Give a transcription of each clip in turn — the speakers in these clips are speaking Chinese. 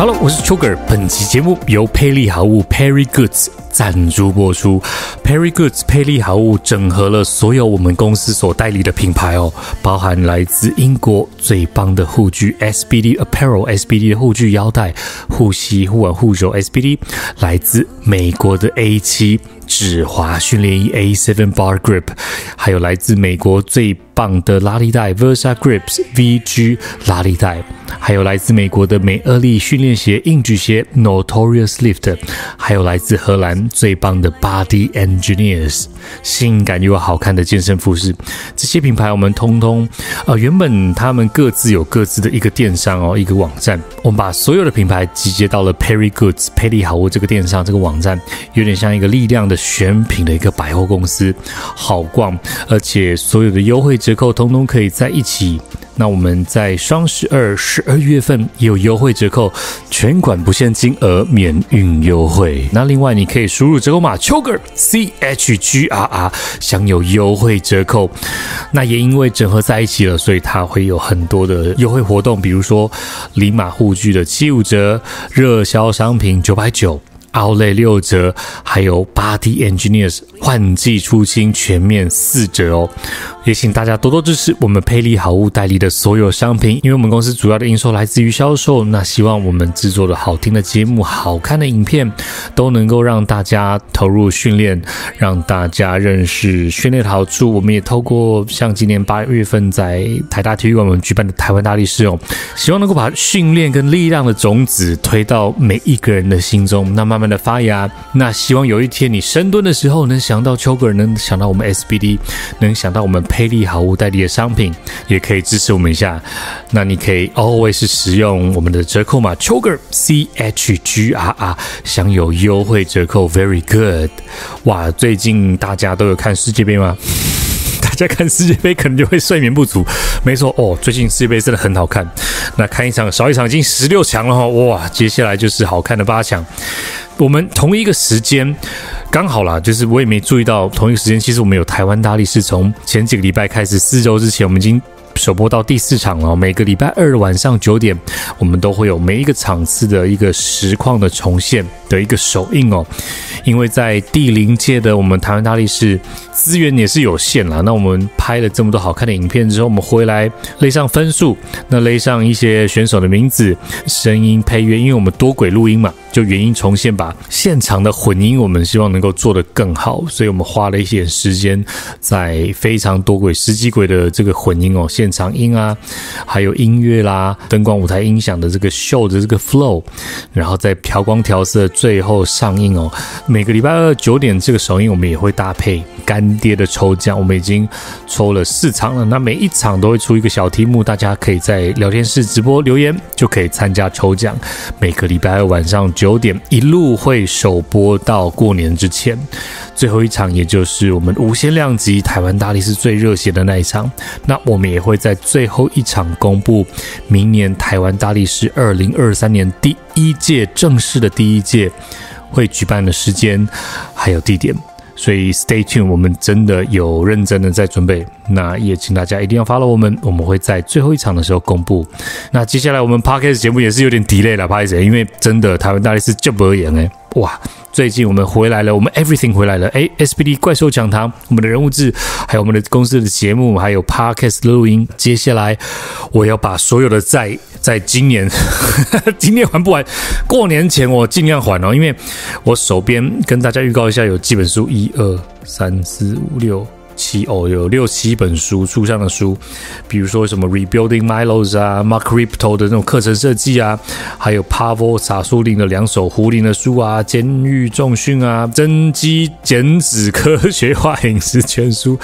Hello，我是 c h u g e r 本期节目由佩利好物 （Perry Goods） 赞助播出。Perry Goods 佩利好物整合了所有我们公司所代理的品牌哦，包含来自英国最棒的护具 SBD Apparel、SBD 的护具腰带、护膝、护腕、护肘。SBD 来自美国的 A 七指滑训练衣 A Seven Bar Grip，还有来自美国最。棒的拉力带 Versa Grips VG 拉力带，还有来自美国的美厄力训练鞋硬举鞋 Notorious Lift，还有来自荷兰最棒的 Body Engineers，性感又好看的健身服饰，这些品牌我们通通呃，原本他们各自有各自的一个电商哦，一个网站，我们把所有的品牌集结到了 Perry Goods 佩利好物这个电商这个网站，有点像一个力量的选品的一个百货公司，好逛，而且所有的优惠。折扣通通可以在一起。那我们在双十二、十二月份也有优惠折扣，全款不限金额免运优惠。那另外你可以输入折扣码 CHGRR 享有优惠折扣。那也因为整合在一起了，所以它会有很多的优惠活动，比如说李马护具的七五折，热销商品九百九。奥类六折，还有 Body Engineers 换季出清全面四折哦，也请大家多多支持我们佩利好物代理的所有商品，因为我们公司主要的营收来自于销售。那希望我们制作的好听的节目、好看的影片，都能够让大家投入训练，让大家认识训练的好处。我们也透过像今年八月份在台大体育馆我们举办的台湾大力士哦，希望能够把训练跟力量的种子推到每一个人的心中。那么。慢慢的发芽，那希望有一天你深蹲的时候能想到秋哥，能想到我们 SPD，能想到我们佩利好物代理的商品，也可以支持我们一下。那你可以 always 使用我们的折扣码秋 e r C H G R R，享有优惠折扣，Very good！哇，最近大家都有看世界杯吗？再看世界杯，可能就会睡眠不足。没错哦，最近世界杯真的很好看。那看一场少一场，已经十六强了哈，哇，接下来就是好看的八强。我们同一个时间，刚好啦，就是我也没注意到同一个时间。其实我们有台湾大力士，从前几个礼拜开始，四周之前我们已经。首播到第四场了，每个礼拜二晚上九点，我们都会有每一个场次的一个实况的重现的一个首映哦。因为在第零届的我们台湾大力士资源也是有限啦，那我们拍了这么多好看的影片之后，我们回来勒上分数，那勒上一些选手的名字、声音配乐，因为我们多轨录音嘛，就原音重现，吧，现场的混音我们希望能够做得更好，所以我们花了一些时间在非常多轨十几轨的这个混音哦现。场音啊，还有音乐啦，灯光、舞台、音响的这个秀的这个 flow，然后在调光、调色，最后上映哦。每个礼拜二九点这个首映，我们也会搭配干爹的抽奖，我们已经抽了四场了。那每一场都会出一个小题目，大家可以在聊天室直播留言就可以参加抽奖。每个礼拜二晚上九点一路会首播到过年之前，最后一场也就是我们无限量级台湾大力士最热血的那一场，那我们也会。在最后一场公布明年台湾大力士二零二三年第一届正式的第一届会举办的时间还有地点，所以 Stay tuned，我们真的有认真的在准备。那也请大家一定要 follow 我们，我们会在最后一场的时候公布。那接下来我们 p a r k c a s 节目也是有点 delay 了 p a r k 因为真的台湾大力士就不言哎。哇！最近我们回来了，我们 Everything 回来了。哎，SPD 怪兽讲堂，我们的人物志，还有我们的公司的节目，还有 Podcast 录音。接下来，我要把所有的债，在今年，今年还不完，过年前我尽量还哦。因为，我手边跟大家预告一下，有几本书：一二三四五六。七哦，有六七本书，书上的书，比如说什么 Rebuilding Myos 啊，Mark Ripto 的那种课程设计啊，还有 Pavel 沙林的两首胡林的书啊，监狱重训啊，增肌减脂科学化饮食全书，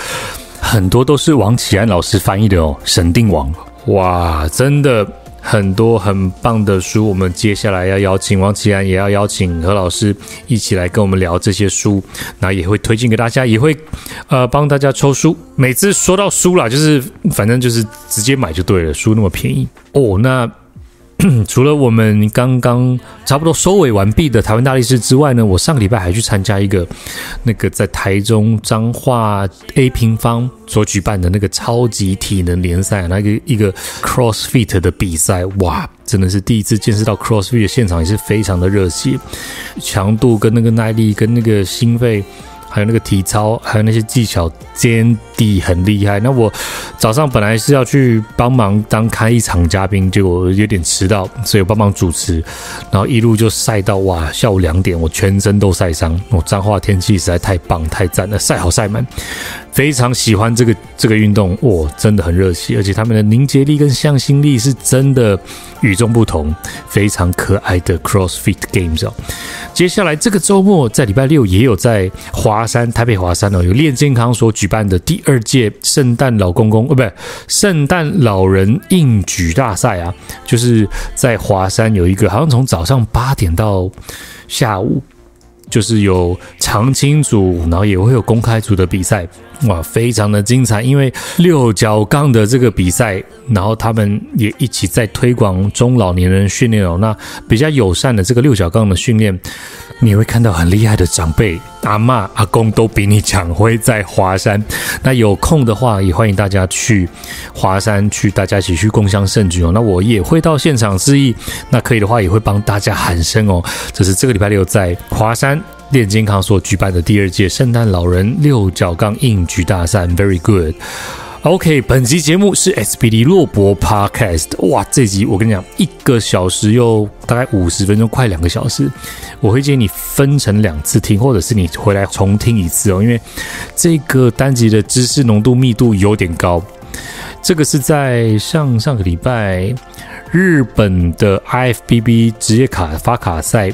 很多都是王启安老师翻译的哦，神定王，哇，真的。很多很棒的书，我们接下来要邀请王启然，也要邀请何老师一起来跟我们聊这些书，那也会推荐给大家，也会，呃，帮大家抽书。每次说到书啦，就是反正就是直接买就对了，书那么便宜哦。那。除了我们刚刚差不多收尾完毕的台湾大力士之外呢，我上个礼拜还去参加一个那个在台中彰化 A 平方所举办的那个超级体能联赛，那个一个 CrossFit 的比赛，哇，真的是第一次见识到 CrossFit 的现场，也是非常的热血，强度跟那个耐力跟那个心肺。还有那个体操，还有那些技巧，兼底很厉害。那我早上本来是要去帮忙当开一场嘉宾，结果有点迟到，所以我帮忙主持，然后一路就晒到哇！下午两点，我全身都晒伤。我彰化天气实在太棒太赞了，晒好晒满，非常喜欢这个这个运动，哇，真的很热血，而且他们的凝结力跟向心力是真的。与众不同，非常可爱的 CrossFit Games。接下来这个周末，在礼拜六也有在华山，台北华山哦，有练健康所举办的第二届圣诞老公公，哦，不是圣诞老人应举大赛啊，就是在华山有一个，好像从早上八点到下午。就是有常青组，然后也会有公开组的比赛，哇，非常的精彩！因为六角杠的这个比赛，然后他们也一起在推广中老年人训练哦。那比较友善的这个六角杠的训练，你会看到很厉害的长辈阿妈、阿公都比你强，会在华山。那有空的话，也欢迎大家去华山，去大家一起去共襄盛举哦。那我也会到现场示意，那可以的话，也会帮大家喊声哦。就是这个礼拜六在华山。炼金行所举办的第二届圣诞老人六角钢硬举大赛，Very good。OK，本集节目是 SBD 洛博 Podcast。哇，这集我跟你讲，一个小时又大概五十分钟，快两个小时。我会建议你分成两次听，或者是你回来重听一次哦，因为这个单集的知识浓度密度有点高。这个是在上上个礼拜日本的 IFBB 职业卡发卡赛。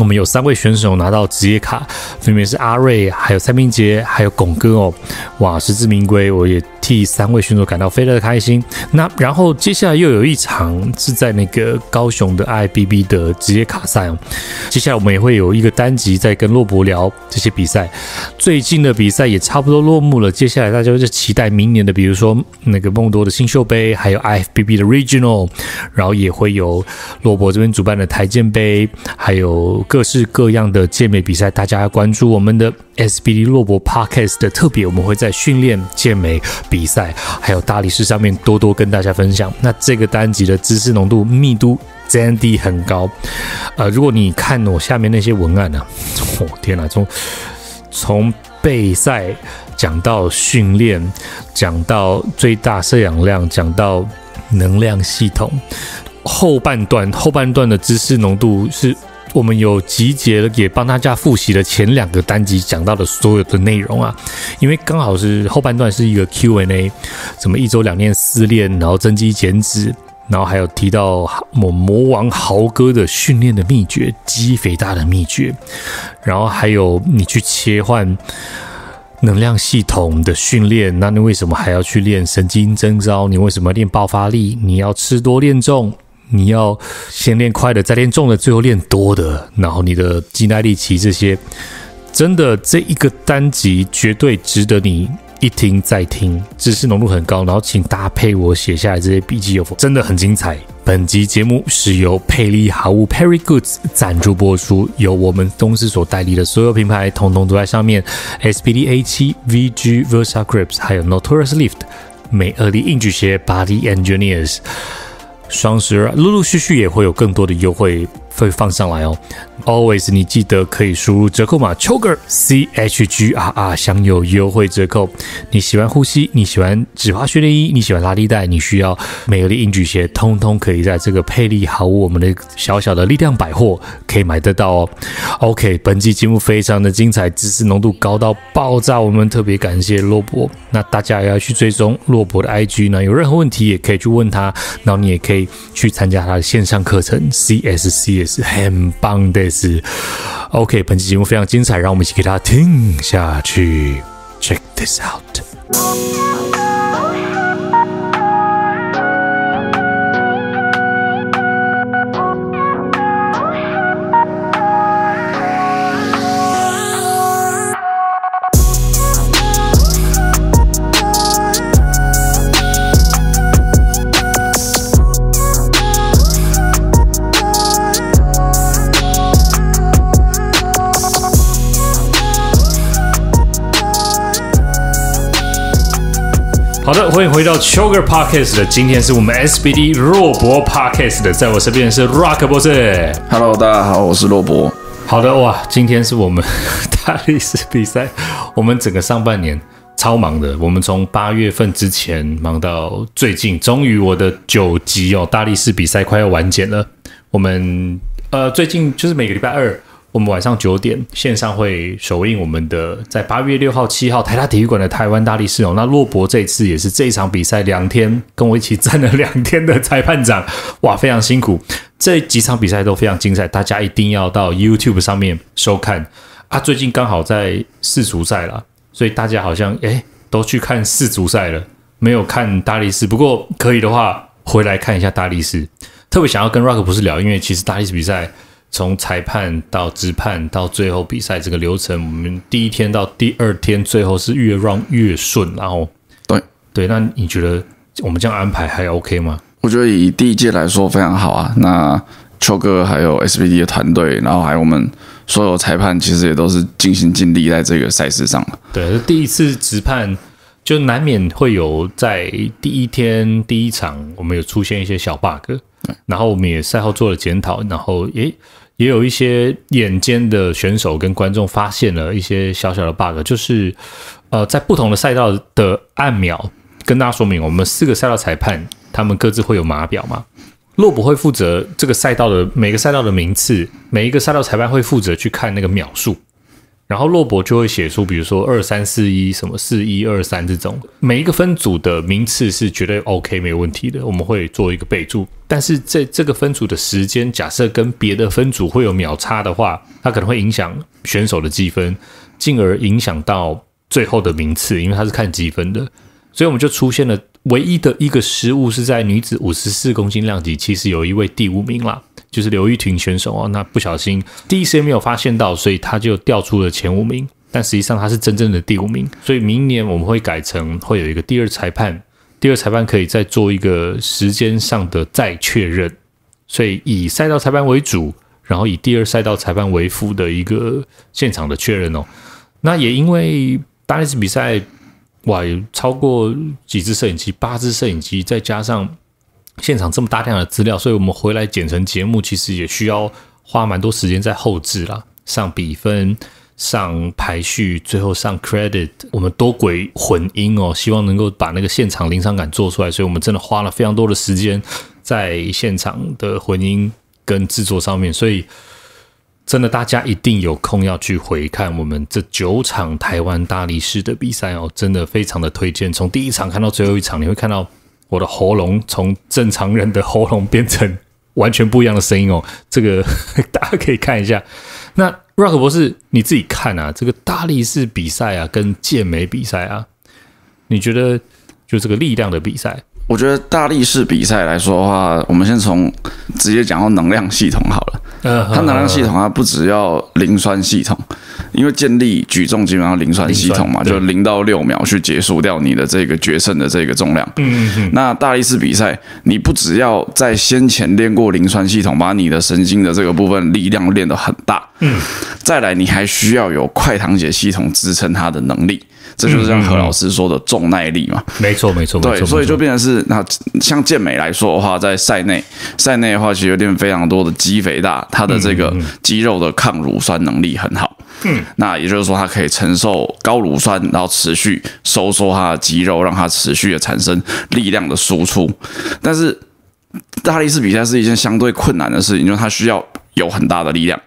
我们有三位选手拿到职业卡，分别是阿瑞、还有蔡明杰、还有巩哥哦。哇，实至名归，我也替三位选手感到非常的开心。那然后接下来又有一场是在那个高雄的 IBB 的职业卡赛哦。接下来我们也会有一个单集在跟洛博聊这些比赛。最近的比赛也差不多落幕了，接下来大家就期待明年的，比如说那个梦多的新秀杯，还有 IBB f 的 Regional，然后也会有洛博这边主办的台建杯，还有。各式各样的健美比赛，大家要关注我们的 SBD 洛伯 Podcast 的特别，我们会在训练、健美比赛还有大力士上面多多跟大家分享。那这个单集的知识浓度密度真的很高，呃，如果你看我下面那些文案呢，我 天哪，从从备赛讲到训练，讲到最大摄氧量，讲到能量系统，后半段后半段的知识浓度是。我们有集结了，也帮大家复习了前两个单集讲到的所有的内容啊，因为刚好是后半段是一个 Q&A，什么一周两练四练，然后增肌减脂，然后还有提到某魔王豪哥的训练的秘诀，肌肥大的秘诀，然后还有你去切换能量系统的训练，那你为什么还要去练神经增招？你为什么练爆发力？你要吃多练重？你要先练快的，再练重的，最后练多的。然后你的肌耐力、骑这些，真的这一个单集绝对值得你一听再听。知识浓度很高，然后请搭配我写下来这些笔记，有否？真的很精彩。本集节目是由佩利好物 （Perry Goods） 赞助播出，由我们公司所代理的所有品牌统统都在上面。SBD A 七 VG v e r s a c r i p s 还有 Notorious Lift 美二的硬举鞋，Body Engineers。双十二，陆陆续续也会有更多的优惠。会放上来哦，always 你记得可以输入折扣码 c h o k e r c H G R R 享有优惠折扣。你喜欢呼吸，你喜欢止滑训练衣，你喜欢拉力带，你需要美丽的硬举鞋，通通可以在这个佩利豪我们的小小的力量百货可以买得到哦。OK，本期节目非常的精彩，知识浓度高到爆炸，我们特别感谢洛伯。那大家也要去追踪洛伯的 IG 呢，有任何问题也可以去问他，然后你也可以去参加他的线上课程 CSCS。是很棒的事。OK，本期节目非常精彩，让我们一起给家听下去。Check this out。好的，欢迎回到 c h g e r Podcast 的，今天是我们 SBD 若博 Podcast 的，在我身边是 Rock 博士。Hello，大家好，我是若博。好的，哇，今天是我们 大力士比赛，我们整个上半年超忙的，我们从八月份之前忙到最近，终于我的九级哦，大力士比赛快要完结了。我们呃，最近就是每个礼拜二。我们晚上九点线上会首映我们的在八月六号、七号台大体育馆的台湾大力士哦。那洛博这次也是这一场比赛两天跟我一起站了两天的裁判长，哇，非常辛苦。这几场比赛都非常精彩，大家一定要到 YouTube 上面收看啊！最近刚好在世足赛了，所以大家好像诶都去看世足赛了，没有看大力士。不过可以的话回来看一下大力士，特别想要跟 Rock 博士聊，因为其实大力士比赛。从裁判到直判到最后比赛这个流程，我们第一天到第二天，最后是越让越顺。然后，对对，那你觉得我们这样安排还 OK 吗？我觉得以第一届来说非常好啊。那秋哥还有 SBD 的团队，然后还有我们所有裁判，其实也都是尽心尽力在这个赛事上了。对，第一次直判就难免会有在第一天第一场我们有出现一些小 bug，然后我们也赛后做了检讨，然后诶。也有一些眼尖的选手跟观众发现了一些小小的 bug，就是呃，在不同的赛道的按秒，跟大家说明，我们四个赛道裁判他们各自会有码表嘛，洛博会负责这个赛道的每个赛道的名次，每一个赛道裁判会负责去看那个秒数。然后洛博就会写出，比如说二三四一，什么四一二三这种，每一个分组的名次是绝对 OK 没有问题的，我们会做一个备注。但是这这个分组的时间，假设跟别的分组会有秒差的话，它可能会影响选手的积分，进而影响到最后的名次，因为它是看积分的。所以我们就出现了唯一的一个失误，是在女子五十四公斤量级，其实有一位第五名啦。就是刘玉婷选手哦，那不小心第一时间没有发现到，所以他就掉出了前五名。但实际上他是真正的第五名，所以明年我们会改成会有一个第二裁判，第二裁判可以再做一个时间上的再确认。所以以赛道裁判为主，然后以第二赛道裁判为辅的一个现场的确认哦。那也因为大次比赛，哇，超过几支摄影机，八支摄影机，再加上。现场这么大量的资料，所以我们回来剪成节目，其实也需要花蛮多时间在后置啦，上比分、上排序，最后上 credit。我们多轨混音哦，希望能够把那个现场临场感做出来。所以我们真的花了非常多的时间在现场的混音跟制作上面。所以真的，大家一定有空要去回看我们这九场台湾大力士的比赛哦，真的非常的推荐。从第一场看到最后一场，你会看到。我的喉咙从正常人的喉咙变成完全不一样的声音哦，这个 大家可以看一下。那 Rock 博士，你自己看啊，这个大力士比赛啊，跟健美比赛啊，你觉得就这个力量的比赛？我觉得大力士比赛来说的话，我们先从直接讲到能量系统好了。它能量系统它不只要磷酸系统，因为建立举重基本上磷酸系统嘛，就零到六秒去结束掉你的这个决胜的这个重量。嗯嗯那大力士比赛，你不只要在先前练过磷酸系统，把你的神经的这个部分力量练得很大，嗯，再来你还需要有快糖解系统支撑它的能力。这就是像何老师说的重耐力嘛，没错没错，对，所以就变成是那像健美来说的话，在赛内赛内的话，其实有点非常多的肌肥大，它的这个肌肉的抗乳酸能力很好，嗯，那也就是说，它可以承受高乳酸，然后持续收缩它的肌肉，让它持续的产生力量的输出。但是大力士比赛是一件相对困难的事情，因为它需要。有很大的力量，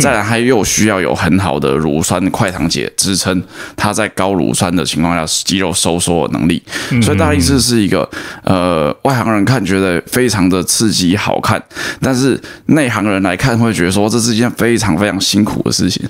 再来，它又需要有很好的乳酸快糖解支撑，它在高乳酸的情况下肌肉收缩能力。所以大力士是一个呃，外行人看觉得非常的刺激好看，但是内行人来看会觉得说这是一件非常非常辛苦的事情。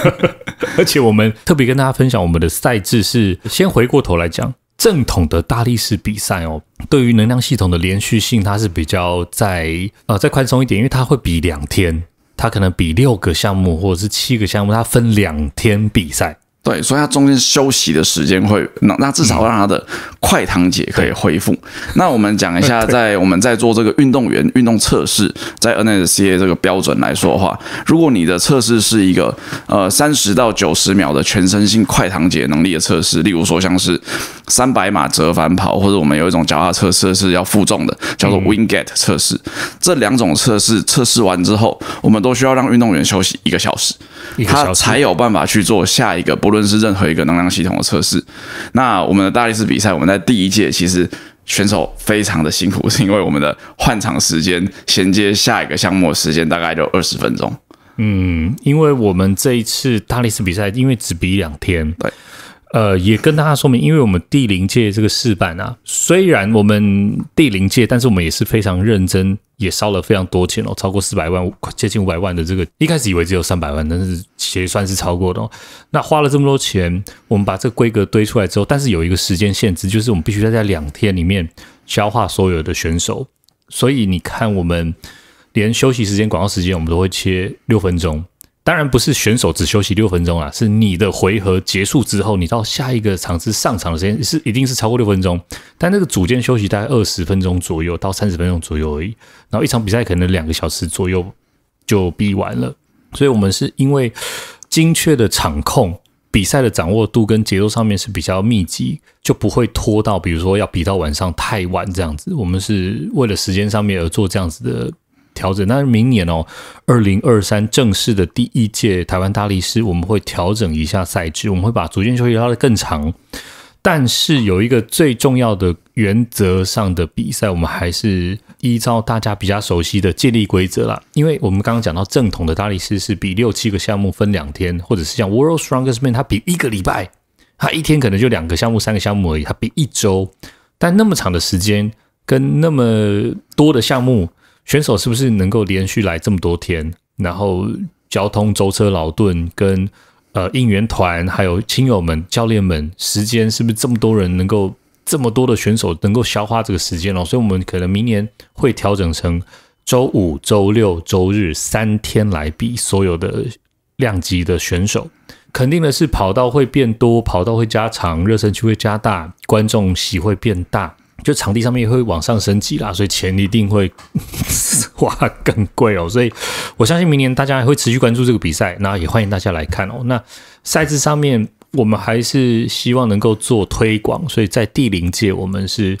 而且我们特别跟大家分享我们的赛制是先回过头来讲。正统的大力士比赛哦，对于能量系统的连续性，它是比较在呃再宽松一点，因为它会比两天，它可能比六个项目或者是七个项目，它分两天比赛。对，所以他中间休息的时间会，那那至少让他的快糖解可以恢复。那我们讲一下，在我们在做这个运动员运动测试，在 n s c a 这个标准来说的话，如果你的测试是一个呃三十到九十秒的全身性快糖解能力的测试，例如说像是三百码折返跑，或者我们有一种脚踏测试是要负重的，叫做 Winget 测试。这两种测试测试完之后，我们都需要让运动员休息一个小时，他才有办法去做下一个不不论是任何一个能量系统的测试，那我们的大力士比赛，我们在第一届其实选手非常的辛苦，是因为我们的换场时间衔接下一个项目的，时间大概就二十分钟。嗯，因为我们这一次大力士比赛，因为只比两天，对。呃，也跟大家说明，因为我们第零届这个试办啊，虽然我们第零届，但是我们也是非常认真，也烧了非常多钱哦，超过四百万，接近五百万的这个。一开始以为只有三百万，但是其实算是超过的。哦。那花了这么多钱，我们把这个规格堆出来之后，但是有一个时间限制，就是我们必须要在两天里面消化所有的选手。所以你看，我们连休息时间、广告时间，我们都会切六分钟。当然不是选手只休息六分钟啊，是你的回合结束之后，你到下一个场次上场的时间是一定是超过六分钟，但那个组间休息大概二十分钟左右到三十分钟左右而已。然后一场比赛可能两个小时左右就比完了，所以我们是因为精确的场控，比赛的掌握度跟节奏上面是比较密集，就不会拖到比如说要比到晚上太晚这样子。我们是为了时间上面而做这样子的。调整，那明年哦，二零二三正式的第一届台湾大力士，我们会调整一下赛制，我们会把逐渐休息拉得更长。但是有一个最重要的原则上的比赛，我们还是依照大家比较熟悉的建立规则啦。因为我们刚刚讲到正统的大力士是比六七个项目分两天，或者是像 World Strongest Man，他比一个礼拜，他一天可能就两个项目、三个项目而已，他比一周。但那么长的时间跟那么多的项目。选手是不是能够连续来这么多天？然后交通舟车劳顿，跟呃应援团还有亲友们、教练们，时间是不是这么多人能够这么多的选手能够消化这个时间了？所以，我们可能明年会调整成周五、周六、周日三天来比所有的量级的选手。肯定的是，跑道会变多，跑道会加长，热身区会加大，观众席会变大。就场地上面也会往上升级啦，所以钱一定会 花更贵哦。所以我相信明年大家还会持续关注这个比赛，那也欢迎大家来看哦。那赛制上面，我们还是希望能够做推广，所以在地灵界，我们是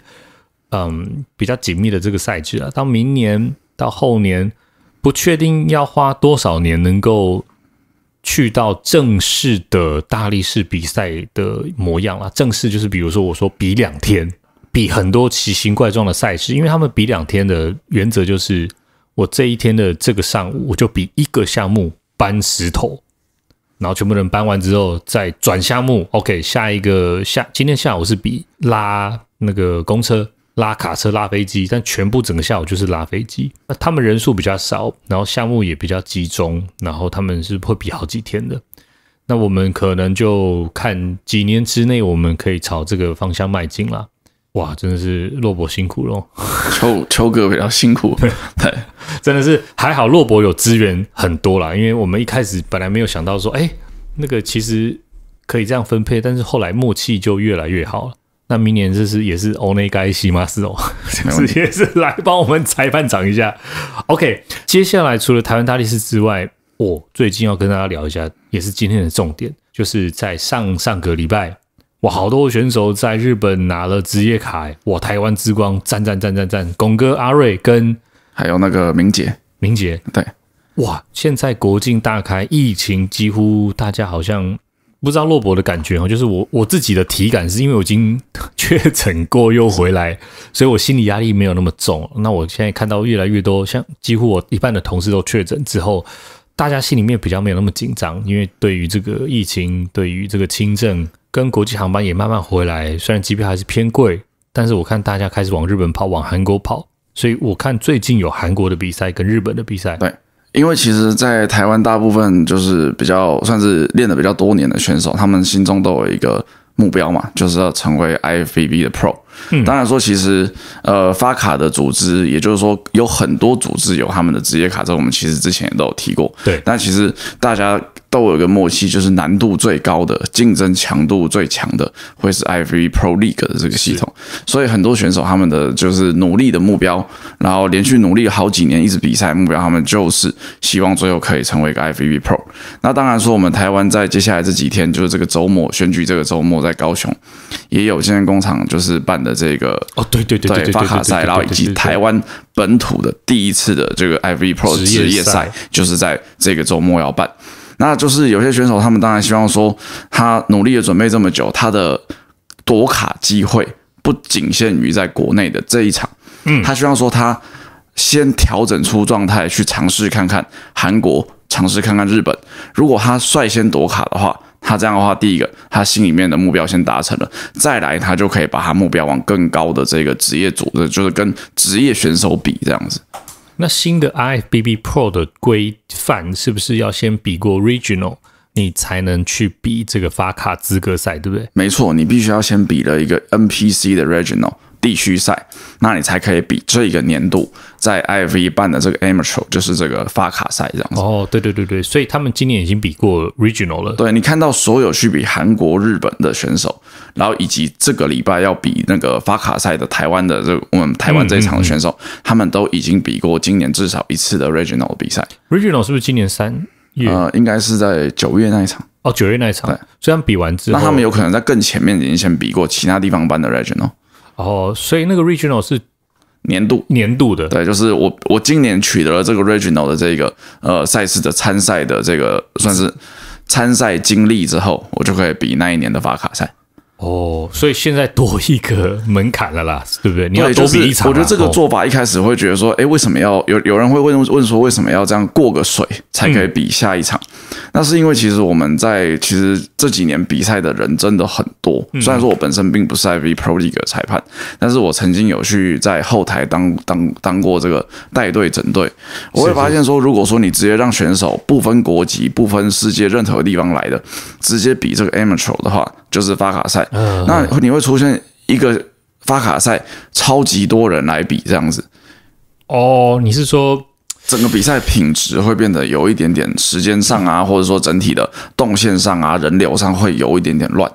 嗯比较紧密的这个赛制啊。到明年到后年，不确定要花多少年能够去到正式的大力士比赛的模样啦，正式就是比如说我说比两天。比很多奇形怪状的赛事，因为他们比两天的原则就是，我这一天的这个上午我就比一个项目搬石头，然后全部人搬完之后再转项目，OK，下一个下今天下午是比拉那个公车、拉卡车、拉飞机，但全部整个下午就是拉飞机。那他们人数比较少，然后项目也比较集中，然后他们是会比好几天的。那我们可能就看几年之内我们可以朝这个方向迈进啦。哇，真的是洛博辛苦了，邱邱哥比较辛苦，对，真的是还好洛博有资源很多啦，因为我们一开始本来没有想到说，哎，那个其实可以这样分配，但是后来默契就越来越好了。那明年就是也是欧内盖西马斯哦，也是来帮我们裁判长一下。OK，接下来除了台湾大力士之外，我最近要跟大家聊一下，也是今天的重点，就是在上上个礼拜。哇，好多选手在日本拿了职业卡！哇，台湾之光，赞赞赞赞赞！拱哥、阿瑞跟还有那个明杰，明杰，对，哇！现在国境大开，疫情几乎大家好像不知道洛博的感觉哦，就是我我自己的体感是因为我已经确诊过又回来，所以我心理压力没有那么重。那我现在看到越来越多，像几乎我一半的同事都确诊之后，大家心里面比较没有那么紧张，因为对于这个疫情，对于这个轻症。跟国际航班也慢慢回来，虽然机票还是偏贵，但是我看大家开始往日本跑，往韩国跑，所以我看最近有韩国的比赛跟日本的比赛。对，因为其实，在台湾大部分就是比较算是练的比较多年的选手，他们心中都有一个目标嘛，就是要成为 IFBB 的 Pro。当然说，其实呃发卡的组织，也就是说有很多组织有他们的职业卡证。我们其实之前也都有提过。对，但其实大家都有一个默契，就是难度最高的、竞争强度最强的，会是 i v Pro League 的这个系统。所以很多选手他们的就是努力的目标，然后连续努力好几年一直比赛，目标他们就是希望最后可以成为一个 IVB Pro。那当然说，我们台湾在接下来这几天，就是这个周末选举，这个周末在高雄也有，现在工厂就是办。的这个哦，对对对对，发卡赛，然后以及台湾本土的第一次的这个 IV Pro 职业赛，就是在这个周末要办。那就是有些选手，他们当然希望说，他努力的准备这么久，他的夺卡机会不仅限于在国内的这一场。嗯，他希望说，他先调整出状态，去尝试看看韩国，尝试看看日本。如果他率先夺卡的话。他这样的话，第一个，他心里面的目标先达成了，再来他就可以把他目标往更高的这个职业组织，就是跟职业选手比这样子。那新的 I f B B Pro 的规范是不是要先比过 Regional，你才能去比这个发卡资格赛，对不对？没错，你必须要先比了一个 N P C 的 Regional。地区赛，那你才可以比这个年度在 I V 办的这个 Amateur，就是这个发卡赛这样子。哦，对对对对，所以他们今年已经比过 Regional 了。对你看到所有去比韩国、日本的选手，然后以及这个礼拜要比那个发卡赛的台湾的这我们台湾这一场的选手，他们都已经比过今年至少一次的 Regional 比赛。Regional 是不是今年三月？呃，应该是在九月那一场。哦，九月那一场。虽然比完之后，那他们有可能在更前面已经先比过其他地方办的 Regional。哦，所以那个 regional 是年度年度的，对，就是我我今年取得了这个 regional 的这个呃赛事的参赛的这个算是参赛经历之后，我就可以比那一年的法卡赛。哦，所以现在多一个门槛了啦，对不对？你要多比一场。我觉得这个做法一开始会觉得说，哎，为什么要有有人会问问说，为什么要这样过个水才可以比下一场？那是因为其实我们在其实这几年比赛的人真的很多。虽然说我本身并不是在 v Pro League 判判，但是我曾经有去在后台当当当过这个带队整队。我会发现说，如果说你直接让选手不分国籍、不分世界任何地方来的，直接比这个 Amateur 的话。就是发卡赛，那你会出现一个发卡赛，超级多人来比这样子。哦，你是说整个比赛品质会变得有一点点时间上啊，或者说整体的动线上啊、人流上会有一点点乱。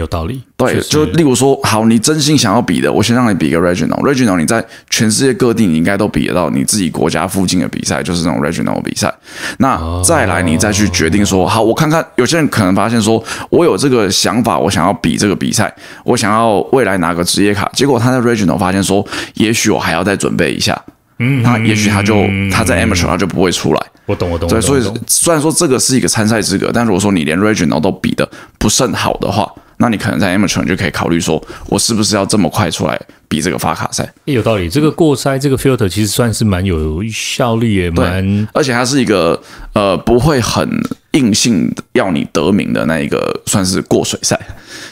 有道理，对，就例如说，好，你真心想要比的，我先让你比一个 regional，regional，你在全世界各地，你应该都比得到你自己国家附近的比赛，就是那种 regional 比赛。那再来，你再去决定说，好，我看看，有些人可能发现说，我有这个想法，我想要比这个比赛，我想要未来拿个职业卡，结果他在 regional 发现说，也许我还要再准备一下，嗯，那也许他就他在 amateur，他就不会出来。我懂，我懂。对，所以虽然说这个是一个参赛资格，但如果说你连 regional 都比的不甚好的话，那你可能在 amateur 就可以考虑说，我是不是要这么快出来比这个发卡赛？有道理，这个过筛这个 filter 其实算是蛮有效率也蛮。而且它是一个呃，不会很硬性要你得名的那一个，算是过水赛。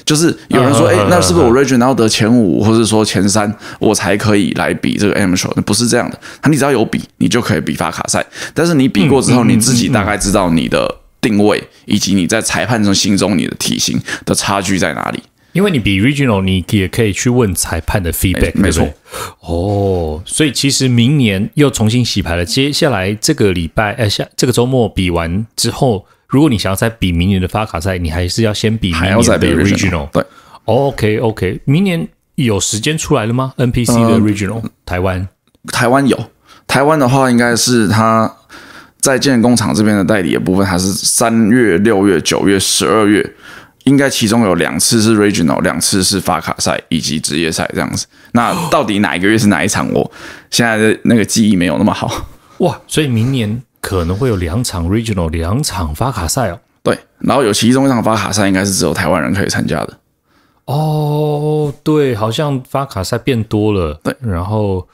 就是有人说，哎，那是不是我 r e g i o n a 得前五，或者说前三，我才可以来比这个 amateur？那不是这样的，你只要有比，你就可以比发卡赛。但是你比过之后，你自己大概知道你的。定位以及你在裁判中心中你的体型的差距在哪里？因为你比 Regional，你也可以去问裁判的 feedback。没错，哦，所以其实明年又重新洗牌了。接下来这个礼拜，呃，下这个周末比完之后，如果你想要再比明年的发卡赛，你还是要先比明年的 Regional。对，OK OK，明年有时间出来了吗？NPC 的 Regional，台湾，台湾有，台湾的话应该是他。在建工厂这边的代理的部分，还是三月、六月、九月、十二月，应该其中有两次是 Regional，两次是发卡赛以及职业赛这样子。那到底哪一个月是哪一场？我现在的那个记忆没有那么好。哇，所以明年可能会有两场 Regional，两场发卡赛哦。对，然后有其中一场发卡赛应该是只有台湾人可以参加的。哦，对，好像发卡赛变多了。对，然后，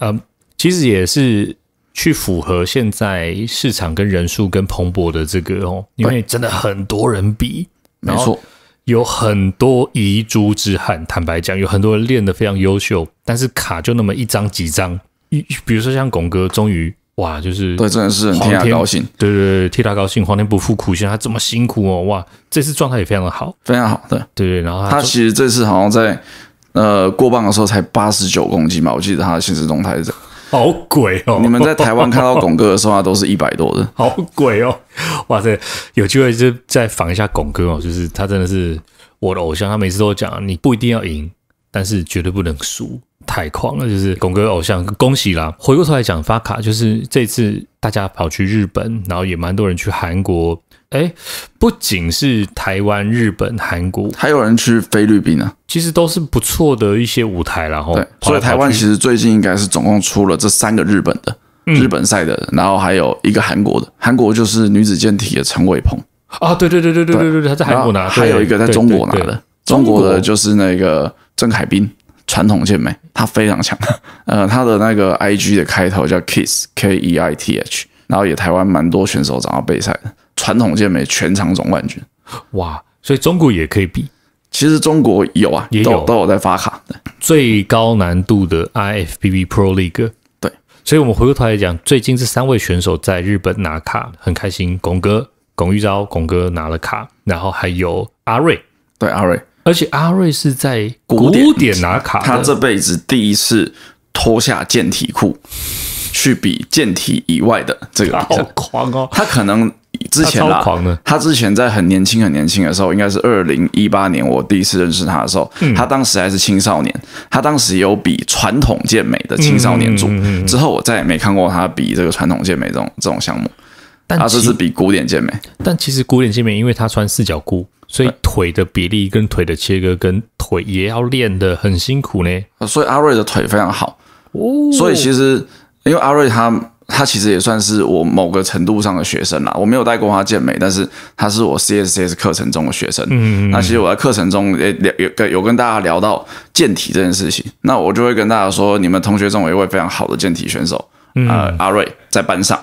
嗯，其实也是。去符合现在市场跟人数跟蓬勃的这个哦，因为真的很多人比，没错，有很多遗珠之憾。坦白讲，有很多人练的非常优秀，但是卡就那么一张几张。比比如说像巩哥，终于哇，就是对，真的是替他高兴。对对对，替他高兴，皇天不负苦心，他这么辛苦哦，哇，这次状态也非常的好，非常好。对对对，然后他其实这次好像在呃过磅的时候才八十九公斤嘛，我记得他的现实状态是。好鬼哦！你们在台湾看到拱哥的候，他都是一百多的，好鬼哦！哇塞，有机会就再访一下拱哥哦，就是他真的是我的偶像，他每次都讲你不一定要赢，但是绝对不能输，太狂了，就是拱哥偶像，恭喜啦！回过头来讲发卡，就是这次大家跑去日本，然后也蛮多人去韩国。哎，不仅是台湾、日本、韩国，还有人去菲律宾呢。其实都是不错的一些舞台，然后对。所以台湾其实最近应该是总共出了这三个：日本的、日本赛的，然后还有一个韩国的。韩国就是女子健体的陈伟鹏啊，对对对对对对对，他在韩国拿。还有一个在中国拿的，中国的就是那个郑凯斌，传统健美，他非常强。呃，他的那个 I G 的开头叫 k i s s K E I T H，然后也台湾蛮多选手想要备赛的。传统健美全场总冠军，哇！所以中国也可以比。其实中国有啊，也有都有在发卡。最高难度的 IFBB Pro League，对。所以我们回过头来讲，最近这三位选手在日本拿卡很开心。巩哥、巩玉昭、巩哥拿了卡，然后还有阿瑞，对阿瑞。而且阿瑞是在古典拿卡，他这辈子第一次脱下健体裤去比健体以外的这个，好狂哦！他可能。之前啦，他之前在很年轻很年轻的时候，应该是二零一八年我第一次认识他的时候，他当时还是青少年，他当时有比传统健美的青少年组，之后我再也没看过他比这个传统健美这种这种项目，但他是比古典健美，但其实古典健美因为他穿四角裤，所以腿的比例跟腿的切割跟腿也要练的很辛苦呢，所以阿瑞的腿非常好，哦，所以其实因为阿瑞他。他其实也算是我某个程度上的学生啦，我没有带过他健美，但是他是我 CSS 课程中的学生。嗯，那其实我在课程中也有跟有跟大家聊到健体这件事情，那我就会跟大家说，你们同学中有一位非常好的健体选手，呃，阿瑞在班上。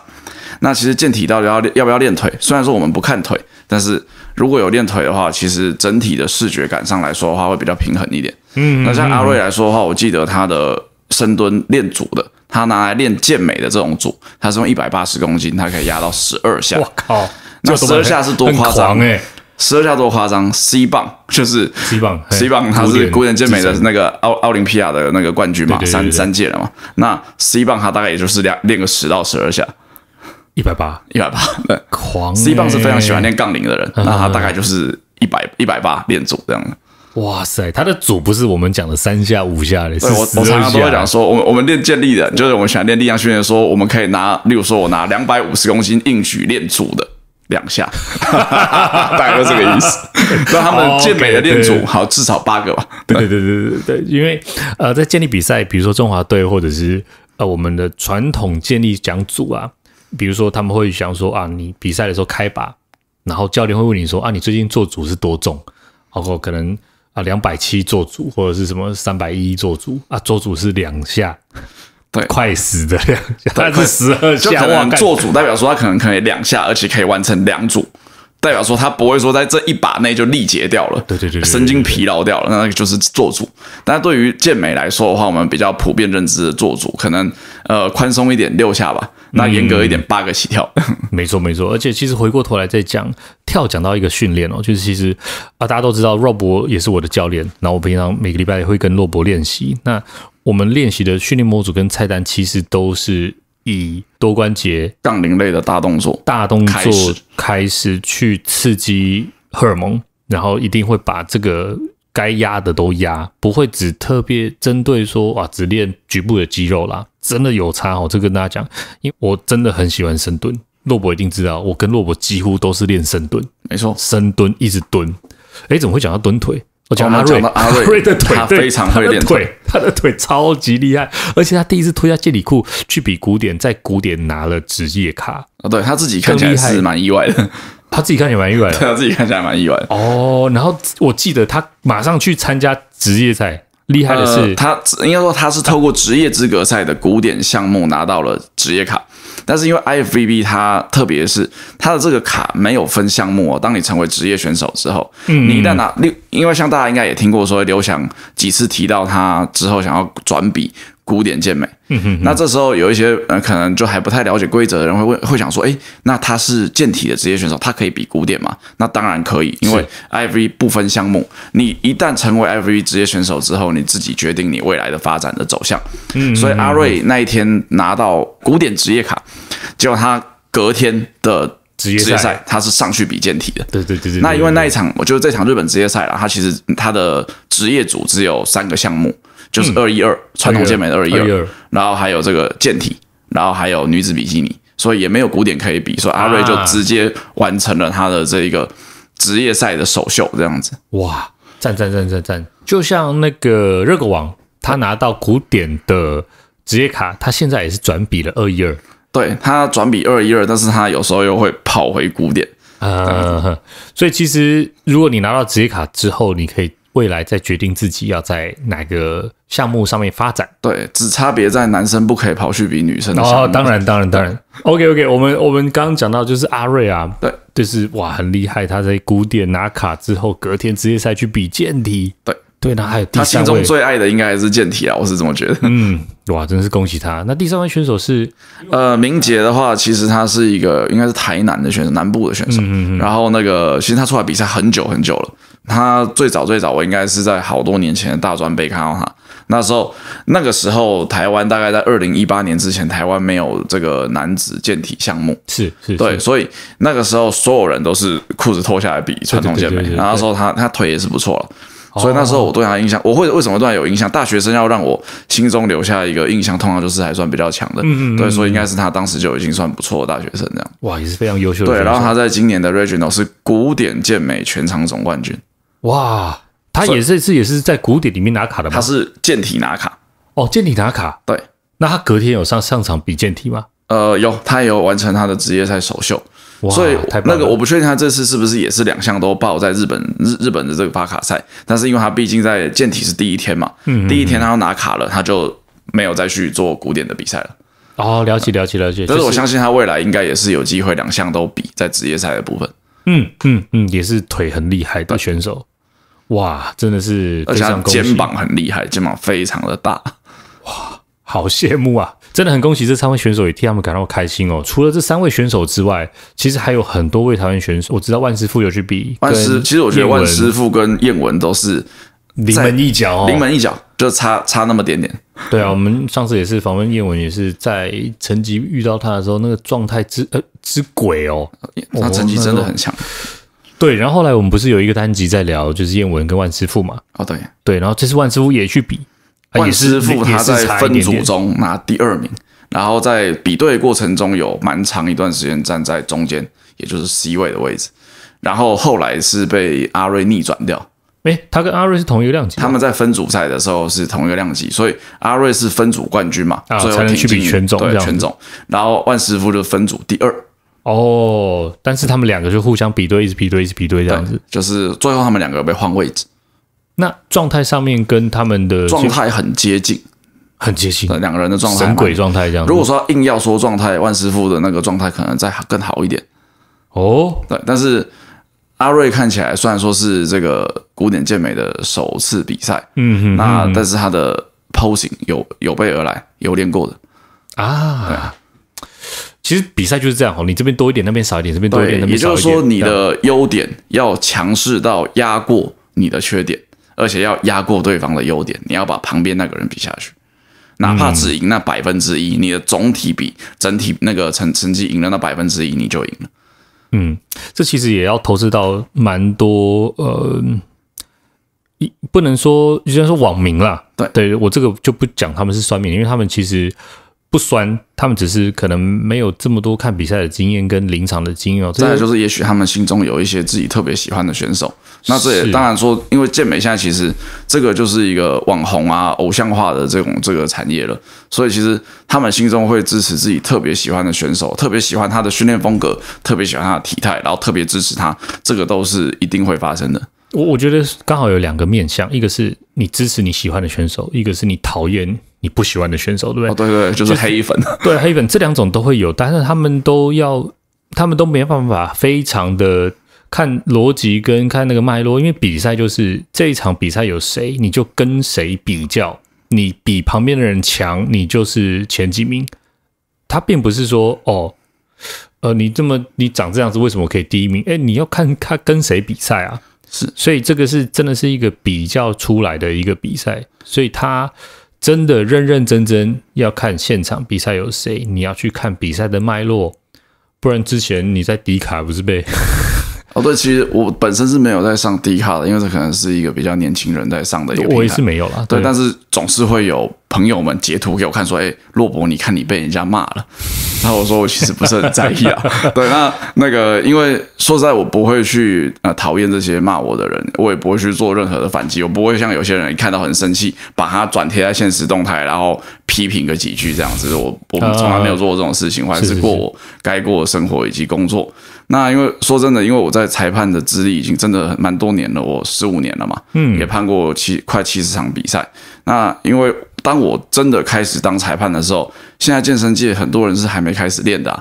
那其实健体到底要要不要练腿？虽然说我们不看腿，但是如果有练腿的话，其实整体的视觉感上来说的话，会比较平衡一点。嗯，那像阿瑞来说的话，我记得他的深蹲练足的。他拿来练健美的这种组，他是用一百八十公斤，他可以压到十二下。我靠！那十二下是多夸张哎！十二下多夸张！C 棒就是 C 棒，C 棒他是古典健美的那个奥奥林匹亚的那个冠军嘛，三三届了嘛。那 C 棒他大概也就是练练个十到十二下，一百八一百八，狂！C 棒是非常喜欢练杠铃的人，那他大概就是一百一百八练组这样的。哇塞，他的组不是我们讲的三下五下的，对我我常常都会讲说，我们我们练健力的，就是我们想练力量训练，说我们可以拿，例如说我拿两百五十公斤硬举练组的两下，大概这个意思。那他们健美的练组，好至少八个吧？对对对对对因为呃，在健力比赛，比如说中华队或者是呃我们的传统健力讲组啊，比如说他们会想说啊，你比赛的时候开把，然后教练会问你说啊，你最近做组是多重？包括可能。啊，两百七做主，或者是什么三百一做主啊？做主是两下，对，快死的两下，他是十二下做主，代表说他可能可以两下，而且可以完成两组，代表说他不会说在这一把内就力竭掉了，对对对，神经疲劳掉了，那那个就是做主。但对于健美来说的话，我们比较普遍认知的做主，可能呃宽松一点六下吧。那严格一点，八个起跳，没错没错。而且其实回过头来再讲跳，讲到一个训练哦，就是其实啊，大家都知道，洛伯也是我的教练。然后我平常每个礼拜也会跟洛伯练习。那我们练习的训练模组跟菜单，其实都是以多关节杠铃类的大动作、大动作开始去刺激荷尔蒙，然后一定会把这个。该压的都压，不会只特别针对说哇，只练局部的肌肉啦。真的有差哦，这跟大家讲，因为我真的很喜欢深蹲，洛伯一定知道，我跟洛伯几乎都是练深蹲，没错，深蹲一直蹲。诶，怎么会讲到蹲腿？我到阿瑞，阿瑞的腿非常会练腿他的腿超级厉害，而且他第一次脱下健力裤去比古典，在古典拿了职业卡。啊，对他自己看起来是蛮意外的，他自己看起来蛮意外，的，他自己看起来蛮意外。哦，然后我记得他马上去参加职业赛，厉害的是他应该说他是透过职业资格赛的古典项目拿到了职业卡。但是因为 IFBB 它特别是它的这个卡没有分项目哦，当你成为职业选手之后，你一旦拿六，因为像大家应该也听过说刘翔几次提到他之后想要转笔。古典健美，那这时候有一些呃可能就还不太了解规则的人会问，会想说，哎，那他是健体的职业选手，他可以比古典吗？那当然可以，因为 IV 不分项目，你一旦成为 IV 职业选手之后，你自己决定你未来的发展的走向。所以阿瑞那一天拿到古典职业卡，结果他隔天的职业赛他是上去比健体的。对对对对。那因为那一场，我就是这场日本职业赛了，他其实他的职业组只有三个项目。就是二一二传统健美的二一二，然后还有这个健体，然后还有女子比基尼，所以也没有古典可以比。所以阿瑞就直接完成了他的这一个职业赛的首秀，这样子。哇！赞赞赞赞赞！就像那个热狗王，他拿到古典的职业卡，他现在也是转比了二一二。对他转比二一二，但是他有时候又会跑回古典。呃，所以其实如果你拿到职业卡之后，你可以。未来再决定自己要在哪个项目上面发展，对，只差别在男生不可以跑去比女生。哦，当然，当然，当然。OK，OK，我们我们刚刚讲到就是阿瑞啊，对，就是哇，很厉害，他在古典拿卡之后，隔天职业赛去比健体，对对，那还有他心中最爱的应该还是健体啊，我是这么觉得。嗯，哇，真的是恭喜他。那第三位选手是呃明杰的话，其实他是一个应该是台南的选手，南部的选手。嗯嗯嗯。然后那个其实他出来比赛很久很久了。他最早最早，我应该是在好多年前的大专被看到他。那时候，那个时候台湾大概在二零一八年之前，台湾没有这个男子健体项目，是是对，所以那个时候所有人都是裤子脱下来比传统健美。然后那时候他他腿也是不错了，所以那时候我对他印象，我会为什么对他有印象？大学生要让我心中留下一个印象，通常就是还算比较强的。嗯嗯，所以应该是他当时就已经算不错的大学生这样。哇，也是非常优秀对，然后他在今年的 Regional 是古典健美全场总冠军。哇，他也这次也是在古典里面拿卡的吗？他是健体拿卡哦，健体拿卡。对，那他隔天有上上场比健体吗？呃，有，他也有完成他的职业赛首秀。哇，所以那个我不确定他这次是不是也是两项都报在日本日日本的这个发卡赛，但是因为他毕竟在健体是第一天嘛，嗯第一天他要拿卡了，他就没有再去做古典的比赛了。哦，了解了解了解。但是我相信他未来应该也是有机会两项都比在职业赛的部分。嗯嗯嗯，也是腿很厉害的选手，哇，真的是，而且肩膀很厉害，肩膀非常的大，哇，好羡慕啊！真的很恭喜这三位选手，也替他们感到开心哦。除了这三位选手之外，其实还有很多位台湾选手。我知道万师傅有去比万师，其实我觉得万师傅跟燕文都是临门一脚，临门一脚，就差差那么点点。对啊，我们上次也是访问燕文，也是在成绩遇到他的时候，那个状态之呃之鬼哦，他成绩真的很强。对，然后后来我们不是有一个单集在聊，就是燕文跟万师傅嘛。哦，对对，然后这次万师傅也去比，万师傅他在分组中拿第二名，然后在比对过程中有蛮长一段时间站在中间，也就是 C 位的位置，然后后来是被阿瑞逆转掉。哎，他跟阿瑞是同一个量级。他们在分组赛的时候是同一个量级，所以阿瑞是分组冠军嘛，最后才能去全总对全总。然后万师傅就分组第二哦。但是他们两个就互相比对，一直比对，一直比对这样子。就是最后他们两个被换位置，那状态上面跟他们的状态很接近，很接近。两个人的状态神鬼状态这样。如果说硬要说状态，万师傅的那个状态可能再更好一点哦。对，但是。阿瑞看起来虽然说是这个古典健美的首次比赛，嗯，哼那但是他的 posing 有有备而来，有练过的啊。其实比赛就是这样哦，你这边多一点，那边少一点，这边多一点，那边少一点。也就是说，你的优点要强势到压过你的缺点，而且要压过对方的优点。你要把旁边那个人比下去，哪怕只赢那百分之一，你的总体比整体那个成成绩赢了那百分之一，你就赢了。嗯，这其实也要投资到蛮多呃，一不能说，就像说网民啦，对，对我这个就不讲他们是算命，因为他们其实。不酸，他们只是可能没有这么多看比赛的经验跟临场的经验哦。再就是，也许他们心中有一些自己特别喜欢的选手。那这也当然说，因为健美现在其实这个就是一个网红啊、偶像化的这种这个产业了，所以其实他们心中会支持自己特别喜欢的选手，特别喜欢他的训练风格，特别喜欢他的体态，然后特别支持他，这个都是一定会发生的。我我觉得刚好有两个面向，一个是你支持你喜欢的选手，一个是你讨厌。你不喜欢的选手，对不对？对对，就是黑粉。对黑粉，这两种都会有，但是他们都要，他们都没办法，非常的看逻辑跟看那个脉络，因为比赛就是这一场比赛有谁，你就跟谁比较，你比旁边的人强，你就是前几名。他并不是说哦，呃，你这么你长这样子，为什么可以第一名？哎，你要看他跟谁比赛啊？是，所以这个是真的是一个比较出来的一个比赛，所以他。真的认认真真要看现场比赛有谁，你要去看比赛的脉络，不然之前你在迪卡不是被？哦，对，其实我本身是没有在上迪卡的，因为这可能是一个比较年轻人在上的一个台，我也是没有啦，对，但是总是会有。朋友们截图给我看，说：“哎，洛博，你看你被人家骂了。”然后我说：“我其实不是很在意啊。”对，那那个，因为说实在，我不会去呃讨厌这些骂我的人，我也不会去做任何的反击。我不会像有些人看到很生气，把它转贴在现实动态，然后批评个几句这样子。我我从来没有做过这种事情，我还是过我该过的生活以及工作。那因为说真的，因为我在裁判的资历已经真的蛮多年了，我十五年了嘛，嗯，也判过七快七十场比赛。那因为。当我真的开始当裁判的时候，现在健身界很多人是还没开始练的，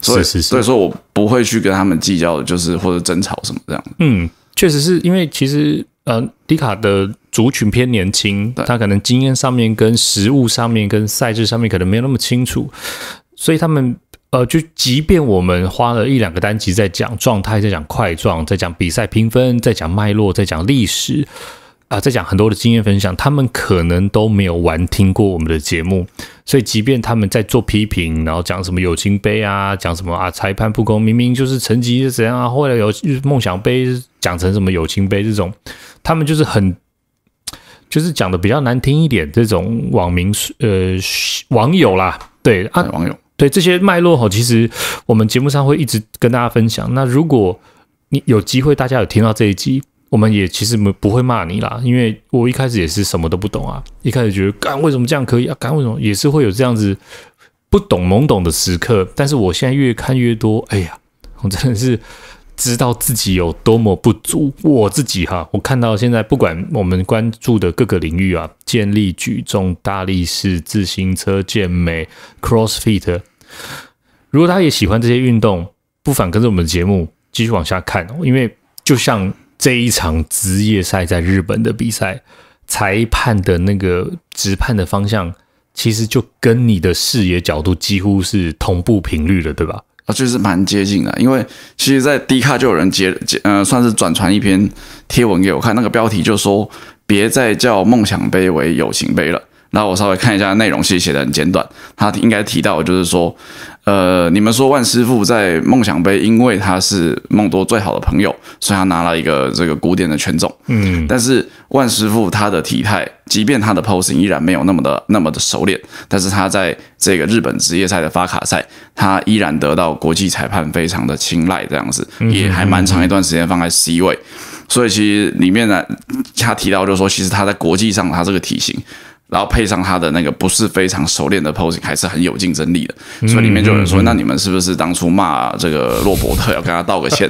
所以所以说我不会去跟他们计较就是或者争吵什么这样。嗯，确实是因为其实呃，迪卡的族群偏年轻，他可能经验上面、跟实物上面、跟赛制上面可能没有那么清楚，所以他们呃，就即便我们花了一两个单集在讲状态，在讲快状，在讲比赛评分，在讲脉络，在讲历史。啊，在讲很多的经验分享，他们可能都没有玩听过我们的节目，所以即便他们在做批评，然后讲什么友情杯啊，讲什么啊裁判不公，明明就是成绩是怎样啊，后来有梦想杯讲成什么友情杯这种，他们就是很，就是讲的比较难听一点。这种网民呃网友啦，对啊网友对这些脉络哈，其实我们节目上会一直跟大家分享。那如果你有机会，大家有听到这一集。我们也其实不不会骂你啦，因为我一开始也是什么都不懂啊，一开始觉得干为什么这样可以啊，干为什么也是会有这样子不懂懵懂的时刻。但是我现在越看越多，哎呀，我真的是知道自己有多么不足。我自己哈，我看到现在不管我们关注的各个领域啊，健力、举重、大力士、自行车、健美、CrossFit，如果他也喜欢这些运动，不妨跟着我们的节目继续往下看，因为就像。这一场职业赛在日本的比赛，裁判的那个指判的方向，其实就跟你的视野角度几乎是同步频率的，对吧？啊，就是蛮接近的。因为其实，在低咖就有人接接，呃，算是转传一篇贴文给我看，那个标题就说“别再叫梦想杯为友情杯了”。然后我稍微看一下内容，其实写的很简短，他应该提到就是说。呃，你们说万师傅在梦想杯，因为他是梦多最好的朋友，所以他拿了一个这个古典的全重。嗯，但是万师傅他的体态，即便他的 posing 依然没有那么的那么的熟练，但是他在这个日本职业赛的发卡赛，他依然得到国际裁判非常的青睐，这样子也还蛮长一段时间放在 C 位。所以其实里面呢，他提到就是说，其实他在国际上，他这个体型。然后配上他的那个不是非常熟练的 posing，还是很有竞争力的。所以里面就有人说：“那你们是不是当初骂这个洛伯特要跟他道个歉？”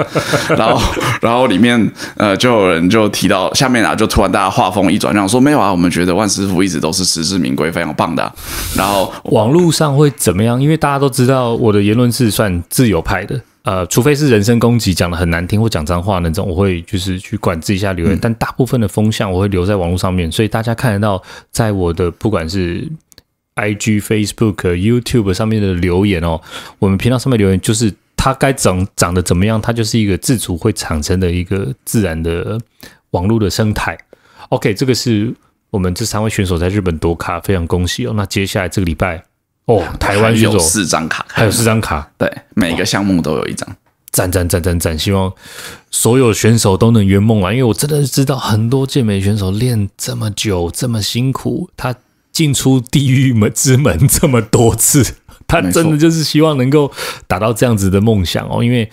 然后，然后里面呃就有人就提到下面啊，就突然大家话锋一转样说：“没有啊，我们觉得万师傅一直都是实至名归，非常棒的。”然后网络上会怎么样？因为大家都知道我的言论是算自由派的。呃，除非是人身攻击，讲的很难听或讲脏话那种，我会就是去管制一下留言。但大部分的风向，我会留在网络上面，所以大家看得到，在我的不管是 I G、Facebook、YouTube 上面的留言哦，我们频道上面留言，就是它该长长得怎么样，它就是一个自主会产生的一个自然的网络的生态。OK，这个是我们这三位选手在日本夺卡，非常恭喜哦。那接下来这个礼拜。哦，台湾选手四张卡，还有四张卡。对，每个项目都有一张。赞赞赞赞赞！希望所有选手都能圆梦啊！因为我真的知道很多健美选手练这么久，这么辛苦，他进出地狱门之门这么多次，他真的就是希望能够达到这样子的梦想哦。因为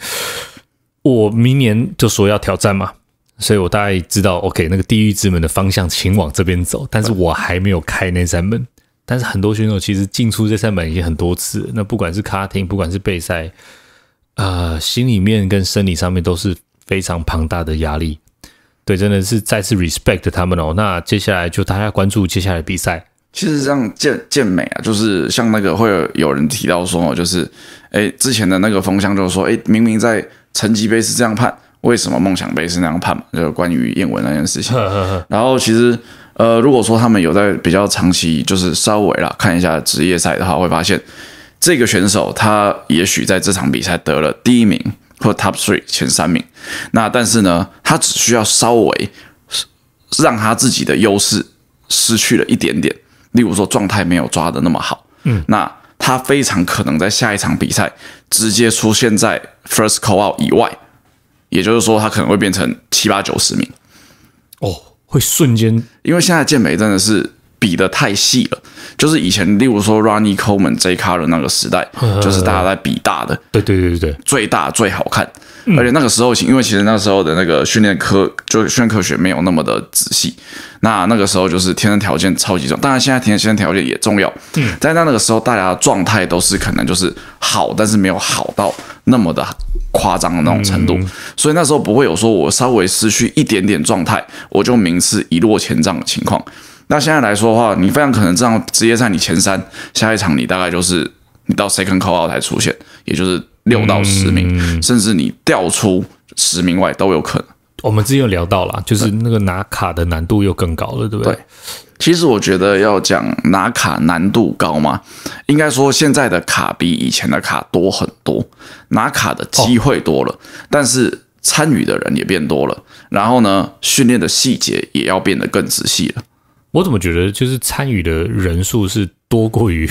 我明年就说要挑战嘛，所以我大概知道，OK，那个地狱之门的方向，请往这边走。但是我还没有开那扇门。但是很多选手其实进出这三门已经很多次，那不管是卡丁，不管是备赛，呃，心里面跟生理上面都是非常庞大的压力。对，真的是再次 respect 他们哦。那接下来就大家关注接下来比赛。其实像健健美啊，就是像那个会有人提到说，就是哎之前的那个风向就是说，哎明明在成绩杯是这样判，为什么梦想杯是那样判嘛？就关于燕文那件事情。然后其实。呃，如果说他们有在比较长期，就是稍微了看一下职业赛的话，会发现这个选手他也许在这场比赛得了第一名或 top three 前三名，那但是呢，他只需要稍微让他自己的优势失去了一点点，例如说状态没有抓的那么好，嗯，那他非常可能在下一场比赛直接出现在 first call out 以外，也就是说他可能会变成七八九十名，哦。会瞬间，因为现在健美真的是比的太细了。就是以前，例如说 Ronnie Coleman 这一咖的那个时代，就是大家在比大的。对对对对对，最大最好看。而且那个时候，因为其实那时候的那个训练科，就是训练科学没有那么的仔细。那那个时候就是天生条件超级重，当然现在天生条件也重要。嗯。但在那个时候，大家的状态都是可能就是好，但是没有好到那么的。夸张的那种程度，所以那时候不会有说我稍微失去一点点状态，我就名次一落千丈的情况。那现在来说的话，你非常可能这样直接在你前三，下一场你大概就是你到 second call 才出现，也就是六到十名，甚至你掉出十名外都有可能。我们之前聊到了，就是那个拿卡的难度又更高了，对不对？其实我觉得要讲拿卡难度高吗？应该说现在的卡比以前的卡多很多，拿卡的机会多了，但是参与的人也变多了。然后呢，训练的细节也要变得更仔细了。我怎么觉得就是参与的人数是多过于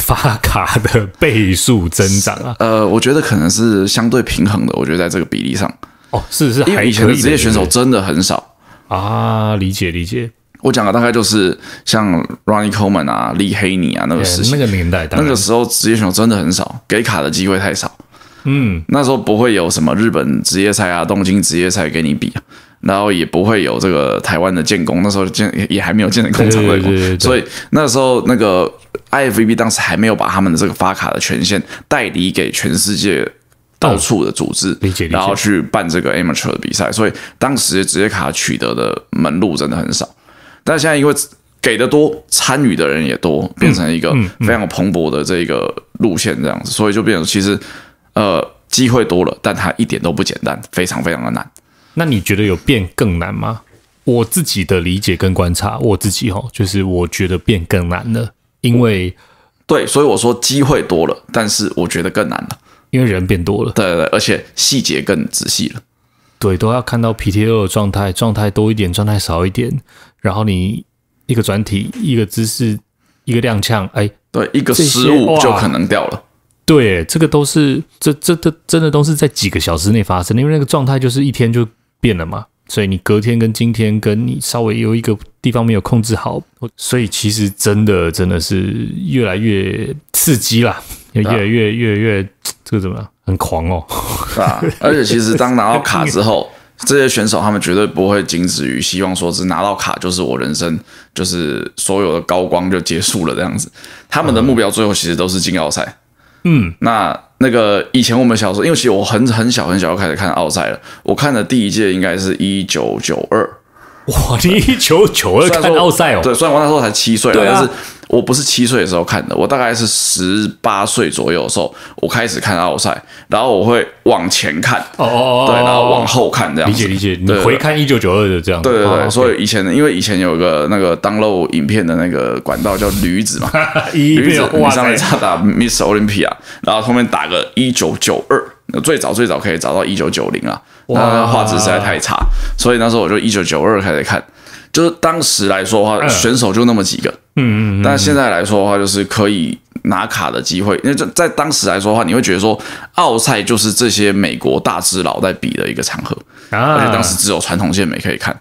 发卡的倍数增长啊？呃，我觉得可能是相对平衡的。我觉得在这个比例上，哦，是是，因为以前的职业选手真的很少啊，理解理解。我讲的大概就是像 Ronnie Coleman 啊、力黑尼啊那个事情，那个年代，那个时候职业选手真的很少，给卡的机会太少。嗯，那时候不会有什么日本职业赛啊、东京职业赛给你比，然后也不会有这个台湾的建工，那时候建也还没有建成工厂，的对所以那时候那个 IFBB 当时还没有把他们的这个发卡的权限代理给全世界到处的组织，然后去办这个 amateur 的比赛，所以当时职业卡取得的门路真的很少。但现在因为给的多，参与的人也多，变成一个非常蓬勃的这个路线这样子，所以就变成其实呃机会多了，但它一点都不简单，非常非常的难。那你觉得有变更难吗？我自己的理解跟观察，我自己哈，就是我觉得变更难了，因为对，所以我说机会多了，但是我觉得更难了，因为人变多了，对对对，而且细节更仔细了，对，都要看到 PTO 的状态，状态多一点，状态少一点。然后你一个转体，一个姿势，一个踉跄，哎，对，一个失误就可能掉了。对，这个都是这这这真的都是在几个小时内发生，因为那个状态就是一天就变了嘛。所以你隔天跟今天，跟你稍微有一个地方没有控制好，所以其实真的真的是越来越刺激啦，越来越越来越这个怎么样？很狂哦，是吧？而且其实当拿到卡之后。这些选手他们绝对不会仅止于希望说是拿到卡就是我人生就是所有的高光就结束了这样子，他们的目标最后其实都是进奥赛。嗯，那那个以前我们小时候，因为其实我很很小很小就开始看奥赛了，我看的第一届应该是一九九二。哇，一九九二看奥赛哦，对，虽然我那时候才七岁，但是。我不是七岁的时候看的，我大概是十八岁左右的时候，我开始看奥赛，然后我会往前看，哦哦哦，对，然后往后看，这样子，理解理解。对，回看一九九二就这样对对对。所以以前，因为以前有个那个当 d 影片的那个管道叫驴子嘛，驴子你上面插打 Miss Olympia，然后后面打个一九九二，最早最早可以找到一九九零啊，那画质实在太差，所以那时候我就一九九二开始看。就是当时来说的话，选手就那么几个，嗯嗯。但现在来说的话，就是可以拿卡的机会，因为在当时来说的话，你会觉得说，奥赛就是这些美国大只佬在比的一个场合，而且当时只有传统健美可以看，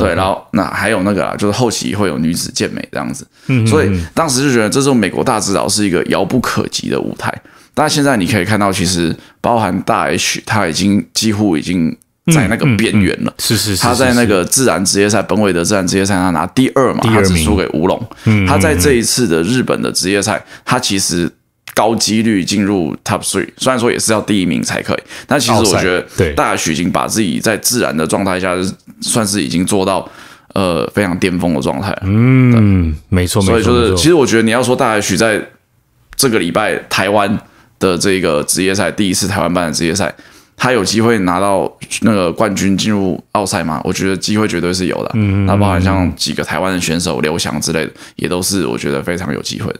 对。然后那还有那个，就是后期会有女子健美这样子，所以当时就觉得这种美国大只佬是一个遥不可及的舞台。但现在你可以看到，其实包含大 H，他已经几乎已经。在那个边缘了，是是，他在那个自然职业赛本韦的自然职业赛，他拿第二嘛，他只输给乌龙。他在这一次的日本的职业赛，他其实高几率进入 Top Three，虽然说也是要第一名才可以，但其实我觉得，大许已经把自己在自然的状态下，算是已经做到呃非常巅峰的状态。嗯，没错，所以就是，其实我觉得你要说大许在这个礼拜台湾的这个职业赛，第一次台湾办的职业赛。他有机会拿到那个冠军进入奥赛吗？我觉得机会绝对是有的。那包好像几个台湾的选手刘翔之类的，也都是我觉得非常有机会。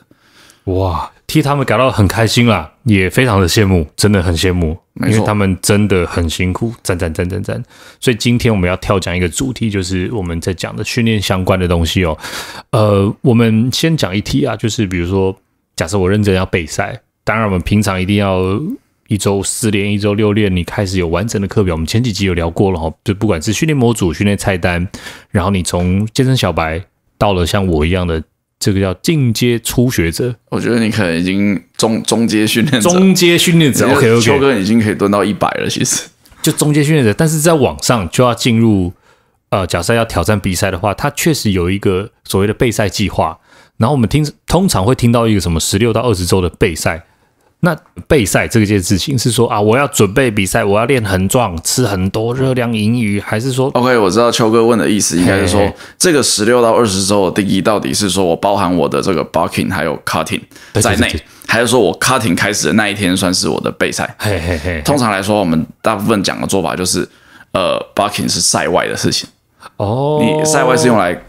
哇，替他们感到很开心啦，也非常的羡慕，真的很羡慕，因为他们真的很辛苦，赞赞赞赞赞。所以今天我们要跳讲一个主题，就是我们在讲的训练相关的东西哦。呃，我们先讲一题啊，就是比如说，假设我认真要备赛，当然我们平常一定要。一周四练，一周六练，你开始有完整的课表。我们前几集有聊过了哈，就不管是训练模组、训练菜单，然后你从健身小白到了像我一样的这个叫进阶初学者，我觉得你可能已经中中阶训练者。中阶训练者，OK，OK，秋哥已经可以蹲到一百了，其实就中阶训练者。但是在网上就要进入，呃，假设要挑战比赛的话，他确实有一个所谓的备赛计划。然后我们听通常会听到一个什么十六到二十周的备赛。那备赛这件事情是说啊，我要准备比赛，我要练横撞，吃很多热量盈余，还是说？OK，我知道秋哥问的意思，应该是说这个十六到二十周第一到底是说我包含我的这个 bucking 还有 cutting 在内，还是说我 cutting 开始的那一天算是我的备赛？嘿嘿嘿。通常来说，我们大部分讲的做法就是，呃，bucking 是赛外的事情哦，你赛外是用来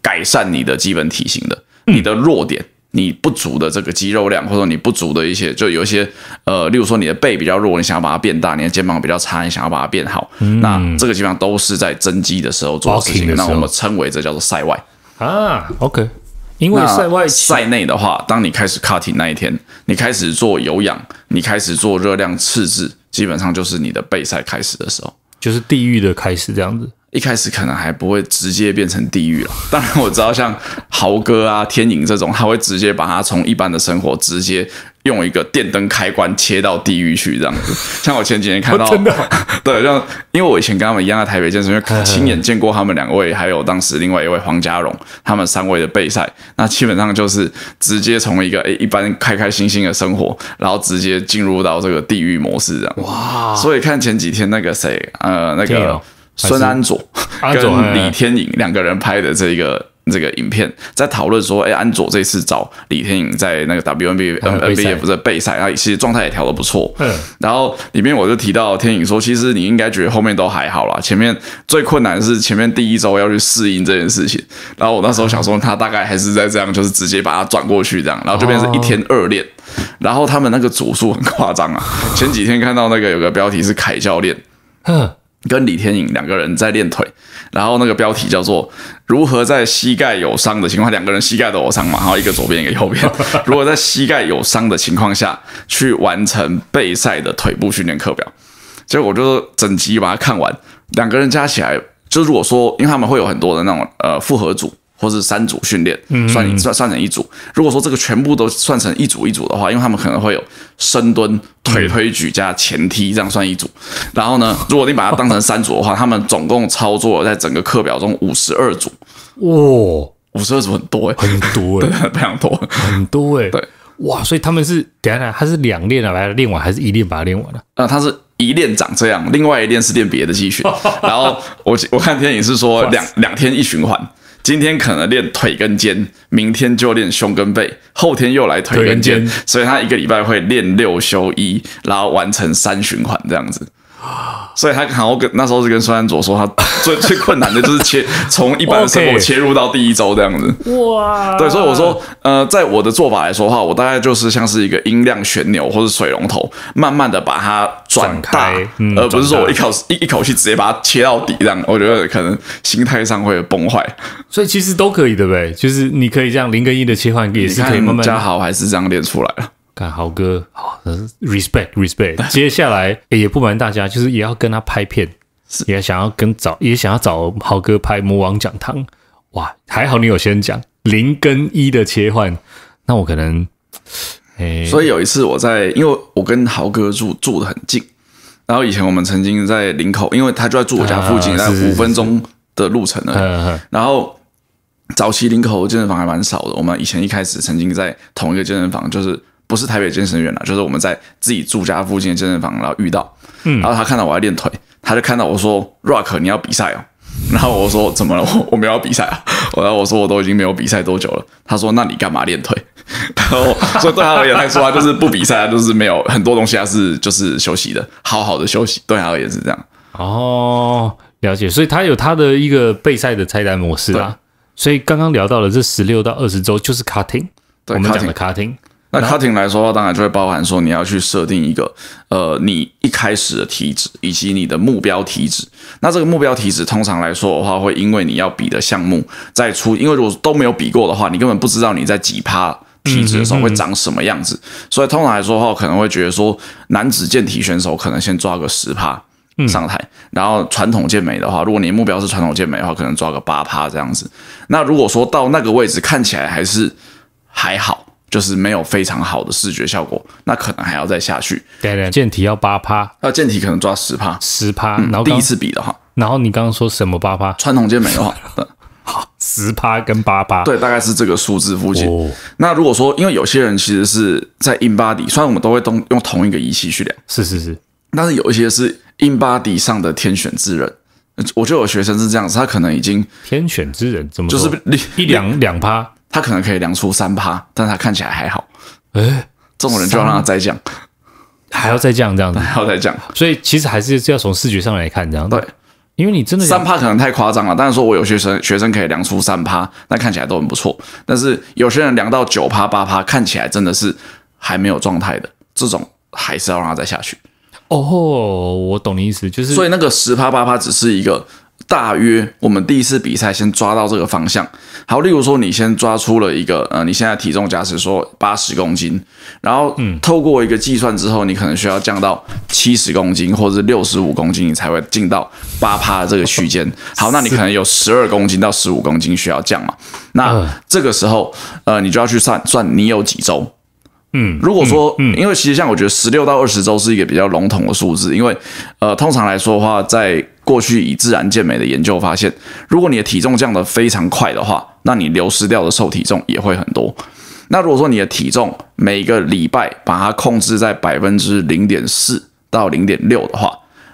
改善你的基本体型的，你的弱点。你不足的这个肌肉量，或者说你不足的一些，就有一些呃，例如说你的背比较弱，你想要把它变大；你的肩膀比较差，你想要把它变好。那这个基本上都是在增肌的时候做的事情。那我们称为这叫做赛外啊。OK，因为赛外赛内的话，当你开始卡体那一天，你开始做有氧，你开始做热量赤字，基本上就是你的备赛开始的时候，就是地狱的开始这样子。一开始可能还不会直接变成地狱了，当然我知道像豪哥啊、天影这种，他会直接把他从一般的生活直接用一个电灯开关切到地狱去这样子。像我前几天看到，对，像因为我以前跟他们一样在台北健身，因为亲眼见过他们两位，还有当时另外一位黄家荣，他们三位的备赛，那基本上就是直接从一个诶一般开开心心的生活，然后直接进入到这个地狱模式这样。哇！所以看前几天那个谁，呃，那个。孙安佐跟李天颖两个人拍的这个这个影片，在讨论说，哎，安佐这次找李天颖在那个 WNBF n b 的备赛，他其实状态也调的不错。嗯。然后里面我就提到天颖说，其实你应该觉得后面都还好啦，前面最困难是前面第一周要去适应这件事情。然后我那时候想说，他大概还是在这样，就是直接把他转过去这样，然后就变成一天二练。然后他们那个组数很夸张啊，前几天看到那个有个标题是“凯教练”，嗯。跟李天颖两个人在练腿，然后那个标题叫做“如何在膝盖有伤的情况两个人膝盖都有伤嘛，然后一个左边一个右边。如果在膝盖有伤的情况下去完成备赛的腿部训练课表，结果我就整集把它看完，两个人加起来，就如果说，因为他们会有很多的那种呃复合组。或是三组训练，算你算算成一组。如果说这个全部都算成一组一组的话，因为他们可能会有深蹲、腿推举加前踢这样算一组。然后呢，如果你把它当成三组的话，他们总共操作在整个课表中五十二组。哇，五十二组很多哎，很多哎，非常多，很多哎，对，哇，所以他们是等下讲，他是两练啊，把它练完，还是一练把它练完了、啊，他是一练长这样，另外一练是练别的肌群。然后我我看天影是说两两天一循环。今天可能练腿跟肩，明天就练胸跟背，后天又来腿跟肩，所以他一个礼拜会练六休一，然后完成三循环这样子。所以他好后跟那时候是跟孙安佐说，他 最最困难的就是切 从一般的生活切入到第一周这样子。哇！对，所以我说，呃，在我的做法来说的话，我大概就是像是一个音量旋钮或者水龙头，慢慢的把它转大，而不是说我一口一一口气直接把它切到底这样。我觉得可能心态上会崩坏。所以其实都可以，的呗，就是你可以这样零跟一的切换，也是可以慢慢加好，还是这样练出来了。看豪哥，好 respect，respect。接下来也不瞒大家，就是也要跟他拍片，也想要跟找，也想要找豪哥拍《魔王讲堂》。哇，还好你有先讲零跟一的切换，那我可能，哎。所以有一次我在，因为我跟豪哥住住的很近，然后以前我们曾经在林口，因为他就在住我家附近，是五分钟的路程呢。然后早期林口健身房还蛮少的，我们以前一开始曾经在同一个健身房，就是。不是台北健身院了，就是我们在自己住家附近的健身房，然后遇到，嗯，然后他看到我在练腿，他就看到我说 Rock，你要比赛哦，然后我说怎么了？我没有要比赛啊，然后我说我都已经没有比赛多久了，他说那你干嘛练腿？然后所以对他而言来说，他就是不比赛，就是没有很多东西，他是就是休息的，好好的休息，对他而言是这样。哦，了解，所以他有他的一个备赛的菜单模式啊。所以刚刚聊到了这十六到二十周就是 cutting，我们讲的 cutting。那 cutting 来说的话，当然就会包含说你要去设定一个，呃，你一开始的体脂以及你的目标体脂。那这个目标体脂通常来说的话，会因为你要比的项目再出，因为如果都没有比过的话，你根本不知道你在几趴体脂的时候会长什么样子。所以通常来说的话，可能会觉得说，男子健体选手可能先抓个十趴上台，然后传统健美的话，如果你目标是传统健美的话，可能抓个八趴这样子。那如果说到那个位置看起来还是还好。就是没有非常好的视觉效果，那可能还要再下去。对对，健体要八趴，那健体可能抓十趴，十趴。然后第一次比的话，然后你刚刚说什么八趴？传统健美的话，好，十趴跟八趴，对，大概是这个数字附近。那如果说，因为有些人其实是在 Inbody，虽然我们都会动用同一个仪器去量，是是是，但是有一些是 Inbody 上的天选之人，我就有学生是这样子，他可能已经天选之人，怎么就是一两两趴。他可能可以量出三趴，但他看起来还好。哎，这种人就要让他再降，还要再降，这样子 还要再降。所以其实还是要从视觉上来看这样。对，因为你真的三趴可能太夸张了。但是说我有些学学生可以量出三趴，那看起来都很不错。但是有些人量到九趴八趴，看起来真的是还没有状态的。这种还是要让他再下去。哦，我懂你意思，就是所以那个十趴八趴只是一个。大约我们第一次比赛先抓到这个方向，好，例如说你先抓出了一个，呃，你现在体重假设说八十公斤，然后透过一个计算之后，你可能需要降到七十公斤或者六十五公斤，你才会进到八趴的这个区间。好，那你可能有十二公斤到十五公斤需要降嘛？那这个时候，呃，你就要去算算你有几周，嗯，如果说嗯因为其实像我觉得十六到二十周是一个比较笼统的数字，因为呃，通常来说的话在过去以自然健美的研究发现，如果你的体重降得非常快的话，那你流失掉的瘦体重也会很多。那如果说你的体重每个礼拜把它控制在百分之零点四到零点六的话，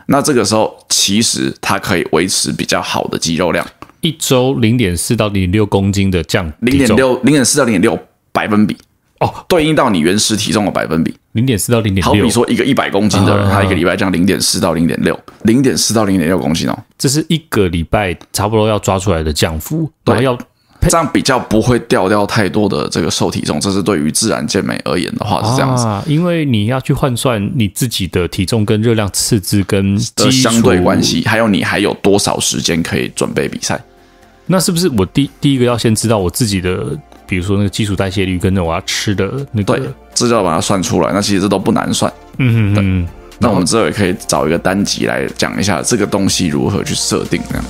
那这个时候其实它可以维持比较好的肌肉量。一周零点四到零点六公斤的降，零点六，零点四到零点六百分比。哦，对应到你原始体重的百分比，零点四到零点六。好比说，一个一百公斤的人，他一个礼拜降零点四到零点六，零点四到零点六公斤哦。这是一个礼拜差不多要抓出来的降幅，对，要这样比较不会掉掉太多的这个瘦体重。这是对于自然健美而言的话是这样子，啊、因为你要去换算你自己的体重跟热量赤字跟的相对关系，还有你还有多少时间可以准备比赛。那是不是我第第一个要先知道我自己的？比如说那个基础代谢率跟着我要吃的那个，对，这就要把它算出来。那其实这都不难算。嗯嗯嗯，那我们之后也可以找一个单集来讲一下这个东西如何去设定，这样。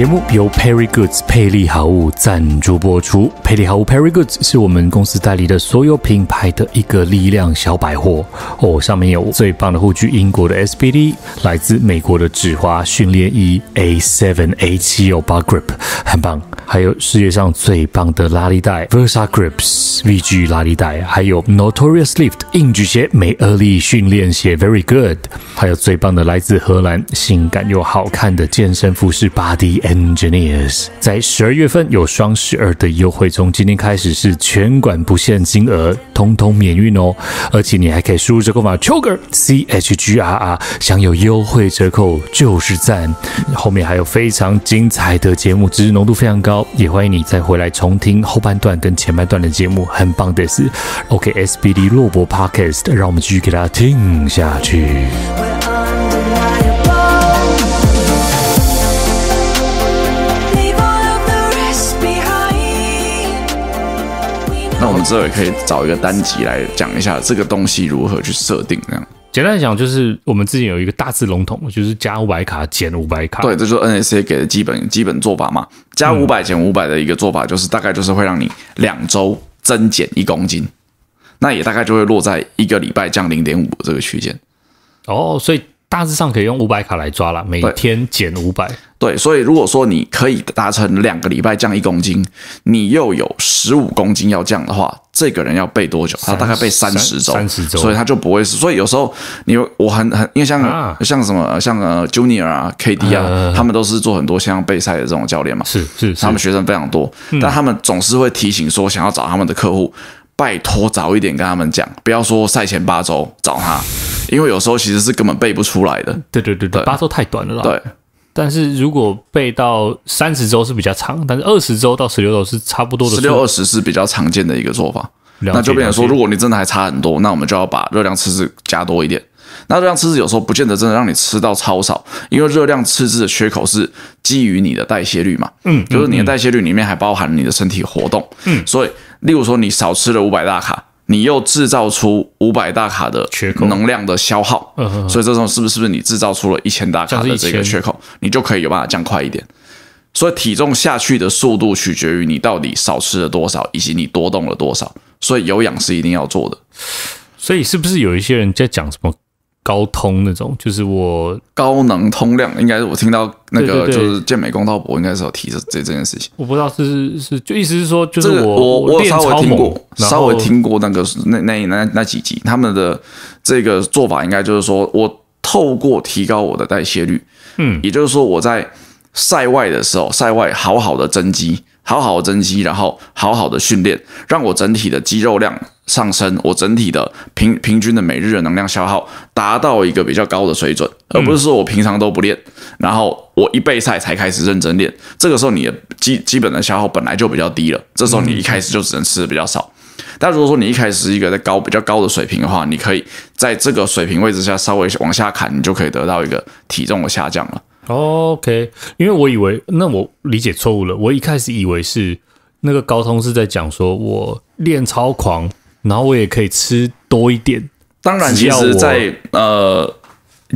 节目由 Perry Goods 配利好物赞助播出。配利好物 Perry Goods 是我们公司代理的所有品牌的一个力量小百货哦，上面有最棒的护具，英国的 SBD，来自美国的指花训练一 A Seven A 七有八 Grip，很棒。还有世界上最棒的拉力带 Versa Grips VG 拉力带，还有 Notorious Lift 硬举鞋美二力训练鞋 Very Good，还有最棒的来自荷兰性感又好看的健身服饰 Body Engineers，在十二月份有双十二的优惠，从今天开始是全馆不限金额，通通免运哦！而且你还可以输入折扣码 CHGRR，享有优惠折扣就是赞。后面还有非常精彩的节目，知识浓度非常高。也欢迎你再回来重听后半段跟前半段的节目，很棒的是，OK SBD 洛伯 Podcast，让我们继续给家听下去。那我们之后也可以找一个单集来讲一下这个东西如何去设定，这样。简单来讲，就是我们之前有一个大致笼统，就是加五百卡减五百卡。对，这就是 NSA 给的基本基本做法嘛。加五百减五百的一个做法，就是大概就是会让你两周增减一公斤，那也大概就会落在一个礼拜降零点五这个区间。哦，所以。大致上可以用五百卡来抓了，每天减五百。对，所以如果说你可以达成两个礼拜降一公斤，你又有十五公斤要降的话，这个人要背多久？他大概背三十周，三十周，所以他就不会死。所以有时候你我很很，因为像像什么像呃 Junior 啊、K D 啊，他们都是做很多像备赛的这种教练嘛，是是是，他们学生非常多，但他们总是会提醒说想要找他们的客户。拜托，早一点跟他们讲，不要说赛前八周找他，因为有时候其实是根本背不出来的。对对对对，八周太短了。对，但是如果背到三十周是比较长，但是二十周到十六周是差不多的。十六二十是比较常见的一个做法。那就变成说，如果你真的还差很多，那我们就要把热量赤字加多一点。那热量赤字有时候不见得真的让你吃到超少，因为热量赤字的缺口是基于你的代谢率嘛，嗯，就是你的代谢率里面还包含你的身体活动，嗯，所以。例如说，你少吃了五百大卡，你又制造出五百大卡的能量的消耗，所以这种是不是是不是你制造出了一千大卡的这个缺口，你就可以有办法降快一点？所以体重下去的速度取决于你到底少吃了多少，以及你多动了多少。所以有氧是一定要做的。所以是不是有一些人在讲什么？高通那种，就是我高能通量，应该是我听到那个就是健美公道博应该是有提这这这件事情，我不知道是是，就意思是说，就是我我我稍微听过，稍微听过那个那那那那几集，他们的这个做法应该就是说我透过提高我的代谢率，嗯，也就是说我在赛外的时候，赛外好好的增肌，好好的增肌，然后好好的训练，让我整体的肌肉量。上升，我整体的平平均的每日的能量消耗达到一个比较高的水准，而不是说我平常都不练，然后我一备赛才开始认真练。这个时候你的基基本的消耗本来就比较低了，这时候你一开始就只能吃的比较少。但如果说你一开始一个在高比较高的水平的话，你可以在这个水平位置下稍微往下砍，你就可以得到一个体重的下降了。OK，因为我以为那我理解错误了，我一开始以为是那个高通是在讲说我练超狂。然后我也可以吃多一点，当然，其实在呃，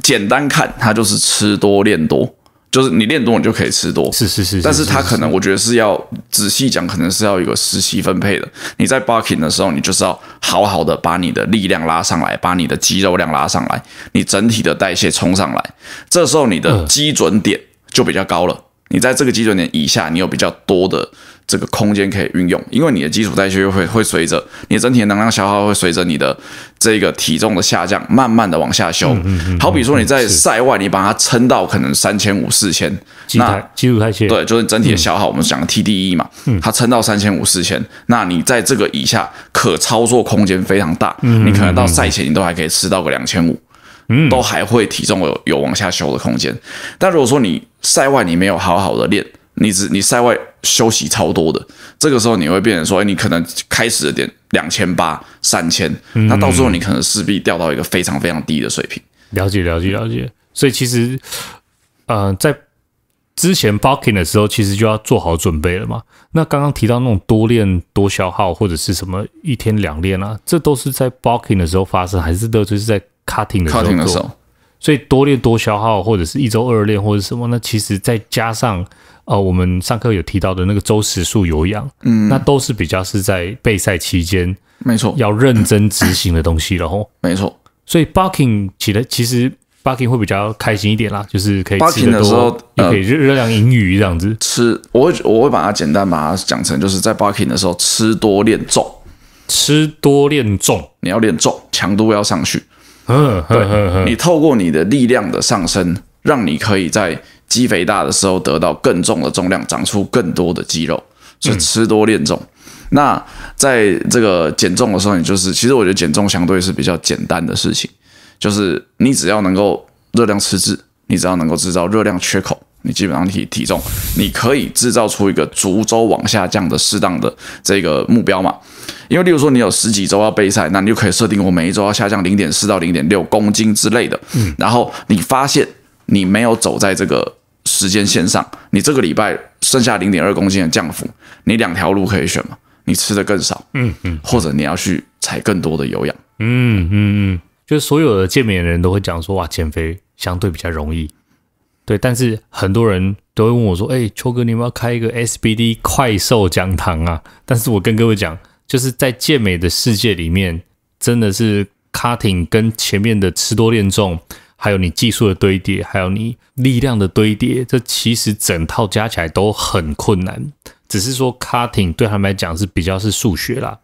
简单看，它就是吃多练多，就是你练多，你就可以吃多，是是是。但是它可能，我觉得是要仔细讲，可能是要一个时期分配的。你在 b a r k i n g 的时候，你就是要好好的把你的力量拉上来，把你的肌肉量拉上来，你整体的代谢冲上来，这时候你的基准点就比较高了。你在这个基准点以下，你有比较多的这个空间可以运用，因为你的基础代谢会会随着你的整体的能量消耗会随着你的这个体重的下降，慢慢的往下修。好比说你在赛外，你把它撑到可能三千五、四千，那基础代谢对，就是整体的消耗，我们讲 TDEE 嘛，它撑到三千五、四千，那你在这个以下可操作空间非常大，你可能到赛前你都还可以吃到个两千五。嗯，都还会体重有有往下修的空间，但如果说你赛外你没有好好的练，你只你赛外休息超多的，这个时候你会变成说，哎，你可能开始的点两千八三千，那到最后你可能势必掉到一个非常非常低的水平。了解了解了解。所以其实，呃，在之前 bucking 的时候，其实就要做好准备了嘛。那刚刚提到那种多练多消耗或者是什么一天两练啊，这都是在 bucking 的时候发生，还是都是在。cutting 的时候，所以多练多消耗，或者是一周二练或者什么，那其实再加上呃我们上课有提到的那个周时数有氧，嗯，那都是比较是在备赛期间没错要认真执行的东西了后没错。所以 bucking 起来其实 bucking 会比较开心一点啦，就是可以吃的时候也可以热量盈余这样子吃，我会我会把它简单把它讲成就是在 bucking 的时候吃多练重，吃多练重，你要练重强度要上去。嗯，对，你透过你的力量的上升，让你可以在肌肥大的时候得到更重的重量，长出更多的肌肉，所以吃多练重。那在这个减重的时候，你就是其实我觉得减重相对是比较简单的事情，就是你只要能够热量赤字，你只要能够制造热量缺口，你基本上体体重，你可以制造出一个逐周往下降的适当的这个目标嘛。因为，例如说，你有十几周要备赛，那你就可以设定，我每一周要下降零点四到零点六公斤之类的。嗯，然后你发现你没有走在这个时间线上，你这个礼拜剩下零点二公斤的降幅，你两条路可以选嘛？你吃的更少，嗯嗯，或者你要去踩更多的有氧。嗯嗯嗯，就是所有的健美人都会讲说，哇，减肥相对比较容易。对，但是很多人都会问我说，哎，秋哥，你要不要开一个 SBD 快瘦讲堂啊？但是我跟各位讲。就是在健美的世界里面，真的是卡 g 跟前面的吃多练重，还有你技术的堆叠，还有你力量的堆叠，这其实整套加起来都很困难。只是说卡 g 对他们来讲是比较是数学啦，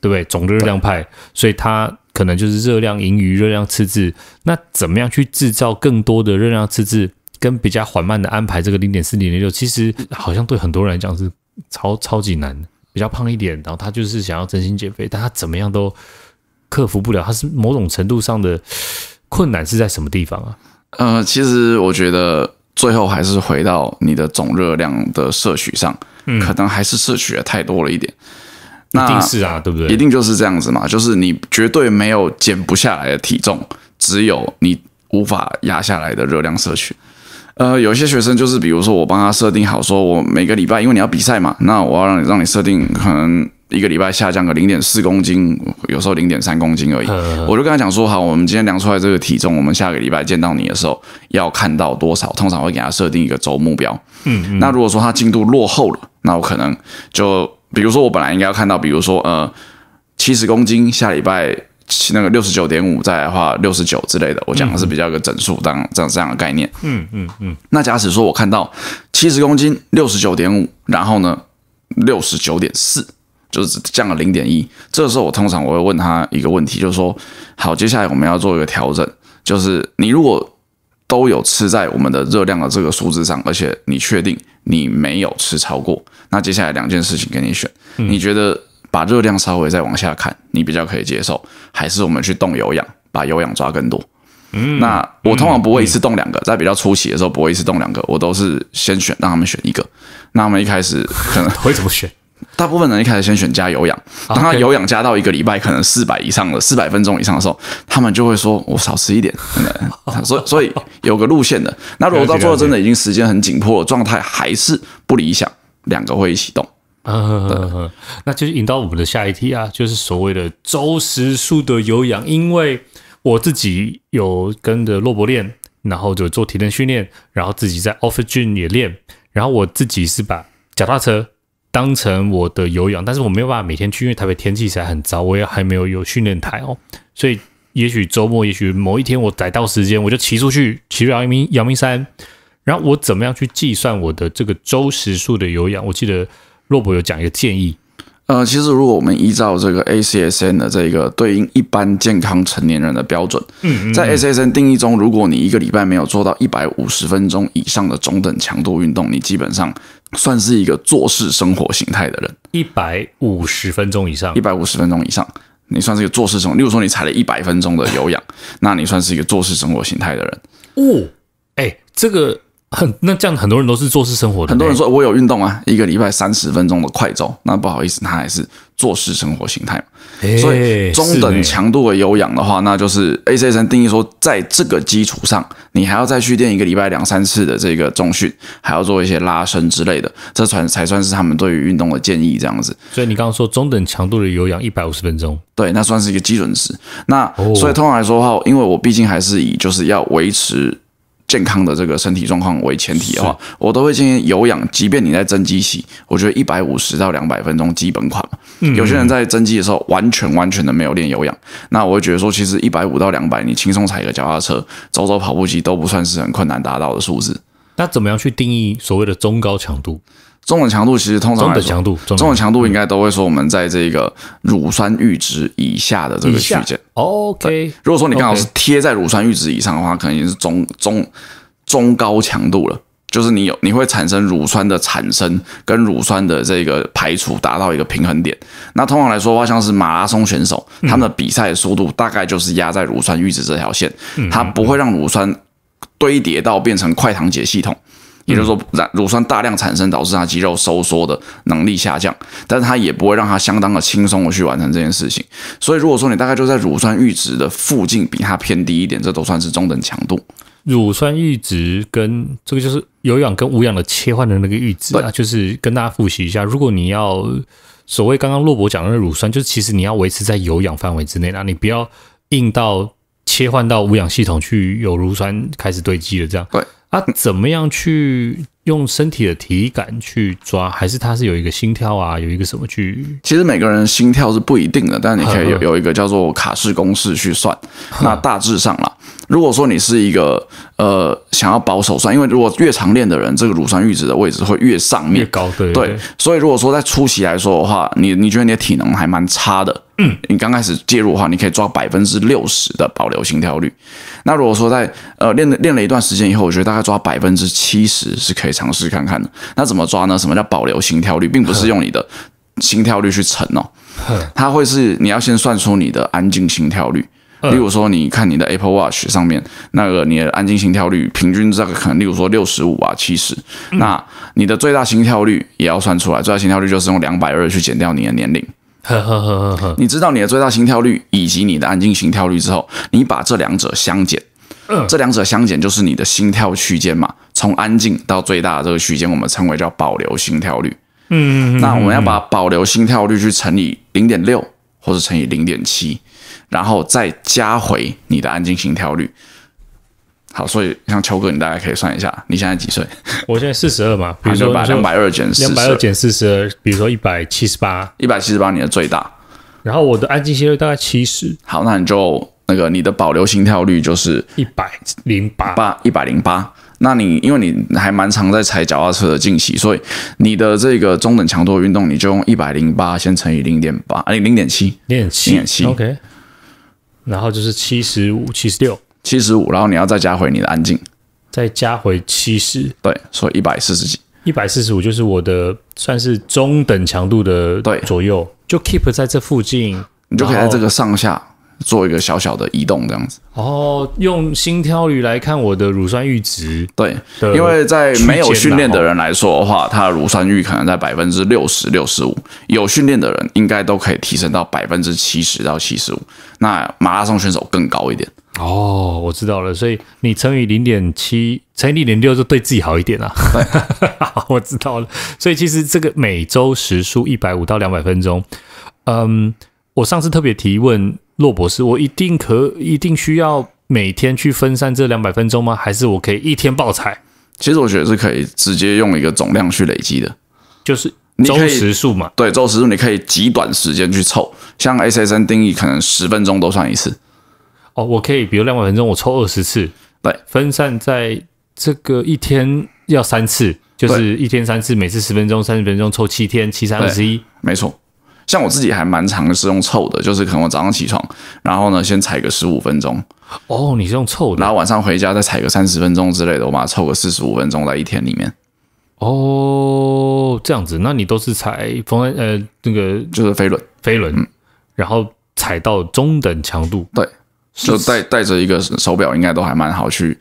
对不对？总热量派，所以它可能就是热量盈余、热量赤字。那怎么样去制造更多的热量赤字，跟比较缓慢的安排这个零点四零点六，其实好像对很多人来讲是超超级难比较胖一点，然后他就是想要真心减肥，但他怎么样都克服不了。他是某种程度上的困难是在什么地方啊？呃，其实我觉得最后还是回到你的总热量的摄取上，嗯，可能还是摄取的太多了一点。那一定是啊，对不对？一定就是这样子嘛，就是你绝对没有减不下来的体重，只有你无法压下来的热量摄取。呃，有些学生就是，比如说我帮他设定好，说我每个礼拜，因为你要比赛嘛，那我要让你让你设定，可能一个礼拜下降个零点四公斤，有时候零点三公斤而已。我就跟他讲说，好，我们今天量出来这个体重，我们下个礼拜见到你的时候要看到多少？通常会给他设定一个周目标。嗯，那如果说他进度落后了，那我可能就，比如说我本来应该要看到，比如说呃，七十公斤，下礼拜。那个六十九点五，再话六十九之类的，我讲的是比较一个整数，当这样这样的概念。嗯嗯嗯。那假使说我看到七十公斤六十九点五，然后呢六十九点四，就是降了零点一，这时候我通常我会问他一个问题，就是说，好，接下来我们要做一个调整，就是你如果都有吃在我们的热量的这个数字上，而且你确定你没有吃超过，那接下来两件事情给你选，你觉得？把热量稍微再往下看，你比较可以接受，还是我们去动有氧，把有氧抓更多？嗯，那我通常不会一次动两个，在比较初期的时候不会一次动两个，我都是先选让他们选一个。那他们一开始可能 会怎么选？大部分人一开始先选加有氧，当他有氧加到一个礼拜可能四百以上的四百分钟以上的时候，他们就会说我少吃一点。可能，所以所以有个路线的。那如果到最后真的已经时间很紧迫，状态还是不理想，两个会一起动。嗯，那就是引到我们的下一题啊，就是所谓的周时数的有氧。因为我自己有跟着洛伯练，然后就做体能训练，然后自己在 Origin 也练，然后我自己是把脚踏车当成我的有氧，但是我没有办法每天去，因为台北天气实在很糟，我也还没有有训练台哦。所以也许周末，也许某一天我逮到时间，我就骑出去骑阳明阳明山。然后我怎么样去计算我的这个周时数的有氧？我记得。洛普有讲一个建议，呃，其实如果我们依照这个 ACSN 的这个对应一般健康成年人的标准，嗯嗯在 ACSN 定义中，如果你一个礼拜没有做到一百五十分钟以上的中等强度运动，你基本上算是一个坐式生活形态的人。一百五十分钟以上，一百五十分钟以上，你算是一个坐式活。例如说，你踩了一百分钟的有氧，那你算是一个坐式生活形态的人。哦，哎，这个。很那这样，很多人都是做事生活的。很多人说我有运动啊，一个礼拜三十分钟的快走。那不好意思，他还是做事生活心态嘛。所以中等强度的有氧的话，那就是 A C C 定义说，在这个基础上，你还要再去练一个礼拜两三次的这个中训，还要做一些拉伸之类的，这才才算是他们对于运动的建议这样子。所以你刚刚说中等强度的有氧一百五十分钟，对，那算是一个基准值。那所以通常来说的话，因为我毕竟还是以就是要维持。健康的这个身体状况为前提的话，我都会建议有氧。即便你在增肌期，我觉得一百五十到两百分钟基本款嘛。有些人在增肌的时候，完全完全的没有练有氧，那我会觉得说，其实一百五到两百，你轻松踩个脚踏车，走走跑步机都不算是很困难达到的数字。那怎么样去定义所谓的中高强度？中等强度其实通常，中等强度，中等强度应该都会说我们在这个乳酸阈值以下的这个区间。OK，如果说你刚好是贴在乳酸阈值以上的话，可能已经是中中中高强度了，就是你有你会产生乳酸的产生跟乳酸的这个排除达到一个平衡点。那通常来说的话，像是马拉松选手，他们的比赛速度大概就是压在乳酸阈值这条线，它不会让乳酸堆叠到变成快糖解系统。也就是说，乳酸大量产生导致它肌肉收缩的能力下降，但是它也不会让它相当的轻松的去完成这件事情。所以，如果说你大概就在乳酸阈值的附近，比它偏低一点，这都算是中等强度。乳酸阈值跟这个就是有氧跟无氧的切换的那个阈值啊，就是跟大家复习一下。如果你要所谓刚刚洛博讲的那乳酸，就是其实你要维持在有氧范围之内那你不要硬到切换到无氧系统去，有乳酸开始堆积了这样。对。他怎么样去用身体的体感去抓，还是他是有一个心跳啊，有一个什么去？其实每个人心跳是不一定的，但你可以有 有一个叫做卡式公式去算。那大致上啦，如果说你是一个呃想要保守算，因为如果越长练的人，这个乳酸阈值的位置会越上面越高。对对，所以如果说在初期来说的话，你你觉得你的体能还蛮差的。你刚开始介入的话，你可以抓百分之六十的保留心跳率。那如果说在呃练练了一段时间以后，我觉得大概抓百分之七十是可以尝试看看的。那怎么抓呢？什么叫保留心跳率，并不是用你的心跳率去乘哦，它会是你要先算出你的安静心跳率。例如说，你看你的 Apple Watch 上面那个你的安静心跳率，平均这个可能例如说六十五啊七十，那你的最大心跳率也要算出来。最大心跳率就是用两百二去减掉你的年龄。呵呵呵呵呵，你知道你的最大心跳率以及你的安静心跳率之后，你把这两者相减，这两者相减就是你的心跳区间嘛？从安静到最大这个区间，我们称为叫保留心跳率。嗯，那我们要把保留心跳率去乘以零点六，或者乘以零点七，然后再加回你的安静心跳率。好，所以像秋哥，你大概可以算一下，你现在几岁？我现在四十二嘛。比如说两百二减两百二减四十二，比如说一百七十八，一百七十八你的最大。然后我的安静心率大概七十。好，那你就那个你的保留心跳率就是一百零八八一百零八。那你因为你还蛮常在踩脚踏车的间隙，所以你的这个中等强度运动，你就用一百零八先乘以零点八，零零点七零点七零点七。OK，然后就是七十五七十六。七十五，然后你要再加回你的安静，再加回七十，对，所以一百四十几，一百四十五就是我的算是中等强度的对左右，就 keep 在这附近，你就可以在这个上下做一个小小的移动这样子。哦，用心跳率来看我的乳酸阈值，对，因为在没有训练的人来说的话，他的乳酸阈可能在百分之六十、六十五，有训练的人应该都可以提升到百分之七十到七十五，那马拉松选手更高一点。哦，我知道了，所以你乘以零点七，乘以零点六，就对自己好一点哈，我知道了，所以其实这个每周时数一百五到两百分钟，嗯，我上次特别提问洛博士，我一定可一定需要每天去分散这两百分钟吗？还是我可以一天爆踩？其实我觉得是可以直接用一个总量去累积的，就是周时数嘛。对，周时数你可以极短时间去凑，像 S S N 定义，可能十分钟都算一次。我可以，比如两百分钟，我抽二十次，对，分散在这个一天要三次，就是一天三次，每次十分钟，三十分钟，抽七天，七三二十一，没错。像我自己还蛮尝试用臭的，就是可能我早上起床，然后呢先踩个十五分钟。哦，你是用的，然后晚上回家再踩个三十分钟之类的，我把它凑个四十五分钟在一天里面。哦，这样子，那你都是踩风呃那个就是飞轮飞轮，然后踩到中等强度，对。就带带着一个手表，应该都还蛮好去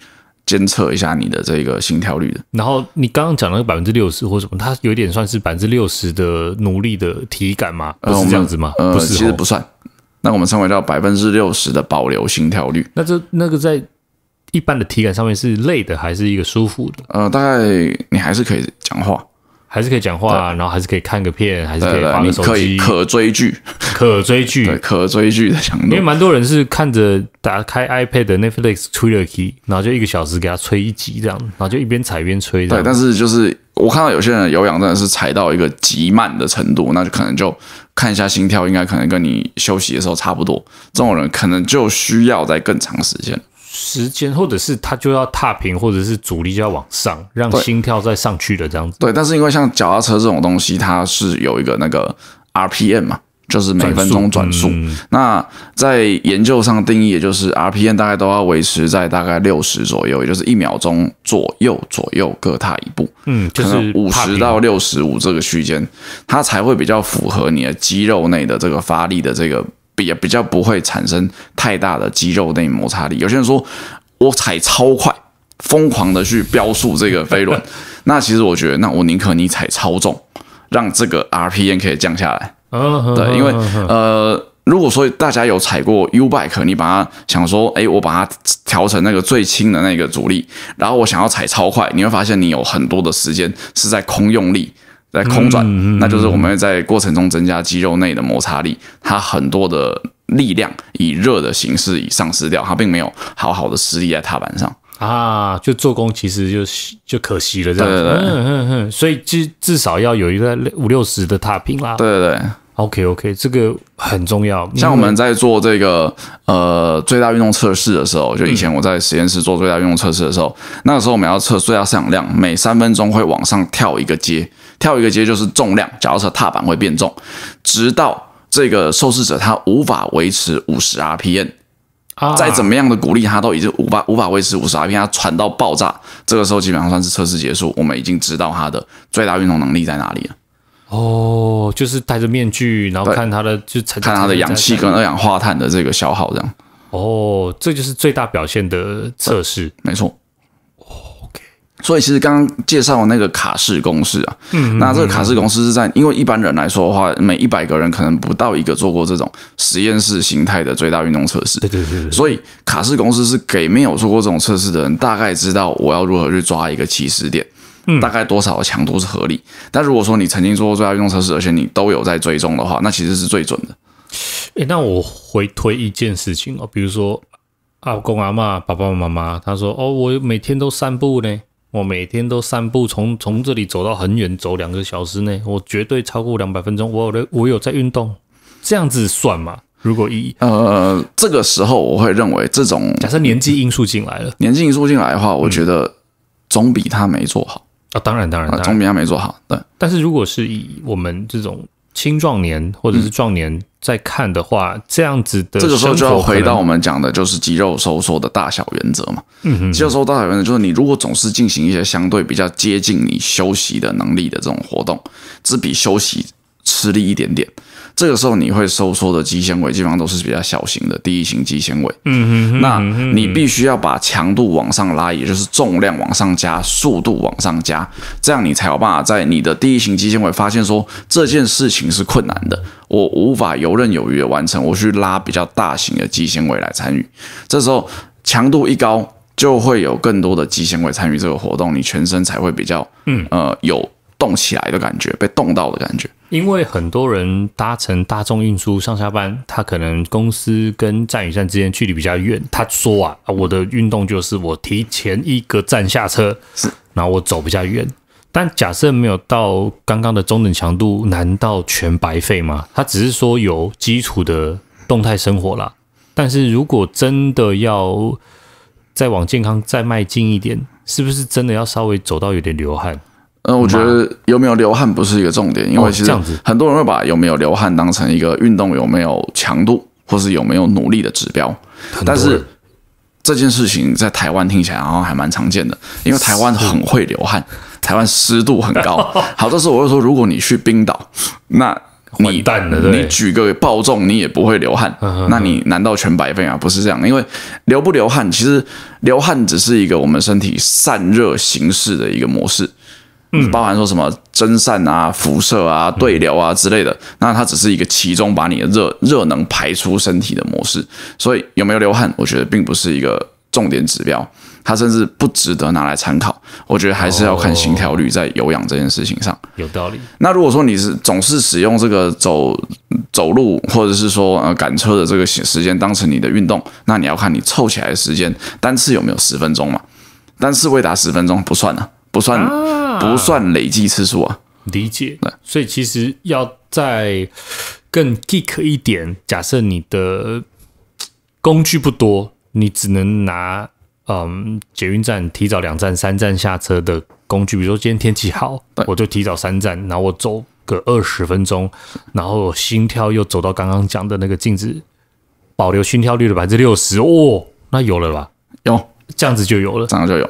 监测一下你的这个心跳率的。然后你刚刚讲那个百分之六十或什么，它有点算是百分之六十的努力的体感吗？不是这样子吗？呃，其实不算。那我们称为叫百分之六十的保留心跳率。那这那个在一般的体感上面是累的还是一个舒服的？呃，大概你还是可以讲话。还是可以讲话，然后还是可以看个片，还是可以玩手机。可追剧，可追剧，可追剧的强度。因为蛮多人是看着打开 iPad 的 Netflix 追了剧，然后就一个小时给他吹一集这样，然后就一边踩一边吹。对，但是就是我看到有些人有氧真的是踩到一个极慢的程度，那就可能就看一下心跳，应该可能跟你休息的时候差不多。这种人可能就需要在更长时间。时间，或者是它就要踏平，或者是阻力就要往上，让心跳再上去的这样子。对，但是因为像脚踏车这种东西，它是有一个那个 RPM 嘛，就是每分钟转速。那在研究上定义，也就是 RPM 大概都要维持在大概六十左右，也就是一秒钟左右左右各踏一步。嗯，就是五十到六十五这个区间，它才会比较符合你的肌肉内的这个发力的这个。也比较不会产生太大的肌肉内摩擦力。有些人说我踩超快，疯狂的去飙速这个飞轮，那其实我觉得，那我宁可你踩超重，让这个 RPM 可以降下来。对，因为呃，如果说大家有踩过 u b i k e 你把它想说，哎，我把它调成那个最轻的那个阻力，然后我想要踩超快，你会发现你有很多的时间是在空用力。在空转，那就是我们在过程中增加肌肉内的摩擦力，它很多的力量以热的形式已丧失掉，它并没有好好的施力在踏板上啊，就做工其实就就可惜了这样子，所以至至少要有一个五六十的踏频啦，对对对。OK，OK，这个很重要。像我们在做这个呃最大运动测试的时候，就以前我在实验室做最大运动测试的时候，那个时候我们要测最大摄氧量，每三分钟会往上跳一个阶，跳一个阶就是重量，假如说踏板会变重，直到这个受试者他无法维持五十 RPN，啊，再怎么样的鼓励他都已经无法无法维持五十 RPN，他喘到爆炸，这个时候基本上算是测试结束，我们已经知道他的最大运动能力在哪里了。哦，就是戴着面具，然后看他的，就看他的氧气跟二氧化碳的这个消耗，这样。哦，这就是最大表现的测试，没错。OK，所以其实刚刚介绍的那个卡式公式啊，嗯，那这个卡式公式是在，因为一般人来说的话，每一百个人可能不到一个做过这种实验室形态的最大运动测试。对对对。所以卡式公式是给没有做过这种测试的人，大概知道我要如何去抓一个起始点。大概多少的强度是合理？但如果说你曾经做过最佳运动测试，而且你都有在追踪的话，那其实是最准的。哎，那我回推一件事情哦，比如说阿公阿妈、爸爸妈妈，他说：“哦，我每天都散步呢，我每天都散步，从从这里走到很远，走两个小时内，我绝对超过两百分钟，我有我有在运动，这样子算吗？”如果一呃这个时候，我会认为这种假设年纪因素进来了，年纪因素进来的话，我觉得总比他没做好。啊，当然当然，总比他没做好。对，但是如果是以我们这种青壮年或者是壮年在看的话，这样子的，这个时候就要回到我们讲的，就是肌肉收缩的大小原则嘛。嗯嗯，肌肉收缩大小原则就是，你如果总是进行一些相对比较接近你休息的能力的这种活动，只比休息吃力一点点。这个时候你会收缩的肌纤维基本上都是比较小型的第一型肌纤维。嗯嗯嗯。那你必须要把强度往上拉，也就是重量往上加，速度往上加，这样你才有办法在你的第一型肌纤维发现说这件事情是困难的，我无法游刃有余的完成。我去拉比较大型的肌纤维来参与。这时候强度一高，就会有更多的肌纤维参与这个活动，你全身才会比较，嗯呃，有动起来的感觉，被动到的感觉。因为很多人搭乘大众运输上下班，他可能公司跟站与站之间距离比较远。他说啊，我的运动就是我提前一个站下车，然后我走比较远。但假设没有到刚刚的中等强度，难道全白费吗？他只是说有基础的动态生活啦。但是如果真的要再往健康再迈进一点，是不是真的要稍微走到有点流汗？嗯，我觉得有没有流汗不是一个重点，因为其实很多人会把有没有流汗当成一个运动有没有强度或是有没有努力的指标。但是这件事情在台湾听起来好像还蛮常见的，因为台湾很会流汗，台湾湿度很高。好，这时候我会说，如果你去冰岛，那你你举个暴重你也不会流汗，那你难道全白费啊？不是这样的，因为流不流汗，其实流汗只是一个我们身体散热形式的一个模式。嗯，包含说什么蒸散啊、辐射啊、对流啊之类的，那它只是一个其中把你的热热能排出身体的模式，所以有没有流汗，我觉得并不是一个重点指标，它甚至不值得拿来参考。我觉得还是要看心跳率在有氧这件事情上。有道理。那如果说你是总是使用这个走走路或者是说呃赶车的这个时间当成你的运动，那你要看你凑起来的时间单次有没有十分钟嘛？单次未达十分钟不算呢。不算不算累计次数啊，理解。所以其实要再更 geek 一点。假设你的工具不多，你只能拿嗯，捷运站提早两站、三站下车的工具。比如说今天天气好，我就提早三站，然后我走个二十分钟，然后心跳又走到刚刚讲的那个镜子，保留心跳率的百分之六十。哦，那有了吧？有这样子就有了，这样就有。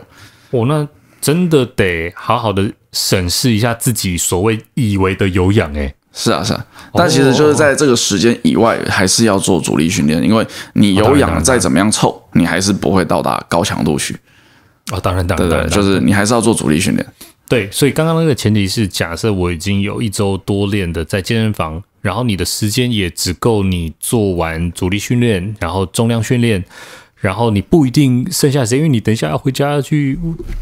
哦，那。真的得好好的审视一下自己所谓以为的有氧，哎，是啊是啊，但其实就是在这个时间以外，还是要做阻力训练，因为你有氧再怎么样凑，你还是不会到达高强度去啊，当然当然对对，就是你还是要做阻力训练，对，所以刚刚那个前提是假设我已经有一周多练的在健身房，然后你的时间也只够你做完阻力训练，然后重量训练。然后你不一定剩下谁，因为你等一下要回家要去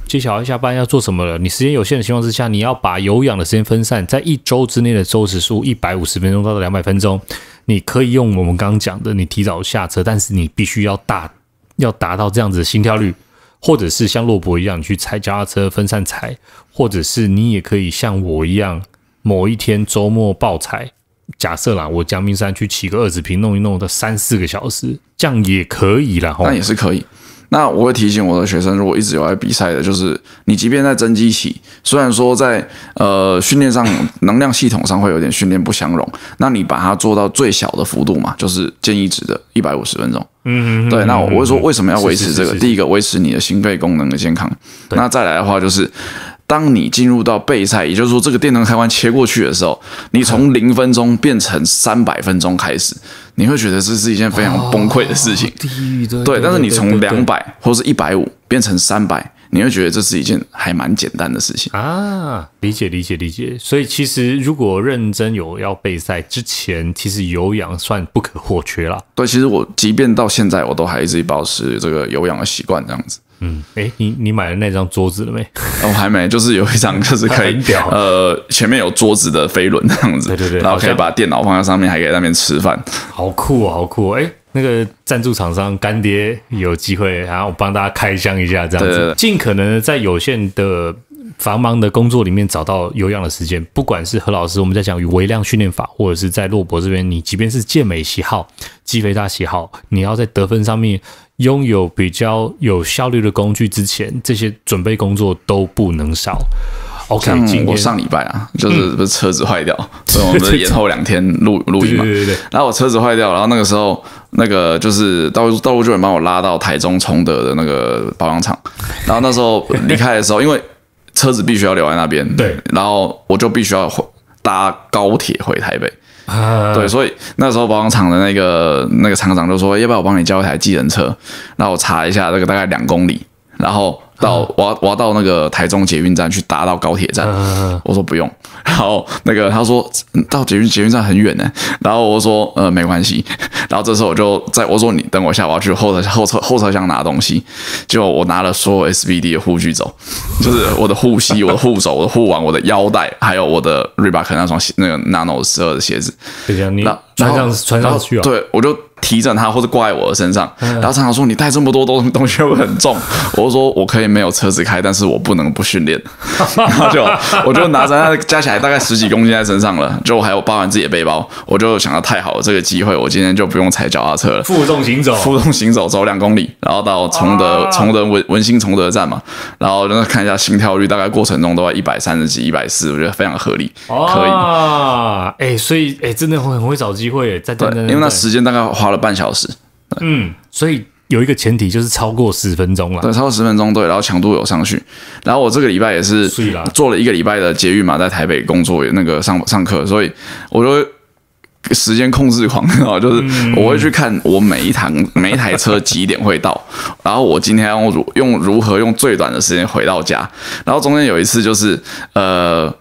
接小孩下班要做什么了。你时间有限的情况之下，你要把有氧的时间分散在一周之内的周时数一百五十分钟到两百分钟。你可以用我们刚刚讲的，你提早下车，但是你必须要大要达到这样子的心跳率，或者是像洛伯一样去踩脚踏车分散踩，或者是你也可以像我一样，某一天周末爆踩。假设啦，我江滨山去骑个二十平，弄一弄的三四个小时，这样也可以啦。那也是可以。那我会提醒我的学生，如果一直有在比赛的，就是你即便在增肌期，虽然说在呃训练上能量系统上会有点训练不相容，那你把它做到最小的幅度嘛，就是建议值的一百五十分钟。嗯嗯嗯。对，那我会说为什么要维持这个？第一个维持你的心肺功能的健康。那再来的话就是。当你进入到备赛，也就是说这个电能开关切过去的时候，你从零分钟变成三百分钟开始，你会觉得这是一件非常崩溃的事情。地狱对，但是你从两百或者是一百五变成三百，你会觉得这是一件还蛮简单的事情啊。理解理解理解。所以其实如果认真有要备赛之前，其实有氧算不可或缺了。对，其实我即便到现在，我都还一直保持这个有氧的习惯这样子。嗯，哎，你你买了那张桌子了没？我还没，就是有一张，就是可以，呃，前面有桌子的飞轮这样子，对对对，然后可以把电脑放在上面，还可以那边吃饭，好酷哦，好酷！哎，那个赞助厂商干爹有机会，然后我帮大家开箱一下，这样子，尽可能在有限的。繁忙的工作里面找到有氧的时间，不管是何老师，我们在讲微量训练法，或者是在洛博这边，你即便是健美喜好、肌肥大喜好，你要在得分上面拥有比较有效率的工具之前，这些准备工作都不能少。OK，我上礼拜啊，就是不是车子坏掉，所以我们延后两天录录音嘛。对对对。然后我车子坏掉，然后那个时候，那个就是道路道路救援帮我拉到台中崇德的那个保养厂，然后那时候离开的时候，因为车子必须要留在那边，对，然后我就必须要回搭高铁回台北，对，所以那时候保养厂的那个那个厂长就说，要不要我帮你叫一台计程车？那我查一下这个大概两公里，然后。到我要我要到那个台中捷运站去搭到高铁站，我说不用，然后那个他说到捷运捷运站很远呢，然后我说呃没关系，然后这时候我就在我说你等我一下，我要去后车后车后车厢拿东西，就果我拿了所有 SBD 的护具走，就是我的护膝、我的护手、我的护腕、我的腰带，还有我的 Reebok 那双那个 Nano 色的鞋子，那穿上穿上去啊？对我就。提着它或者挂在我的身上，然后常常说你带这么多东东西会很重。我说我可以没有车子开，但是我不能不训练。然后就我就拿着，加起来大概十几公斤在身上了，就我还有包完自己的背包，我就想到太好了，这个机会我今天就不用踩脚踏车了，负重行走，负重行走走两公里，然后到崇德崇德文文兴崇德站嘛，然后让他看一下心跳率，大概过程中都在一百三十几、一百四，我觉得非常合理，可以。哎，所以哎，真的很会找机会在。对，因为那时间大概花。花了半小时，嗯，所以有一个前提就是超过十分钟了，对，超过十分钟对，然后强度有上去，然后我这个礼拜也是，做了一个礼拜的节育嘛，在台北工作那个上上课，所以我就。时间控制狂啊，就是我会去看我每一堂 每一台车几点会到，然后我今天用如用如何用最短的时间回到家，然后中间有一次就是呃，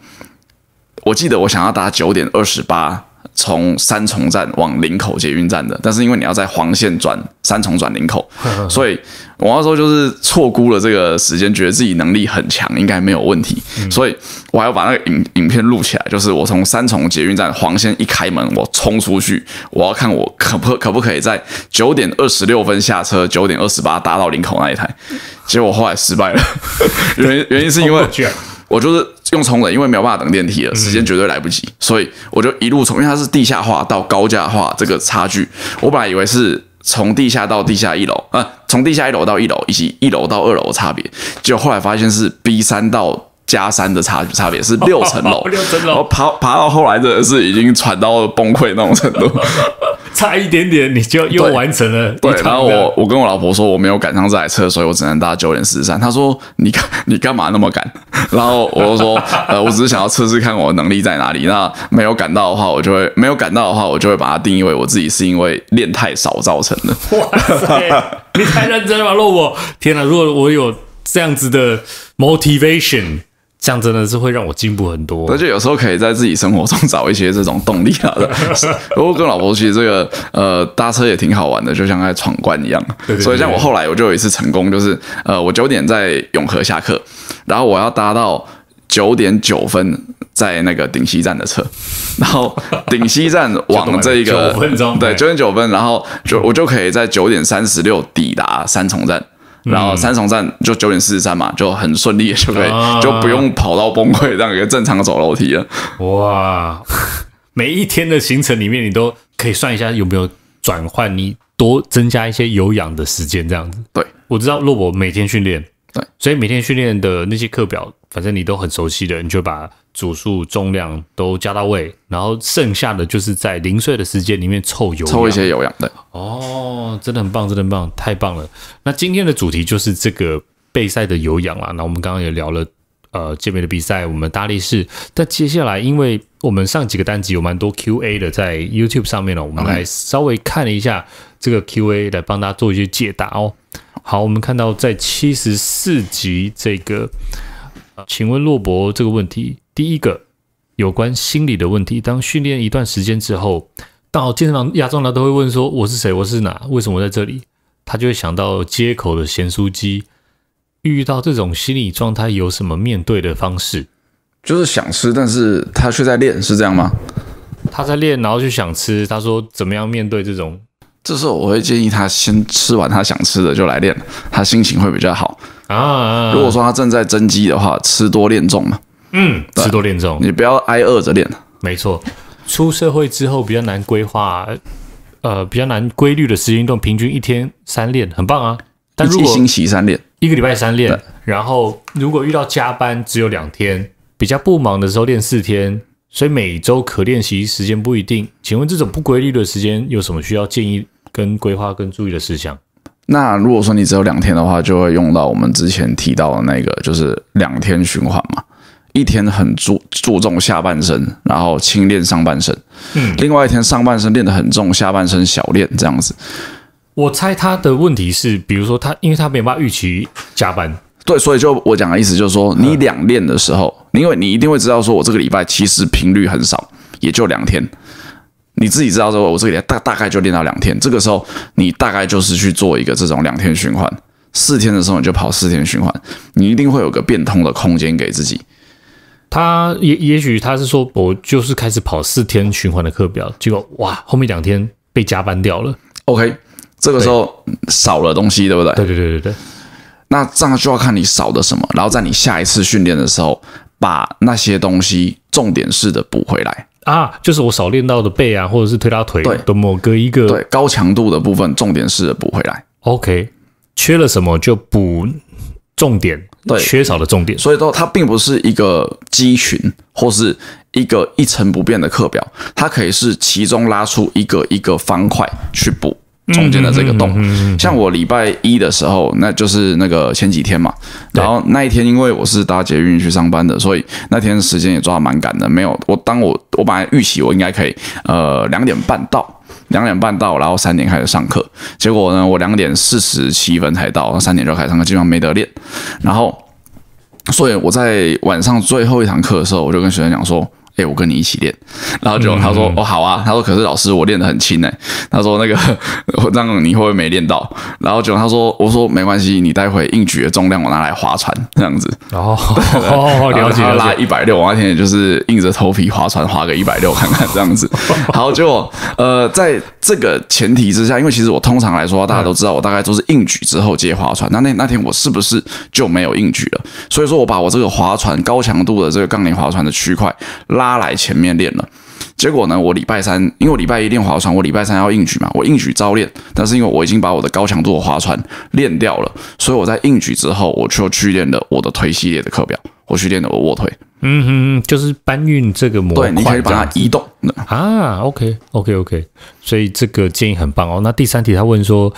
我记得我想要打九点二十八。从三重站往林口捷运站的，但是因为你要在黄线转三重转林口，所以我要候就是错估了这个时间，觉得自己能力很强，应该没有问题。所以，我还要把那个影影片录起来，就是我从三重捷运站黄线一开门，我冲出去，我要看我可不可不可以在九点二十六分下车，九点二十八搭到林口那一台，结果后来失败了，原原因是因为。我就是用冲的，因为没有办法等电梯了，时间绝对来不及，所以我就一路从，因为它是地下化到高架化这个差距，我本来以为是从地下到地下一楼，啊，从地下一楼到一楼以及一楼到二楼的差别，结果后来发现是 B 三到。加三的差差别是六层楼，六层楼，爬爬到后来的是已经喘到崩溃那种程度，差一点点你就又完成了。对，然后我我跟我老婆说我没有赶上这台车，所以我只能搭九点四十三。她说：“你看你干嘛那么赶？” 然后我就说：“呃，我只是想要测试看我的能力在哪里。那没有赶到的话，我就会没有赶到的话，我就会把它定义为我自己是因为练太少造成的。你太认真了吧，洛我天哪，如果我有这样子的 motivation。这样真的是会让我进步很多，而且有时候可以在自己生活中找一些这种动力啊的。不过跟老婆其实这个呃搭车也挺好玩的，就像在闯关一样。所以像我后来我就有一次成功，就是呃我九点在永和下课，然后我要搭到九点九分在那个顶溪站的车，然后顶溪站往 这一个，对九点九分，然后就我就可以在九点三十六抵达三重站。然后三重站就九点四十三嘛，就很顺利，就可以就不用跑到崩溃这样一个正常走楼梯了。哇，每一天的行程里面，你都可以算一下有没有转换，你多增加一些有氧的时间这样子。对，我知道，若我每天训练，对，所以每天训练的那些课表，反正你都很熟悉的，你就把。主数重量都加到位，然后剩下的就是在零碎的时间里面凑油，凑一些有氧的。哦，真的很棒，真的很棒，太棒了。那今天的主题就是这个备赛的有氧啦。那我们刚刚也聊了，呃，健美的比赛，我们大力士。那接下来，因为我们上几个单集有蛮多 Q A 的，在 YouTube 上面呢，我们来稍微看了一下这个 Q A，来帮他做一些解答哦。好，我们看到在七十四集这个。请问洛博这个问题，第一个有关心理的问题。当训练一段时间之后，到健身房、亚重了都会问说：“我是谁？我是哪？为什么在这里？”他就会想到街口的咸酥鸡。遇到这种心理状态，有什么面对的方式？就是想吃，但是他却在练，是这样吗？他在练，然后就想吃。他说：“怎么样面对这种？”这时候我会建议他先吃完他想吃的，就来练，他心情会比较好。啊，如果说他正在增肌的话，吃多练重嘛，嗯，吃多练重，你不要挨饿着练没错，出社会之后比较难规划，呃，比较难规律的时间段，平均一天三练，很棒啊。但如果星期三练，一个礼拜三练，然后如果遇到加班只有两天，比较不忙的时候练四天，所以每周可练习时间不一定。请问这种不规律的时间有什么需要建议跟规划跟注意的事项？那如果说你只有两天的话，就会用到我们之前提到的那个，就是两天循环嘛。一天很注注重下半身，然后轻练上半身；，嗯，另外一天上半身练得很重，下半身小练这样子。我猜他的问题是，比如说他因为他没办法预期加班，对，所以就我讲的意思就是说，你两练的时候，因为你一定会知道，说我这个礼拜其实频率很少，也就两天。你自己知道之后，我这个大大概就练到两天。这个时候，你大概就是去做一个这种两天循环，四天的时候你就跑四天循环，你一定会有个变通的空间给自己。他也也许他是说，我就是开始跑四天循环的课表，结果哇，后面两天被加班掉了。OK，这个时候少了东西，对不对？对对对对对。那这样就要看你少的什么，然后在你下一次训练的时候，把那些东西重点式的补回来。啊，就是我少练到的背啊，或者是推拉腿，对，某个一个对高强度的部分，重点是补回来。OK，缺了什么就补重点，对，缺少的重点。所以说，它并不是一个肌群或是一个一成不变的课表，它可以是其中拉出一个一个方块去补。中间的这个洞，像我礼拜一的时候，那就是那个前几天嘛，然后那一天因为我是搭捷运去上班的，所以那天时间也抓的蛮赶的，没有我当我我本来预习我应该可以，呃，两点半到，两点半到，然后三点开始上课，结果呢，我两点四十七分才到，三点就开始上课，基本上没得练，然后，所以我在晚上最后一堂课的时候，我就跟学生讲说。哎，我跟你一起练，然后就他说哦好啊，他说可是老师我练的很轻哎，他说那个 我这样你会不会没练到？然后就他说我说没关系，你待会硬举的重量我拿来划船这样子哦哦，了解拉一百六，我那天也就是硬着头皮划船划个一百六 看看这样子。好，就呃在这个前提之下，因为其实我通常来说大家都知道我大概都是硬举之后接划船，那那那天我是不是就没有硬举了？所以说我把我这个划船高强度的这个杠铃划船的区块拉。他来前面练了，结果呢？我礼拜三，因为我礼拜一练划船，我礼拜三要硬举嘛，我硬举招练。但是因为我已经把我的高强度划船练掉了，所以我在硬举之后，我就去练了我的腿系列的课表，我去练的卧推。嗯哼，就是搬运这个模块，你可以把它移动啊。OK，OK，OK。所以这个建议很棒哦。那第三题他问说，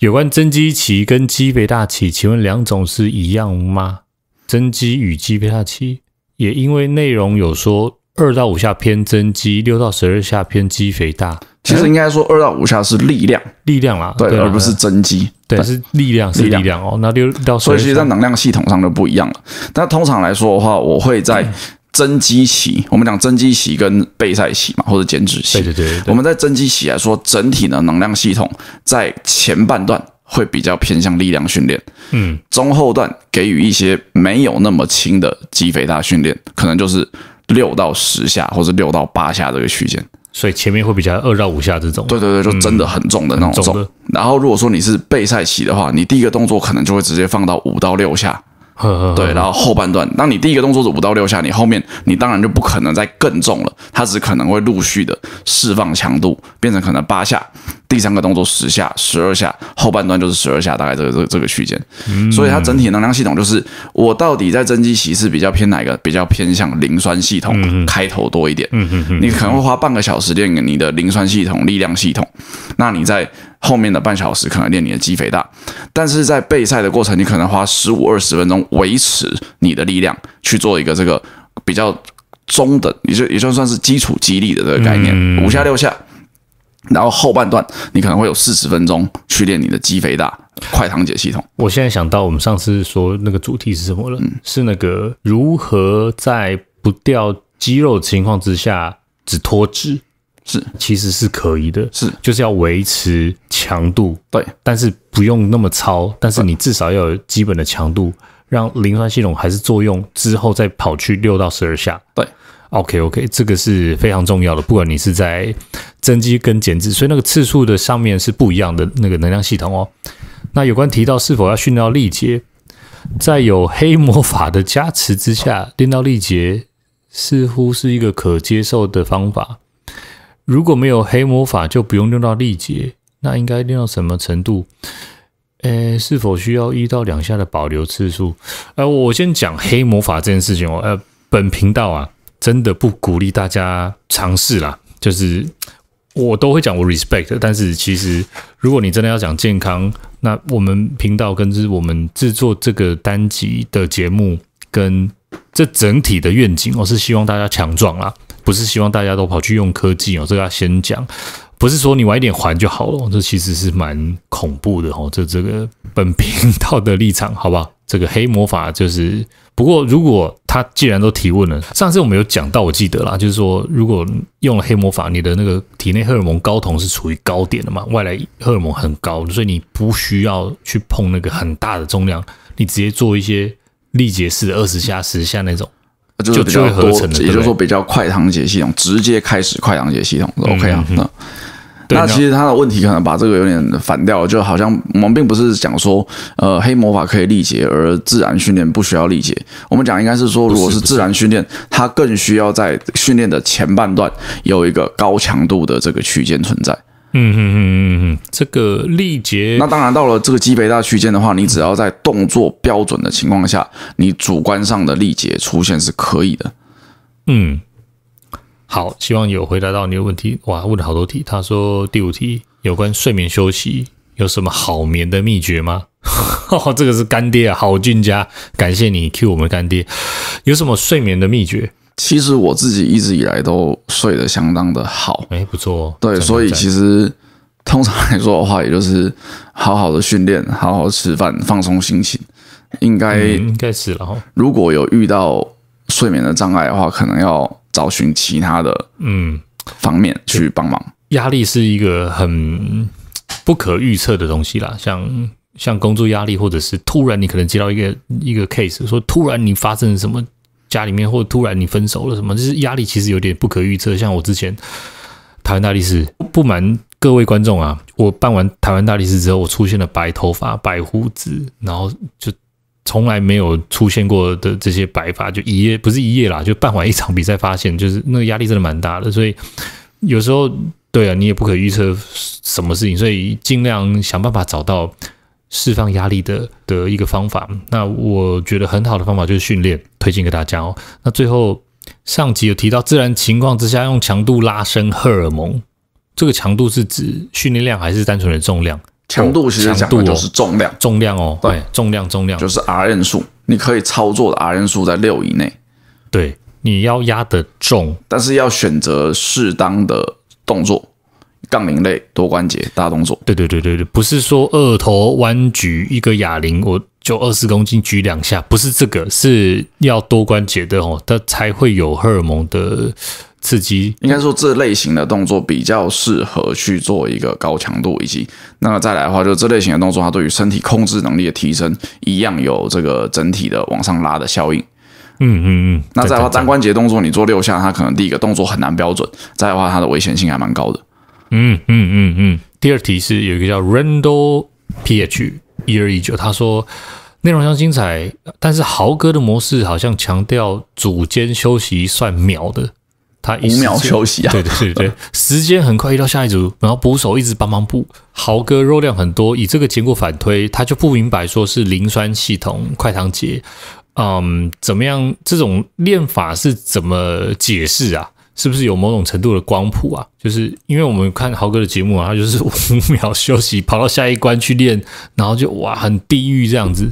有关增肌期跟肌肥大期，请问两种是一样吗？增肌与肌肥大期也因为内容有说。二到五下偏增肌，六到十二下偏肌肥大。其实应该说，二到五下是力量，力量啦，对，而不是增肌，对，是力量，是力量哦。那六到所以，其实能量系统上就不一样了。但通常来说的话，我会在增肌期，我们讲增肌期跟备赛期嘛，或者减脂期，对对对，我们在增肌期来说，整体的能量系统在前半段会比较偏向力量训练，嗯，中后段给予一些没有那么轻的肌肥大训练，可能就是。六到十下，或者六到八下这个区间，所以前面会比较二到五下这种。对对对，就真的很重的那种重。然后如果说你是备赛期的话，你第一个动作可能就会直接放到五到六下。对，然后后半段，当你第一个动作是五到六下，你后面你当然就不可能再更重了，它只可能会陆续的释放强度，变成可能八下。第三个动作十下、十二下，后半段就是十二下，大概这个这这个区间。所以它整体能量系统就是，我到底在增肌期是比较偏哪个？比较偏向磷酸系统，开头多一点。你可能会花半个小时练你的磷酸系统、力量系统。那你在后面的半小时可能练你的肌肥大。但是在备赛的过程，你可能花十五二十分钟维持你的力量，去做一个这个比较中等，也就也就算是基础肌力的这个概念，五下六下。然后后半段你可能会有四十分钟去练你的肌肥大、快糖解系统。我现在想到我们上次说那个主题是什么了？是那个如何在不掉肌肉情况之下只脱脂？是，其实是可以的。是，就是要维持强度。对，但是不用那么糙，但是你至少要有基本的强度，让磷酸系统还是作用之后再跑去六到十二下。对，OK OK，这个是非常重要的。不管你是在增肌跟减脂，所以那个次数的上面是不一样的那个能量系统哦。那有关提到是否要训到力竭，在有黑魔法的加持之下，练到力竭似乎是一个可接受的方法。如果没有黑魔法，就不用用到力竭。那应该练到什么程度？呃，是否需要一到两下的保留次数？呃，我先讲黑魔法这件事情哦。呃，本频道啊，真的不鼓励大家尝试啦，就是。我都会讲我 respect，但是其实如果你真的要讲健康，那我们频道跟是我们制作这个单集的节目跟这整体的愿景，我是希望大家强壮啦，不是希望大家都跑去用科技哦，这个要先讲，不是说你晚一点还就好了，这其实是蛮恐怖的哦，这这个本频道的立场，好吧？这个黑魔法就是，不过如果。他既然都提问了，上次我们有讲到，我记得啦，就是说，如果用了黑魔法，你的那个体内荷尔蒙睾酮是处于高点的嘛，外来荷尔蒙很高，所以你不需要去碰那个很大的重量，你直接做一些力竭式的二十下、十下那种，就比较多，也就是说比较快糖解系统，直接开始快糖解系统，OK 啊？那。那其实他的问题可能把这个有点反掉了，就好像我们并不是讲说，呃，黑魔法可以力竭，而自然训练不需要力竭。我们讲应该是说，如果是自然训练，它更需要在训练的前半段有一个高强度的这个区间存在。嗯嗯嗯嗯嗯，这个力竭，那当然到了这个基肥大区间的话，你只要在动作标准的情况下，你主观上的力竭出现是可以的。嗯。好，希望有回答到你的问题。哇，问了好多题。他说第五题有关睡眠休息，有什么好眠的秘诀吗？这个是干爹啊，好俊家，感谢你 Q 我们干爹。有什么睡眠的秘诀？其实我自己一直以来都睡得相当的好，哎，不错。哦。对，所以其实通常来说的话，也就是好好的训练，好好吃饭，放松心情，应该应该是了。如果有遇到睡眠的障碍的话，可能要。找寻其他的嗯方面去帮忙，压力是一个很不可预测的东西啦。像像工作压力，或者是突然你可能接到一个一个 case，说突然你发生什么，家里面或突然你分手了什么，就是压力其实有点不可预测。像我之前台湾大力士，不瞒各位观众啊，我办完台湾大力士之后，我出现了白头发、白胡子，然后就。从来没有出现过的这些白发，就一夜不是一夜啦，就办完一场比赛发现，就是那个压力真的蛮大的。所以有时候，对啊，你也不可预测什么事情，所以尽量想办法找到释放压力的的一个方法。那我觉得很好的方法就是训练，推荐给大家哦。那最后上集有提到，自然情况之下用强度拉伸荷尔蒙，这个强度是指训练量还是单纯的重量？强度其实讲的就是重量，重量哦，对，重量重量就是 R N 数，你可以操作的 R N 数在六以内，对，你要压的重，但是要选择适当的动作，杠铃类多关节大动作，对对对对对，不是说二头弯举一个哑铃我就二十公斤举两下，不是这个，是要多关节的哦，它才会有荷尔蒙的。刺激，应该说这类型的动作比较适合去做一个高强度，以及那么再来的话，就这类型的动作，它对于身体控制能力的提升一样有这个整体的往上拉的效应。嗯嗯嗯。那再话单关节动作，你做六下，它可能第一个动作很难标准。再的话它的危险性还蛮高的。嗯嗯嗯嗯。第二题是有一个叫 Randalph 一二一九，他说内容相常精彩，但是豪哥的模式好像强调组间休息算秒的。他五秒休息啊！对对对对，时间很快，遇到下一组，然后捕手一直帮忙补。豪哥肉量很多，以这个结果反推，他就不明白说，是磷酸系统快糖结。嗯，怎么样？这种练法是怎么解释啊？是不是有某种程度的光谱啊？就是因为我们看豪哥的节目啊，他就是 五秒休息，跑到下一关去练，然后就哇，很地狱这样子。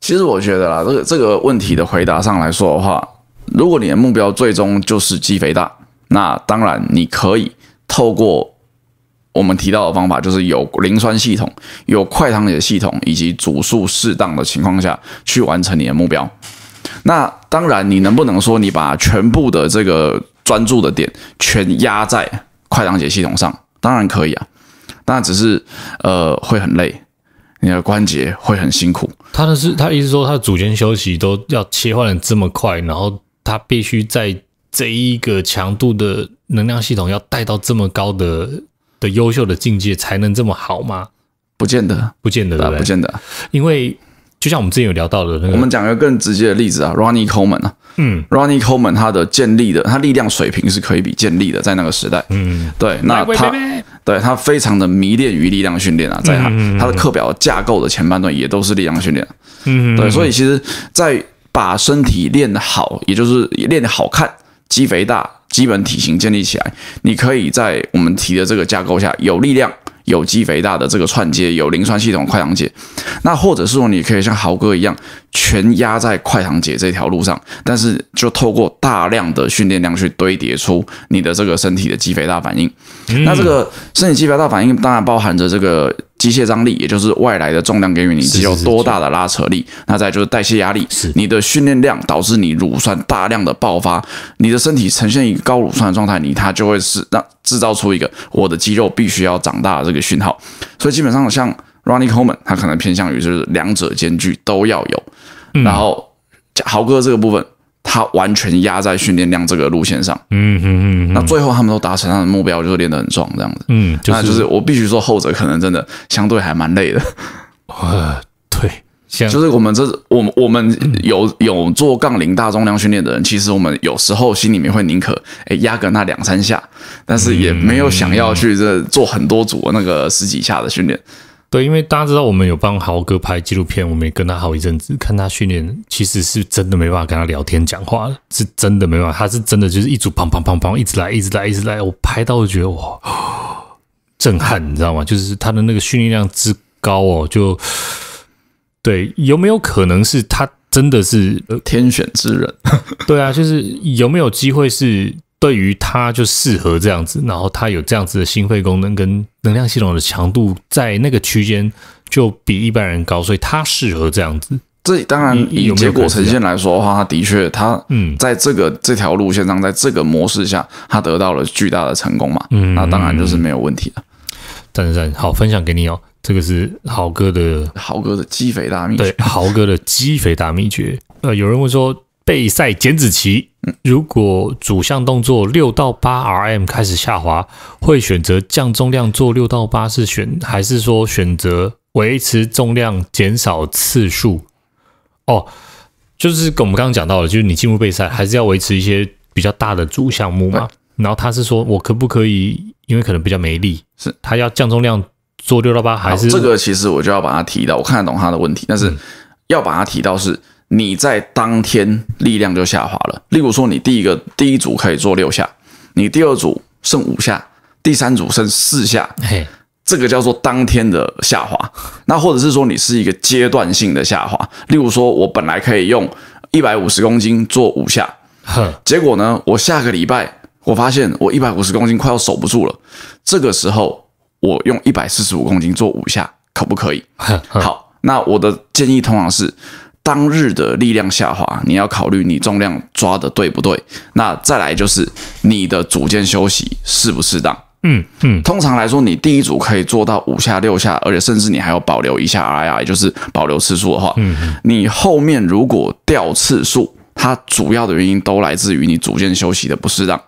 其实我觉得啦，这个这个问题的回答上来说的话。如果你的目标最终就是肌肥大，那当然你可以透过我们提到的方法，就是有磷酸系统、有快糖解系统以及组数适当的情况下去完成你的目标。那当然，你能不能说你把全部的这个专注的点全压在快糖解系统上？当然可以啊，那只是呃会很累，你的关节会很辛苦。他的是他意思说，他的组间休息都要切换的这么快，然后。他必须在这一个强度的能量系统要带到这么高的的优秀的境界才能这么好吗？不见得，不见得，不见得。因为就像我们之前有聊到的那个，我们讲个更直接的例子啊，Ronnie Coleman 啊，嗯，Ronnie Coleman 他的建立的他力量水平是可以比建立的在那个时代，嗯，对，那他对他非常的迷恋于力量训练啊，在他他的课表架构的前半段也都是力量训练，嗯，对，所以其实，在把身体练得好，也就是练得好看，肌肥大、基本体型建立起来，你可以在我们提的这个架构下有力量、有肌肥大的这个串接，有磷酸系统、快糖解。那或者是说，你可以像豪哥一样，全压在快糖解这条路上，但是就透过大量的训练量去堆叠出你的这个身体的肌肥大反应。那这个身体肌肥大反应当然包含着这个。机械张力，也就是外来的重量给予你有多大的拉扯力，那再就是代谢压力，你的训练量导致你乳酸大量的爆发，你的身体呈现一个高乳酸的状态，你它就会是让制造出一个我的肌肉必须要长大的这个讯号，所以基本上像 Ronnie Coleman，他可能偏向于就是两者兼具都要有，然后豪哥这个部分。他完全压在训练量这个路线上，嗯嗯嗯，那最后他们都达成他的目标，就练得很壮这样子，嗯，那就是我必须说后者可能真的相对还蛮累的，呃，对，就是我们这我我们有有做杠铃大重量训练的人，其实我们有时候心里面会宁可哎压个那两三下，但是也没有想要去这做很多组那个十几下的训练。对，因为大家知道我们有帮豪哥拍纪录片，我们也跟他好一阵子，看他训练，其实是真的没办法跟他聊天讲话是真的没办法。他是真的就是一组砰砰砰砰一直来，一直来，一直来，我拍到就觉得哇，震撼，你知道吗？就是他的那个训练量之高哦，就对，有没有可能是他真的是天选之人？对啊，就是有没有机会是？对于他就适合这样子，然后他有这样子的心肺功能跟能量系统的强度，在那个区间就比一般人高，所以他适合这样子。这当然以结果呈现来说的话，他的确他嗯在这个这条路线上，在这个模式下，他得到了巨大的成功嘛，嗯，那当然就是没有问题了。赞赞好，分享给你哦，这个是豪哥的豪哥的鸡肥大秘诀，豪哥的鸡肥大秘诀。呃，有人会说备赛减脂期。如果主项动作六到八 RM 开始下滑，会选择降重量做六到八，是选还是说选择维持重量减少次数？哦，就是跟我们刚刚讲到的，就是你进入备赛还是要维持一些比较大的主项目嘛。然后他是说我可不可以，因为可能比较没力，是他要降重量做六到八，还是这个其实我就要把它提到，我看得懂他的问题，但是要把它提到是。你在当天力量就下滑了。例如说，你第一个第一组可以做六下，你第二组剩五下，第三组剩四下，这个叫做当天的下滑。那或者是说，你是一个阶段性的下滑。例如说，我本来可以用一百五十公斤做五下，结果呢，我下个礼拜我发现我一百五十公斤快要守不住了，这个时候我用一百四十五公斤做五下可不可以？好，那我的建议通常是。当日的力量下滑，你要考虑你重量抓的对不对。那再来就是你的组间休息适不适当。嗯嗯，通常来说，你第一组可以做到五下六下，而且甚至你还要保留一下 ii，就是保留次数的话，嗯，你后面如果掉次数，它主要的原因都来自于你组间休息的不适当。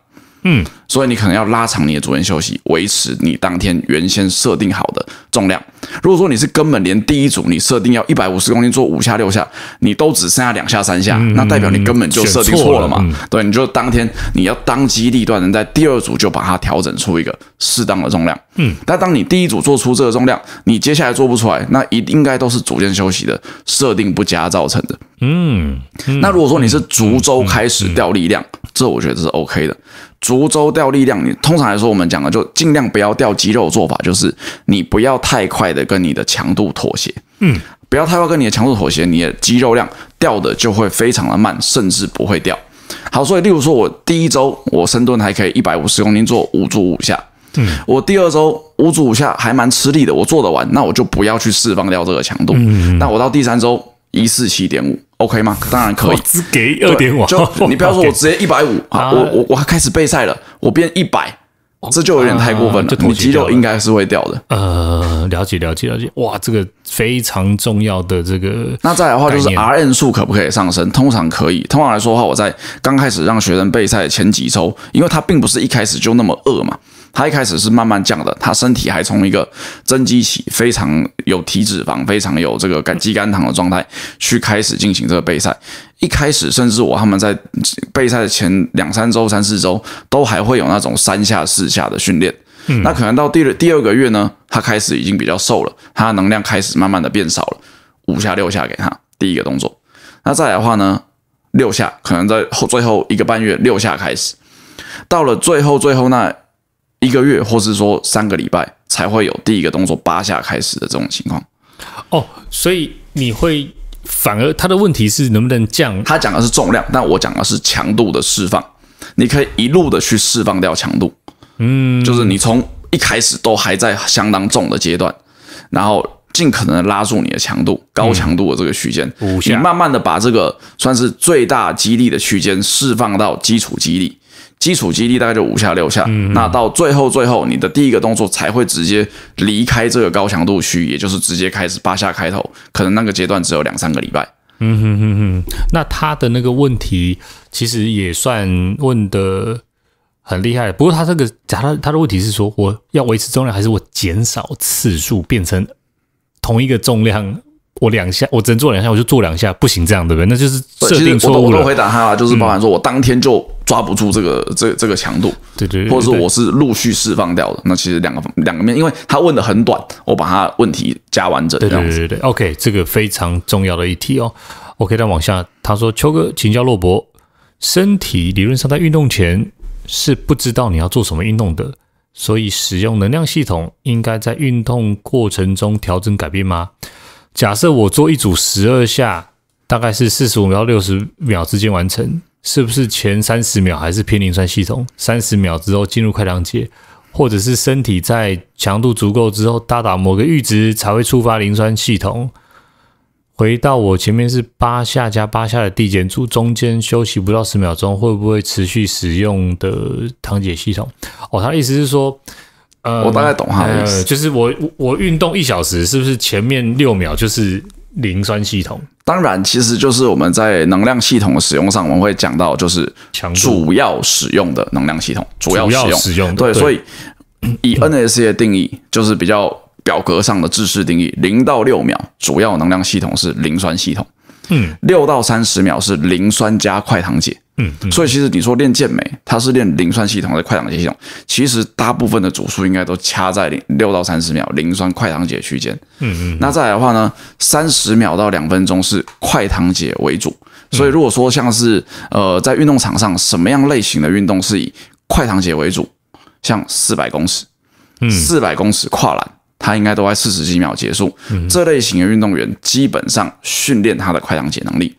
嗯。所以你可能要拉长你的逐渐休息，维持你当天原先设定好的重量。如果说你是根本连第一组你设定要一百五十公斤做五下六下，你都只剩下两下三下，那代表你根本就设定错了嘛？对，你就当天你要当机立断的在第二组就把它调整出一个适当的重量。嗯，但当你第一组做出这个重量，你接下来做不出来，那一定应该都是逐渐休息的设定不佳造成的。嗯，那如果说你是逐周开始掉力量，这我觉得是 OK 的，逐周。掉力量，你通常来说，我们讲的就尽量不要掉肌肉。做法就是，你不要太快的跟你的强度妥协，嗯，不要太快跟你的强度妥协，你的肌肉量掉的就会非常的慢，甚至不会掉。好，所以例如说我第一周我深蹲还可以一百五十公斤做五组五下，嗯，我第二周五组五下还蛮吃力的，我做得完，那我就不要去释放掉这个强度，嗯，那我到第三周一四七点五。OK 吗？当然可以，只给二点五。就你不要说，我直接一百五啊！我我我开始备赛了，我变一百，这就有点太过分了。你肌肉应该是会掉的。呃，了解了解了解。哇，这个非常重要的这个。那再来的话就是 RN 数可不可以上升？通常可以。通常来说的话，我在刚开始让学生备赛前几周，因为他并不是一开始就那么饿嘛。他一开始是慢慢降的，他身体还从一个增肌期，非常有体脂肪，非常有这个肝肌肝糖的状态，去开始进行这个备赛。一开始甚至我他们在备赛的前两三周、三四周都还会有那种三下四下的训练。嗯，那可能到第二第二个月呢，他开始已经比较瘦了，他能量开始慢慢的变少了。五下六下给他第一个动作。那再来的话呢，六下可能在后最后一个半月六下开始，到了最后最后那。一个月，或是说三个礼拜，才会有第一个动作八下开始的这种情况。哦，所以你会反而他的问题是能不能降？他讲的是重量，但我讲的是强度的释放。你可以一路的去释放掉强度，嗯，就是你从一开始都还在相当重的阶段，然后尽可能拉住你的强度，高强度的这个区间，你慢慢的把这个算是最大激励的区间释放到基础激励。基础肌力大概就五下六下，那到最后最后，你的第一个动作才会直接离开这个高强度区，也就是直接开始八下开头，可能那个阶段只有两三个礼拜。嗯哼哼哼，那他的那个问题其实也算问的很厉害，不过他这个假他他的问题是说，我要维持重量还是我减少次数变成同一个重量？我两下，我只能做两下，我就做两下，不行这样对不对？那就是设定错误了。我都回答他，就是包含说我当天就抓不住这个这这个强度，对对，或者是我是陆续释放掉的。那其实两个两个面，因为他问的很短，我把他问题加完整。对对对对，OK，这个非常重要的一题哦。OK，再往下，他说：“秋哥请教洛博，身体理论上在运动前是不知道你要做什么运动的，所以使用能量系统应该在运动过程中调整改变吗？”假设我做一组十二下，大概是四十五秒到六十秒之间完成，是不是前三十秒还是偏磷酸系统？三十秒之后进入快糖解，或者是身体在强度足够之后达到某个阈值才会触发磷酸系统？回到我前面是八下加八下的递减组，中间休息不到十秒钟，会不会持续使用的糖解系统？哦，他的意思是说。呃，我大概懂他的意思，就是我我运动一小时，是不是前面六秒就是磷酸系统？当然，其实就是我们在能量系统的使用上，我们会讲到就是主要使用的能量系统，主要使用。对，所以以 NS 的定义，就是比较表格上的制式定义，零到六秒主要能量系统是磷酸系统，嗯，六到三十秒是磷酸加快糖解。嗯，所以其实你说练健美，它是练磷酸系统的快糖解系统，其实大部分的组数应该都掐在六到三十秒磷酸快糖解区间。嗯嗯。那再来的话呢，三十秒到两分钟是快糖解为主。所以如果说像是呃在运动场上什么样类型的运动是以快糖解为主，像四百公尺，四百公尺跨栏，它应该都在四十几秒结束。这类型的运动员基本上训练他的快糖解能力。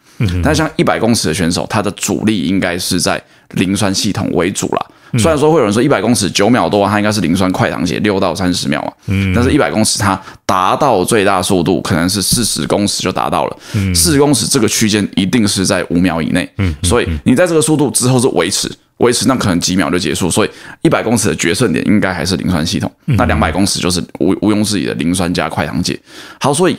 但像一百公尺的选手，他的主力应该是在磷酸系统为主了。虽然说会有人说一百公尺九秒多，他应该是磷酸快糖解六到三十秒啊。嗯，但是一百公尺它达到最大速度可能是四十公尺就达到了。嗯，四十公尺这个区间一定是在五秒以内。嗯，所以你在这个速度之后是维持维持，那可能几秒就结束。所以一百公尺的决胜点应该还是磷酸系统。那两百公尺就是无毋庸置疑的磷酸加快糖解。好，所以。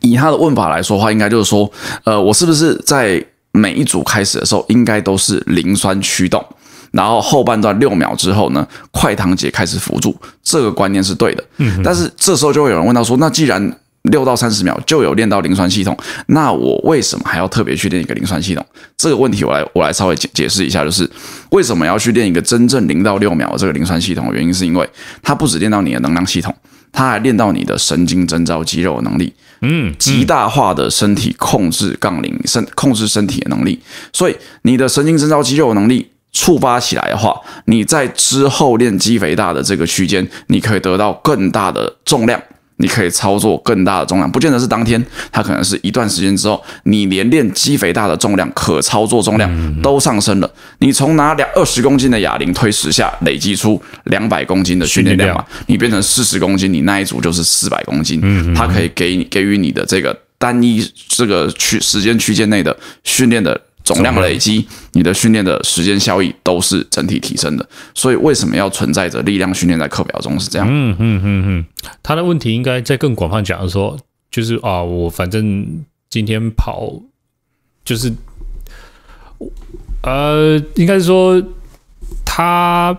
以他的问法来说的话，应该就是说，呃，我是不是在每一组开始的时候应该都是磷酸驱动，然后后半段六秒之后呢，快糖姐开始辅助，这个观念是对的。嗯，但是这时候就会有人问到说，那既然六到三十秒就有练到磷酸系统，那我为什么还要特别去练一个磷酸系统？这个问题我来我来稍微解解释一下，就是为什么要去练一个真正零到六秒这个磷酸系统？原因是因为它不止练到你的能量系统，它还练到你的神经征兆肌肉能力。嗯，极大化的身体控制杠铃身控制身体的能力，所以你的神经伸张肌肉能力触发起来的话，你在之后练肌肥大的这个区间，你可以得到更大的重量。你可以操作更大的重量，不见得是当天，它可能是一段时间之后，你连练肌肥大的重量可操作重量都上升了。你从拿两二十公斤的哑铃推十下，累积出两百公斤的训练量嘛？你变成四十公斤，你那一组就是四百公斤，它可以给你给予你的这个单一这个区时间区间内的训练的。总量累积，你的训练的时间效益都是整体提升的，所以为什么要存在着力量训练在课表中是这样？嗯嗯嗯嗯，他的问题应该在更广泛讲说，就是啊，我反正今天跑，就是，呃，应该是说他。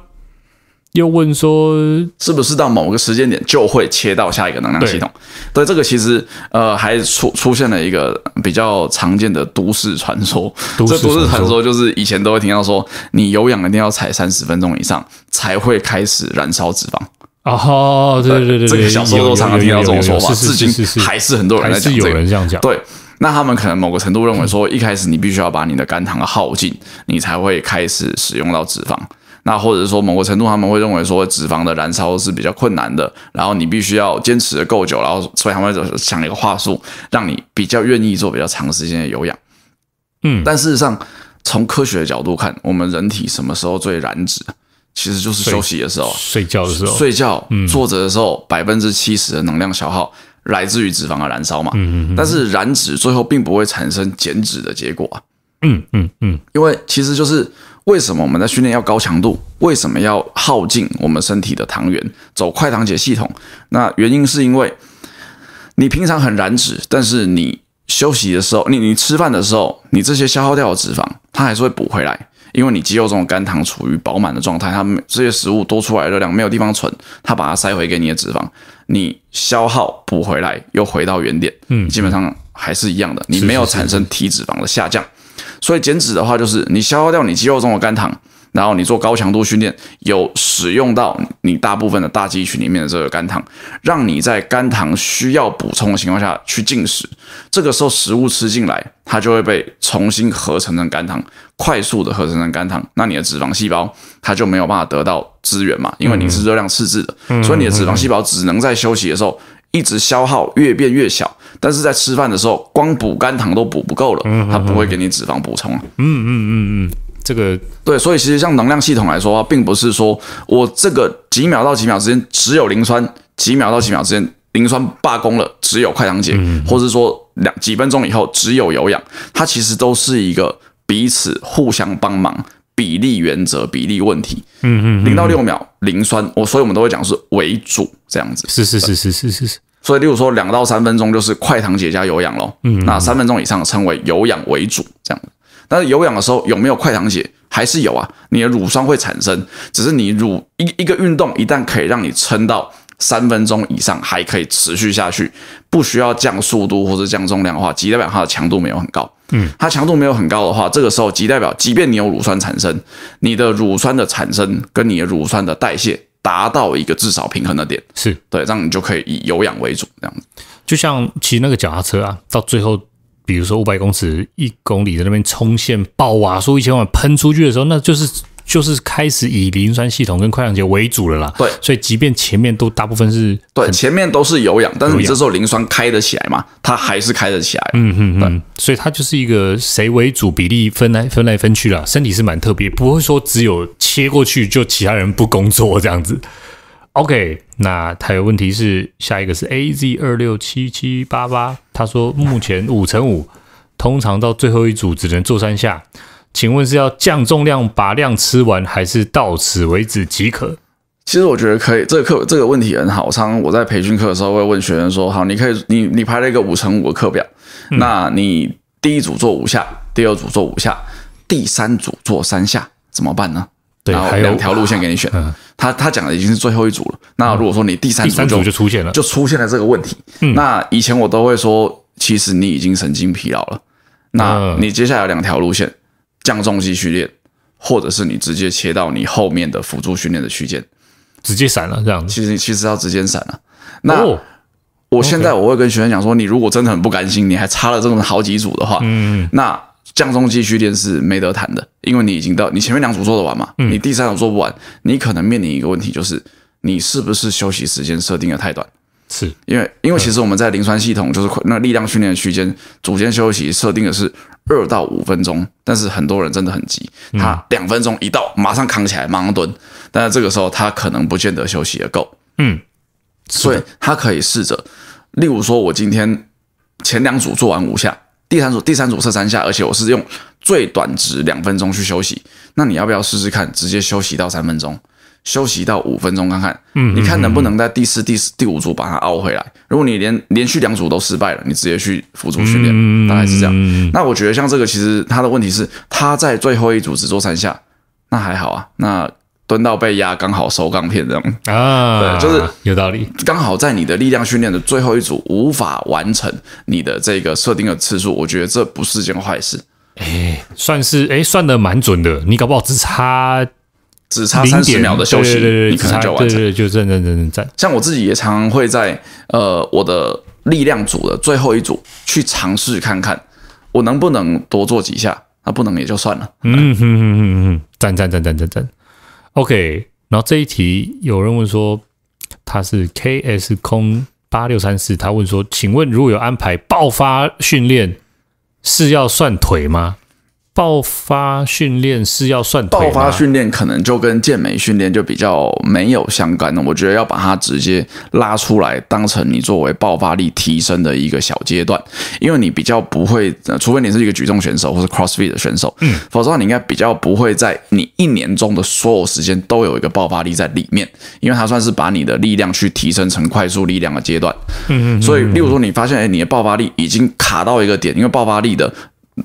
又问说，是不是到某个时间点就会切到下一个能量系统？对，这个其实呃还出出现了一个比较常见的都市传说。都市传说就是以前都会听到说，你有氧一定要踩三十分钟以上才会开始燃烧脂肪哦，对对对，这个小时候都常常听到这种说法，至今还是很多人在讲这个。有人这样讲，对，那他们可能某个程度认为说，一开始你必须要把你的肝糖耗尽，你才会开始使用到脂肪。那或者是说某个程度他们会认为说脂肪的燃烧是比较困难的，然后你必须要坚持够久，然后所以他们就想一个话术，让你比较愿意做比较长时间的有氧。嗯，但事实上从科学的角度看，我们人体什么时候最燃脂？其实就是休息的时候、睡觉的时候、睡觉坐着的时候，百分之七十的能量消耗来自于脂肪的燃烧嘛。嗯嗯。但是燃脂最后并不会产生减脂的结果啊。嗯嗯嗯。因为其实就是。为什么我们在训练要高强度？为什么要耗尽我们身体的糖原，走快糖解系统？那原因是因为你平常很燃脂，但是你休息的时候，你你吃饭的时候，你这些消耗掉的脂肪，它还是会补回来，因为你肌肉中的肝糖处于饱满的状态，它们这些食物多出来的热量没有地方存，它把它塞回给你的脂肪，你消耗补回来，又回到原点，嗯，基本上还是一样的，你没有产生体脂肪的下降。所以减脂的话，就是你消耗掉你肌肉中的肝糖，然后你做高强度训练，有使用到你大部分的大肌群里面的这个肝糖，让你在肝糖需要补充的情况下去进食，这个时候食物吃进来，它就会被重新合成成肝糖，快速的合成成肝糖，那你的脂肪细胞它就没有办法得到资源嘛，因为你是热量赤字的，所以你的脂肪细胞只能在休息的时候一直消耗，越变越小。但是在吃饭的时候，光补甘糖都补不够了，它不会给你脂肪补充啊。嗯嗯嗯嗯，这个对，所以其实像能量系统来说，并不是说我这个几秒到几秒之间只有磷酸，几秒到几秒之间磷酸罢工了，只有快糖解，或是说两几分钟以后只有有氧，它其实都是一个彼此互相帮忙比例原则比例问题。嗯嗯，零到六秒磷酸，我所以我们都会讲是为主这样子。是是是是是是是。所以，例如说两到三分钟就是快糖解加有氧喽。嗯，那三分钟以上称为有氧为主，这样但是有氧的时候有没有快糖解还是有啊？你的乳酸会产生，只是你乳一一个运动一旦可以让你撑到三分钟以上，还可以持续下去，不需要降速度或者降重量的话，即代表它的强度没有很高。嗯，它强度没有很高的话，这个时候即代表，即便你有乳酸产生，你的乳酸的产生跟你的乳酸的代谢。达到一个至少平衡的点，是对，这样你就可以以有氧为主，这样子，就像骑那个脚踏车啊，到最后，比如说五百公尺、一公里在那边冲线爆瓦数一千万喷出去的时候，那就是。就是开始以磷酸系统跟快氧节为主了啦。对，所以即便前面都大部分是，对，前面都是有氧，但是你这时候磷酸开得起来嘛，它还是开得起来。嗯嗯嗯，所以它就是一个谁为主比例分来分来分去了，身体是蛮特别，不会说只有切过去就其他人不工作这样子。OK，那他有问题是，下一个是 A Z 二六七七八八，他说目前五乘五，通常到最后一组只能做三下。请问是要降重量把量吃完，还是到此为止即可？其实我觉得可以，这个课这个问题很好。我常我在培训课的时候会问学生说：“好，你可以你你排了一个五乘五的课表，那你第一组做五下，第二组做五下，第三组做三下，怎么办呢？”对，还有两条路线给你选。他他讲的已经是最后一组了，那如果说你第三组就出现了，就出现了这个问题。那以前我都会说，其实你已经神经疲劳了。那你接下来两条路线。降重肌训练，或者是你直接切到你后面的辅助训练的区间，直接闪了这样。其实其实要直接闪了。那我现在我会跟学员讲说，你如果真的很不甘心，你还差了这么好几组的话，嗯，那降重肌训练是没得谈的，因为你已经到你前面两组做得完嘛，你第三组做不完，你可能面临一个问题就是，你是不是休息时间设定的太短？是因为，因为其实我们在磷酸系统就是那力量训练区间，组间休息设定的是二到五分钟，但是很多人真的很急，他两分钟一到马上扛起来马上蹲，但是这个时候他可能不见得休息的够，嗯，所以他可以试着，例如说我今天前两组做完五下，第三组第三组做三下，而且我是用最短值两分钟去休息，那你要不要试试看，直接休息到三分钟？休息到五分钟，看看，你看能不能在第四、第、四、第五组把它熬回来。如果你连连续两组都失败了，你直接去辅助训练，大概是这样。那我觉得像这个，其实他的问题是他在最后一组只做三下，那还好啊。那蹲到被压，刚好收钢这样啊，就是有道理。刚好在你的力量训练的最后一组无法完成你的这个设定的次数，我觉得这不是件坏事。哎，算是哎，算的蛮准的。你搞不好只差。只差三十秒的休息，你可能就完成。了，就认认赞赞站。像我自己也常会在呃我的力量组的最后一组去尝试看看，我能不能多做几下。那不能也就算了。嗯哼哼哼哼哼，站站站站站。OK，然后这一题有人问说，他是 KS 空八六三四，他问说，请问如果有安排爆发训练，是要算腿吗？爆发训练是要算爆发训练，可能就跟健美训练就比较没有相关。我觉得要把它直接拉出来，当成你作为爆发力提升的一个小阶段，因为你比较不会，除非你是一个举重选手或是 CrossFit 的选手，嗯，否则你应该比较不会在你一年中的所有时间都有一个爆发力在里面，因为它算是把你的力量去提升成快速力量的阶段，嗯嗯。所以，例如说你发现，哎，你的爆发力已经卡到一个点，因为爆发力的。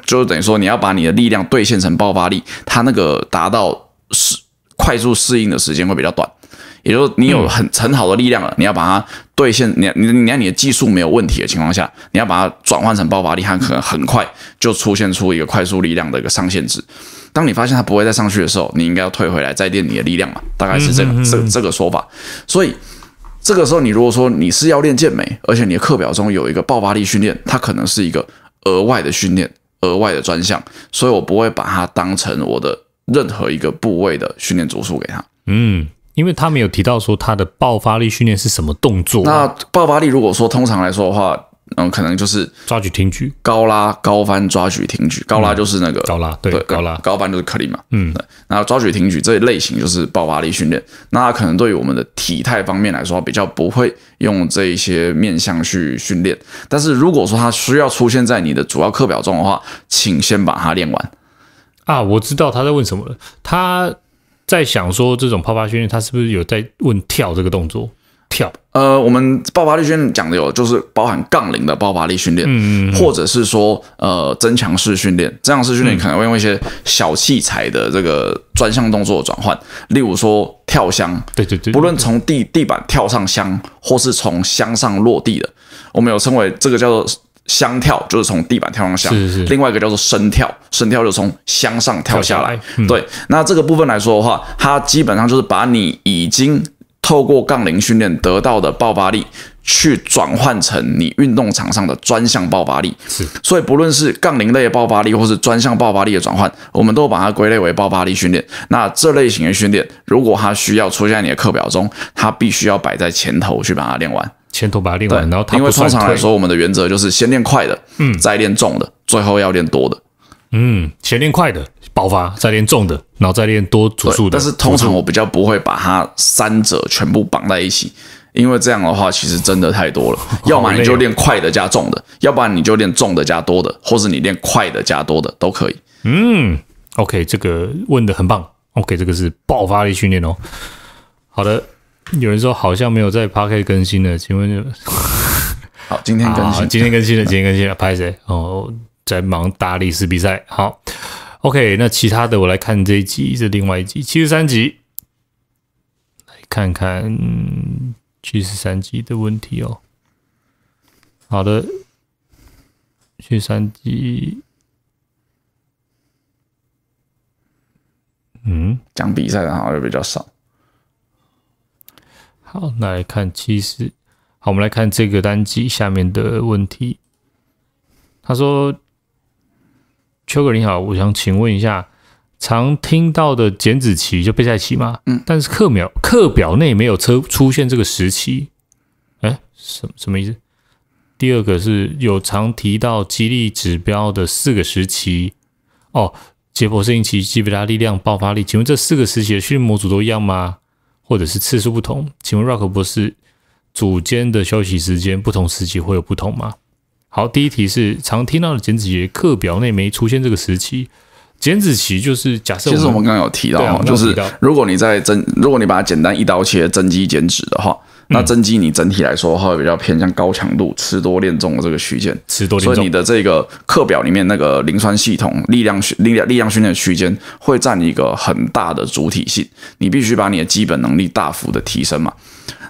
就等于说，你要把你的力量兑现成爆发力，它那个达到适快速适应的时间会比较短。也就是你有很很好的力量了，你要把它兑现。你你你看，你的技术没有问题的情况下，你要把它转换成爆发力，它可能很快就出现出一个快速力量的一个上限值。当你发现它不会再上去的时候，你应该要退回来再练你的力量嘛？大概是这个这这个说法。所以这个时候，你如果说你是要练健美，而且你的课表中有一个爆发力训练，它可能是一个额外的训练。额外的专项，所以我不会把它当成我的任何一个部位的训练主数给他。嗯，因为他没有提到说他的爆发力训练是什么动作。那爆发力如果说通常来说的话。然后可能就是抓举、挺举、高拉、高翻、抓举、挺举、高拉就是那个高拉，对高拉高翻就是克林嘛，嗯。那抓举、挺举这一类型就是爆发力训练。那可能对于我们的体态方面来说，比较不会用这一些面向去训练。但是如果说它需要出现在你的主要课表中的话，请先把它练完啊！我知道他在问什么了，他在想说这种爆发训练，他是不是有在问跳这个动作？跳？呃，我们爆发力训练讲的有，就是包含杠铃的爆发力训练，或者是说呃增强式训练。增强式训练可能用一些小器材的这个专项动作转换，例如说跳箱。对对对。不论从地地板跳上箱，或是从箱上落地的，我们有称为这个叫做箱跳，就是从地板跳上箱。是是。另外一个叫做升跳，升跳就从箱上跳下来。对。那这个部分来说的话，它基本上就是把你已经。透过杠铃训练得到的爆发力，去转换成你运动场上的专项爆发力。是，所以不论是杠铃类的爆发力，或是专项爆发力的转换，我们都把它归类为爆发力训练。那这类型的训练，如果它需要出现在你的课表中，它必须要摆在前头去把它练完。前头把它练完，然后因为通常来说，我们的原则就是先练快的，嗯，再练重的，最后要练多的。嗯，先练快的爆发，再练重的，然后再练多组数的。但是通常我比较不会把它三者全部绑在一起，因为这样的话其实真的太多了。要么你就练快的加重的，要不然你就练重的加多的，或是你练快的加多的都可以。嗯，OK，这个问的很棒。OK，这个是爆发力训练哦。好的，有人说好像没有在 Park 更新了，请问好，今天更新，今天更新了，今天更新了，拍谁？哦。在忙大力士比赛。好，OK，那其他的我来看这一集，这另外一集七十三集，来看看七十三集的问题哦。好的，七十三集，嗯，讲比赛的好像比较少。好，那来看七十，好，我们来看这个单机下面的问题。他说。秋哥你好，我想请问一下，常听到的减脂期就备赛期吗？嗯，但是课秒课表内没有车出现这个时期，哎，什什么意思？第二个是有常提到激励指标的四个时期，哦，杰博士，近期基本大力量爆发力，请问这四个时期的训练模组都一样吗？或者是次数不同？请问 Rock 博士，组间的休息时间不同时期会有不同吗？好，第一题是常听到的减脂节课表内没出现这个时期，减脂期就是假设，其实我们刚刚有提到，就是如果你在增，如果你把它简单一刀切增肌减脂的话，那增肌你整体来说的话，会比较偏向高强度、吃多练重的这个区间，吃多，所以你的这个课表里面那个磷酸系统力量训、力量力量训练区间会占一个很大的主体性，你必须把你的基本能力大幅的提升嘛。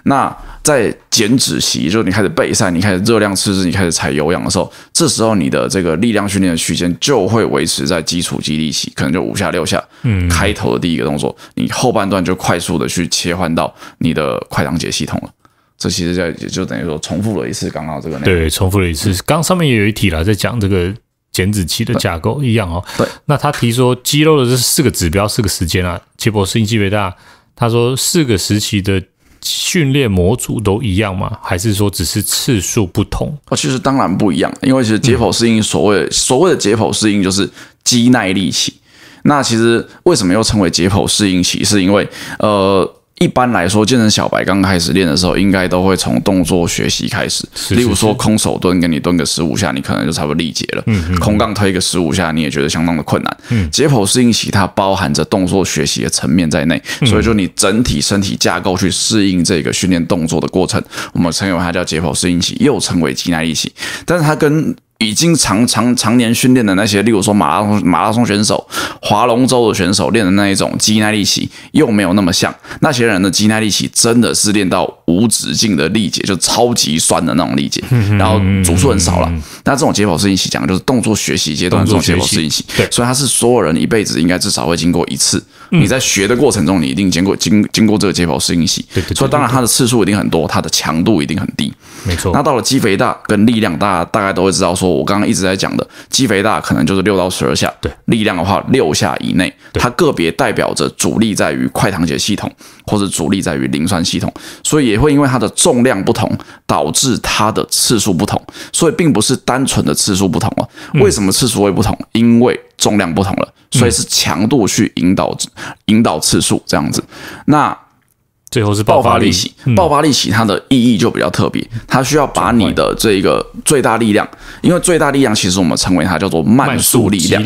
那在减脂期，就是你开始备赛，你开始热量赤字，你开始踩有氧的时候，这时候你的这个力量训练的区间就会维持在基础肌力期，可能就五下六下，嗯，开头的第一个动作，你后半段就快速的去切换到你的快当节系统了。这其实就就等于说重复了一次刚刚这个内容。对，重复了一次。刚上面也有一题了，在讲这个减脂期的架构一样哦。对。那他提说肌肉的这四个指标、四个时间啊，杰博士应记不大。他说四个时期的。训练模组都一样吗？还是说只是次数不同？哦，其实当然不一样，因为其实解剖适应所谓所谓的解剖适应就是肌耐力期。那其实为什么又称为解剖适应期？是因为呃。一般来说，健身小白刚开始练的时候，应该都会从动作学习开始。例如说，空手蹲跟你蹲个十五下，你可能就差不多力竭了。空杠推个十五下，你也觉得相当的困难。解剖适应期它包含着动作学习的层面在内，所以就你整体身体架构去适应这个训练动作的过程。我们称为它叫解剖适应期，又称为肌耐力期，但是它跟已经常常常年训练的那些，例如说马拉松马拉松选手、划龙舟的选手练的那一种肌耐力期，又没有那么像那些人的肌耐力期，真的是练到无止境的力竭，就超级酸的那种力竭，然后组数很少了。那这种解剖适应期讲就是动作学习阶段这种解剖适应期，对，所以他是所有人一辈子应该至少会经过一次。你在学的过程中，你一定经过经经过这个解剖适应期，对，所以当然它的次数一定很多，它的强度一定很低，没错。那到了肌肥大跟力量大，家大概都会知道，说我刚刚一直在讲的，肌肥大可能就是六到十二下，对，力量的话六下以内，它个别代表着主力在于快糖解系统，或者主力在于磷酸系统，所以也会因为它的重量不同，导致它的次数不同，所以并不是单纯的次数不同了。为什么次数会不同？因为重量不同了，所以是强度去引导、引导次数这样子。那最后是爆发力起，爆发力起它的意义就比较特别，它需要把你的这个最大力量，因为最大力量其实我们称为它叫做慢速力量。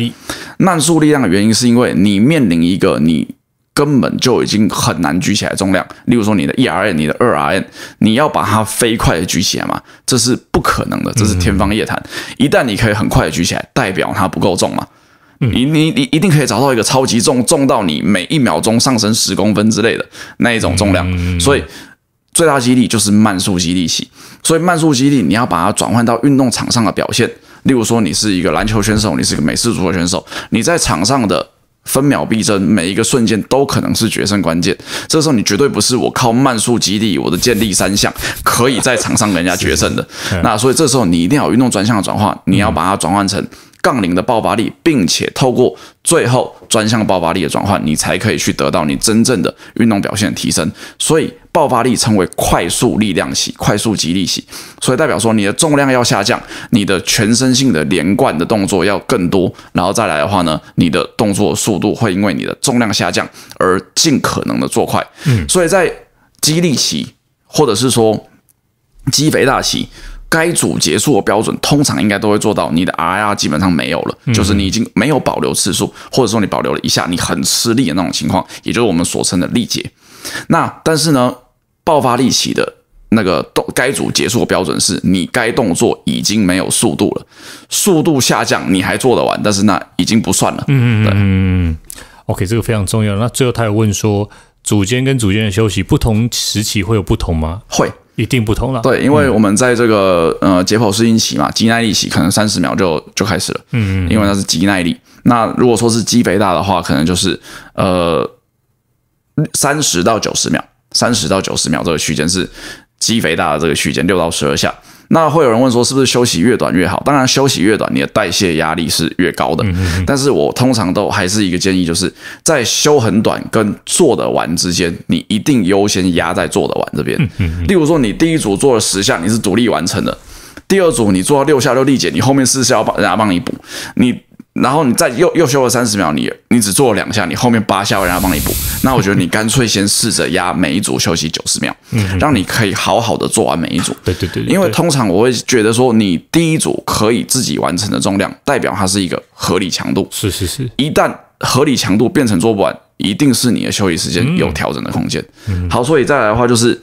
慢速力量的原因是因为你面临一个你根本就已经很难举起来重量，例如说你的一 rn、你的二 rn，你要把它飞快的举起来嘛，这是不可能的，这是天方夜谭。一旦你可以很快的举起来，代表它不够重嘛。你你你一定可以找到一个超级重，重到你每一秒钟上升十公分之类的那一种重量，所以最大激励就是慢速肌力型。所以慢速肌力你要把它转换到运动场上的表现，例如说你是一个篮球选手，你是个美式足球选手，你在场上的分秒必争，每一个瞬间都可能是决胜关键。这时候你绝对不是我靠慢速肌力，我的建立三项可以在场上跟人家决胜的。那所以这时候你一定要有运动专项的转化，你要把它转换成。杠铃的爆发力，并且透过最后专项爆发力的转换，你才可以去得到你真正的运动表现的提升。所以爆发力称为快速力量期、快速肌力期，所以代表说你的重量要下降，你的全身性的连贯的动作要更多，然后再来的话呢，你的动作速度会因为你的重量下降而尽可能的做快。嗯，所以在肌力期或者是说肌肥大期。该组结束的标准通常应该都会做到，你的 RIR 基本上没有了，就是你已经没有保留次数，或者说你保留了一下，你很吃力的那种情况，也就是我们所称的力竭。那但是呢，爆发力期的那个动，该组结束的标准是你该动作已经没有速度了，速度下降你还做得完，但是那已经不算了。嗯嗯，o k 这个非常重要。那最后他有问说，组间跟组间的休息不同时期会有不同吗？会。一定不同了，对，因为我们在这个呃解剖适应期嘛，肌耐力期可能三十秒就就开始了，嗯，因为它是肌耐力。那如果说是肌肥大的话，可能就是呃三十到九十秒，三十到九十秒这个区间是肌肥大的这个区间，六到十二下。那会有人问说，是不是休息越短越好？当然，休息越短，你的代谢压力是越高的。但是我通常都还是一个建议，就是在休很短跟做的完之间，你一定优先压在做的完这边。例如说，你第一组做了十下，你是独立完成的；第二组你做到六下就力竭，你后面四下要帮人家帮你补。你然后你再又又休了三十秒，你你只做了两下，你后面八下，我让人家帮你补。那我觉得你干脆先试着压每一组休息九十秒，嗯，让你可以好好的做完每一组。对对对，因为通常我会觉得说，你第一组可以自己完成的重量，代表它是一个合理强度。是是是，一旦合理强度变成做不完，一定是你的休息时间有调整的空间。好，所以再来的话就是。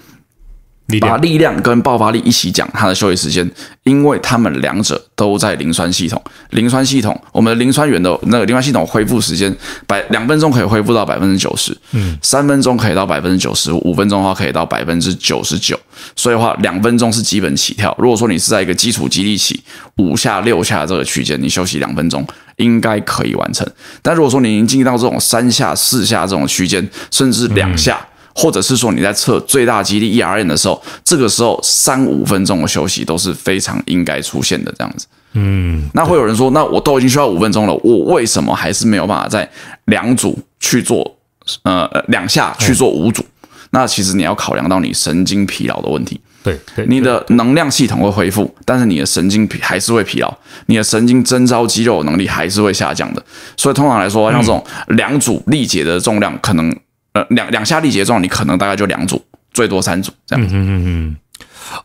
把力量跟爆发力一起讲，它的休息时间，因为他们两者都在磷酸系统。磷酸系统，我们的磷酸源的那个磷酸系统恢复时间，百两分钟可以恢复到百分之九十，嗯，三分钟可以到百分之九十五分钟的话可以到百分之九十九。所以的话，两分钟是基本起跳。如果说你是在一个基础肌力起五下六下这个区间，你休息两分钟应该可以完成。但如果说你已经进到这种三下四下这种区间，甚至两下。或者是说你在测最大肌力 （ERN） 的时候，这个时候三五分钟的休息都是非常应该出现的这样子。嗯，那会有人说，那我都已经需要五分钟了，我为什么还是没有办法在两组去做，呃，两下去做五组？那其实你要考量到你神经疲劳的问题。对，你的能量系统会恢复，但是你的神经还是会疲劳，你的神经征召肌肉能力还是会下降的。所以通常来说，像这种两组力竭的重量可能。呃，两两下力竭状，你可能大概就两组，最多三组这样。嗯嗯嗯嗯。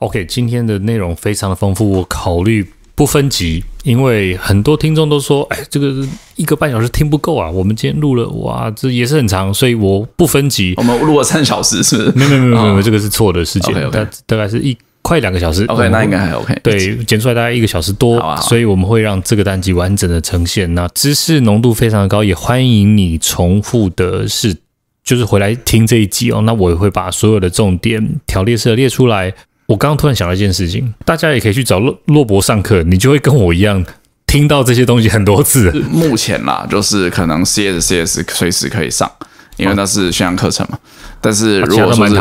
OK，今天的内容非常的丰富，我考虑不分级，因为很多听众都说，哎，这个一个半小时听不够啊。我们今天录了，哇，这也是很长，所以我不分级。我们录了三小时，是不是？没有没有没有没有，这个是错的时间，大大概是一快两个小时。OK，那应该还 OK。对，剪出来大概一个小时多，所以我们会让这个单集完整的呈现。那知识浓度非常的高，也欢迎你重复的是。就是回来听这一集哦，那我也会把所有的重点条列式列出来。我刚刚突然想到一件事情，大家也可以去找洛洛伯上课，你就会跟我一样听到这些东西很多次。目前啦，就是可能 CS CS 随时可以上，因为那是线上课程嘛。但是如果说是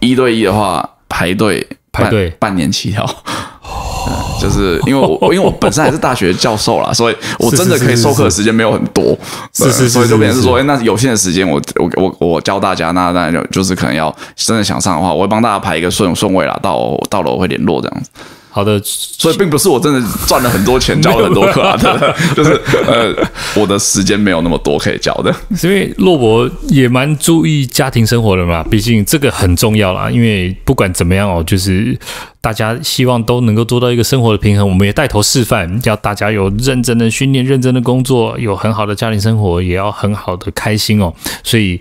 一对一的话，排队排队半年七条。就是因为我，因为我本身还是大学教授啦，所以我真的可以授课的时间没有很多，是是，所以就变成是说，哎，那有限的时间，我我我我教大家，那那就就是可能要真的想上的话，我会帮大家排一个顺顺位啦，到到了我会联络这样子。好的，所以并不是我真的赚了很多钱，交了很多课的，就是呃，我的时间没有那么多可以交的。因为洛博也蛮注意家庭生活的嘛，毕竟这个很重要啦。因为不管怎么样哦，就是大家希望都能够做到一个生活的平衡。我们也带头示范，叫大家有认真的训练、认真的工作，有很好的家庭生活，也要很好的开心哦。所以。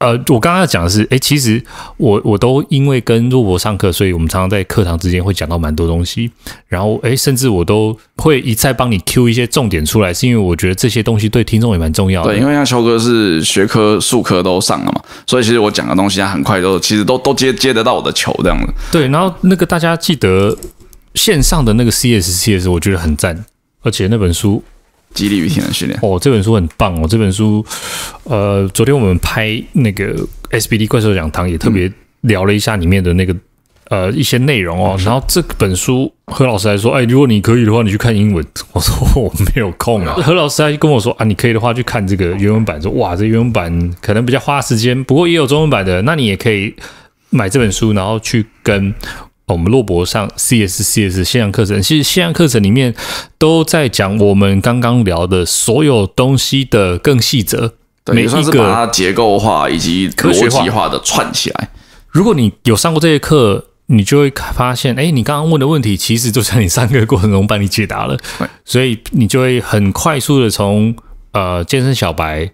呃，我刚刚讲的是，哎，其实我我都因为跟若博上课，所以我们常常在课堂之间会讲到蛮多东西，然后，哎，甚至我都会一再帮你 Q 一些重点出来，是因为我觉得这些东西对听众也蛮重要的。对，因为像秋哥是学科数科都上了嘛，所以其实我讲的东西，他很快就其实都都接接得到我的球，这样子。对，然后那个大家记得线上的那个 C S C S，我觉得很赞，而且那本书。激励与潜能训练哦，这本书很棒哦。这本书，呃，昨天我们拍那个 SBD 怪兽讲堂也特别聊了一下里面的那个呃一些内容哦。然后这本书何老师还说，哎，如果你可以的话，你去看英文。我说我没有空啊。何老师还跟我说啊，你可以的话去看这个原文版，说哇，这原文版可能比较花时间，不过也有中文版的，那你也可以买这本书，然后去跟。我们洛博上 CS CS 线上课程，其实线上课程里面都在讲我们刚刚聊的所有东西的更细则，每一个把它结构化以及科学化的串起来。如果你有上过这些课，你就会发现，哎，你刚刚问的问题，其实都在你上课过程中帮你解答了，所以你就会很快速的从呃健身小白。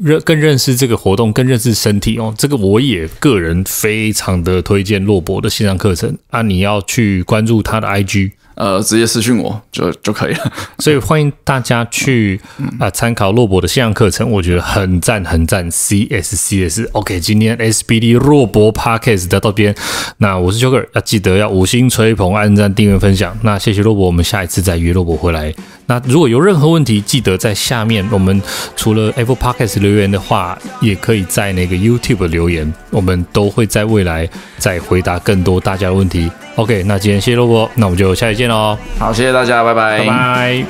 认更认识这个活动，更认识身体哦。这个我也个人非常的推荐洛博的线上课程啊，你要去关注他的 IG，呃，直接私信我就就可以了。所以欢迎大家去啊参考洛博的线上课程，我觉得很赞很赞。C S C S O K，今天 S B D 洛博 Parkes 的到边，那我是 j o k e r 要记得要五星吹捧、按赞、订阅、分享。那谢谢洛博，我们下一次再约洛博回来。那如果有任何问题，记得在下面我们除了 Apple Podcast 留言的话，也可以在那个 YouTube 留言，我们都会在未来再回答更多大家的问题。OK，那今天谢谢萝波，那我们就下期见喽。好，谢谢大家，拜拜。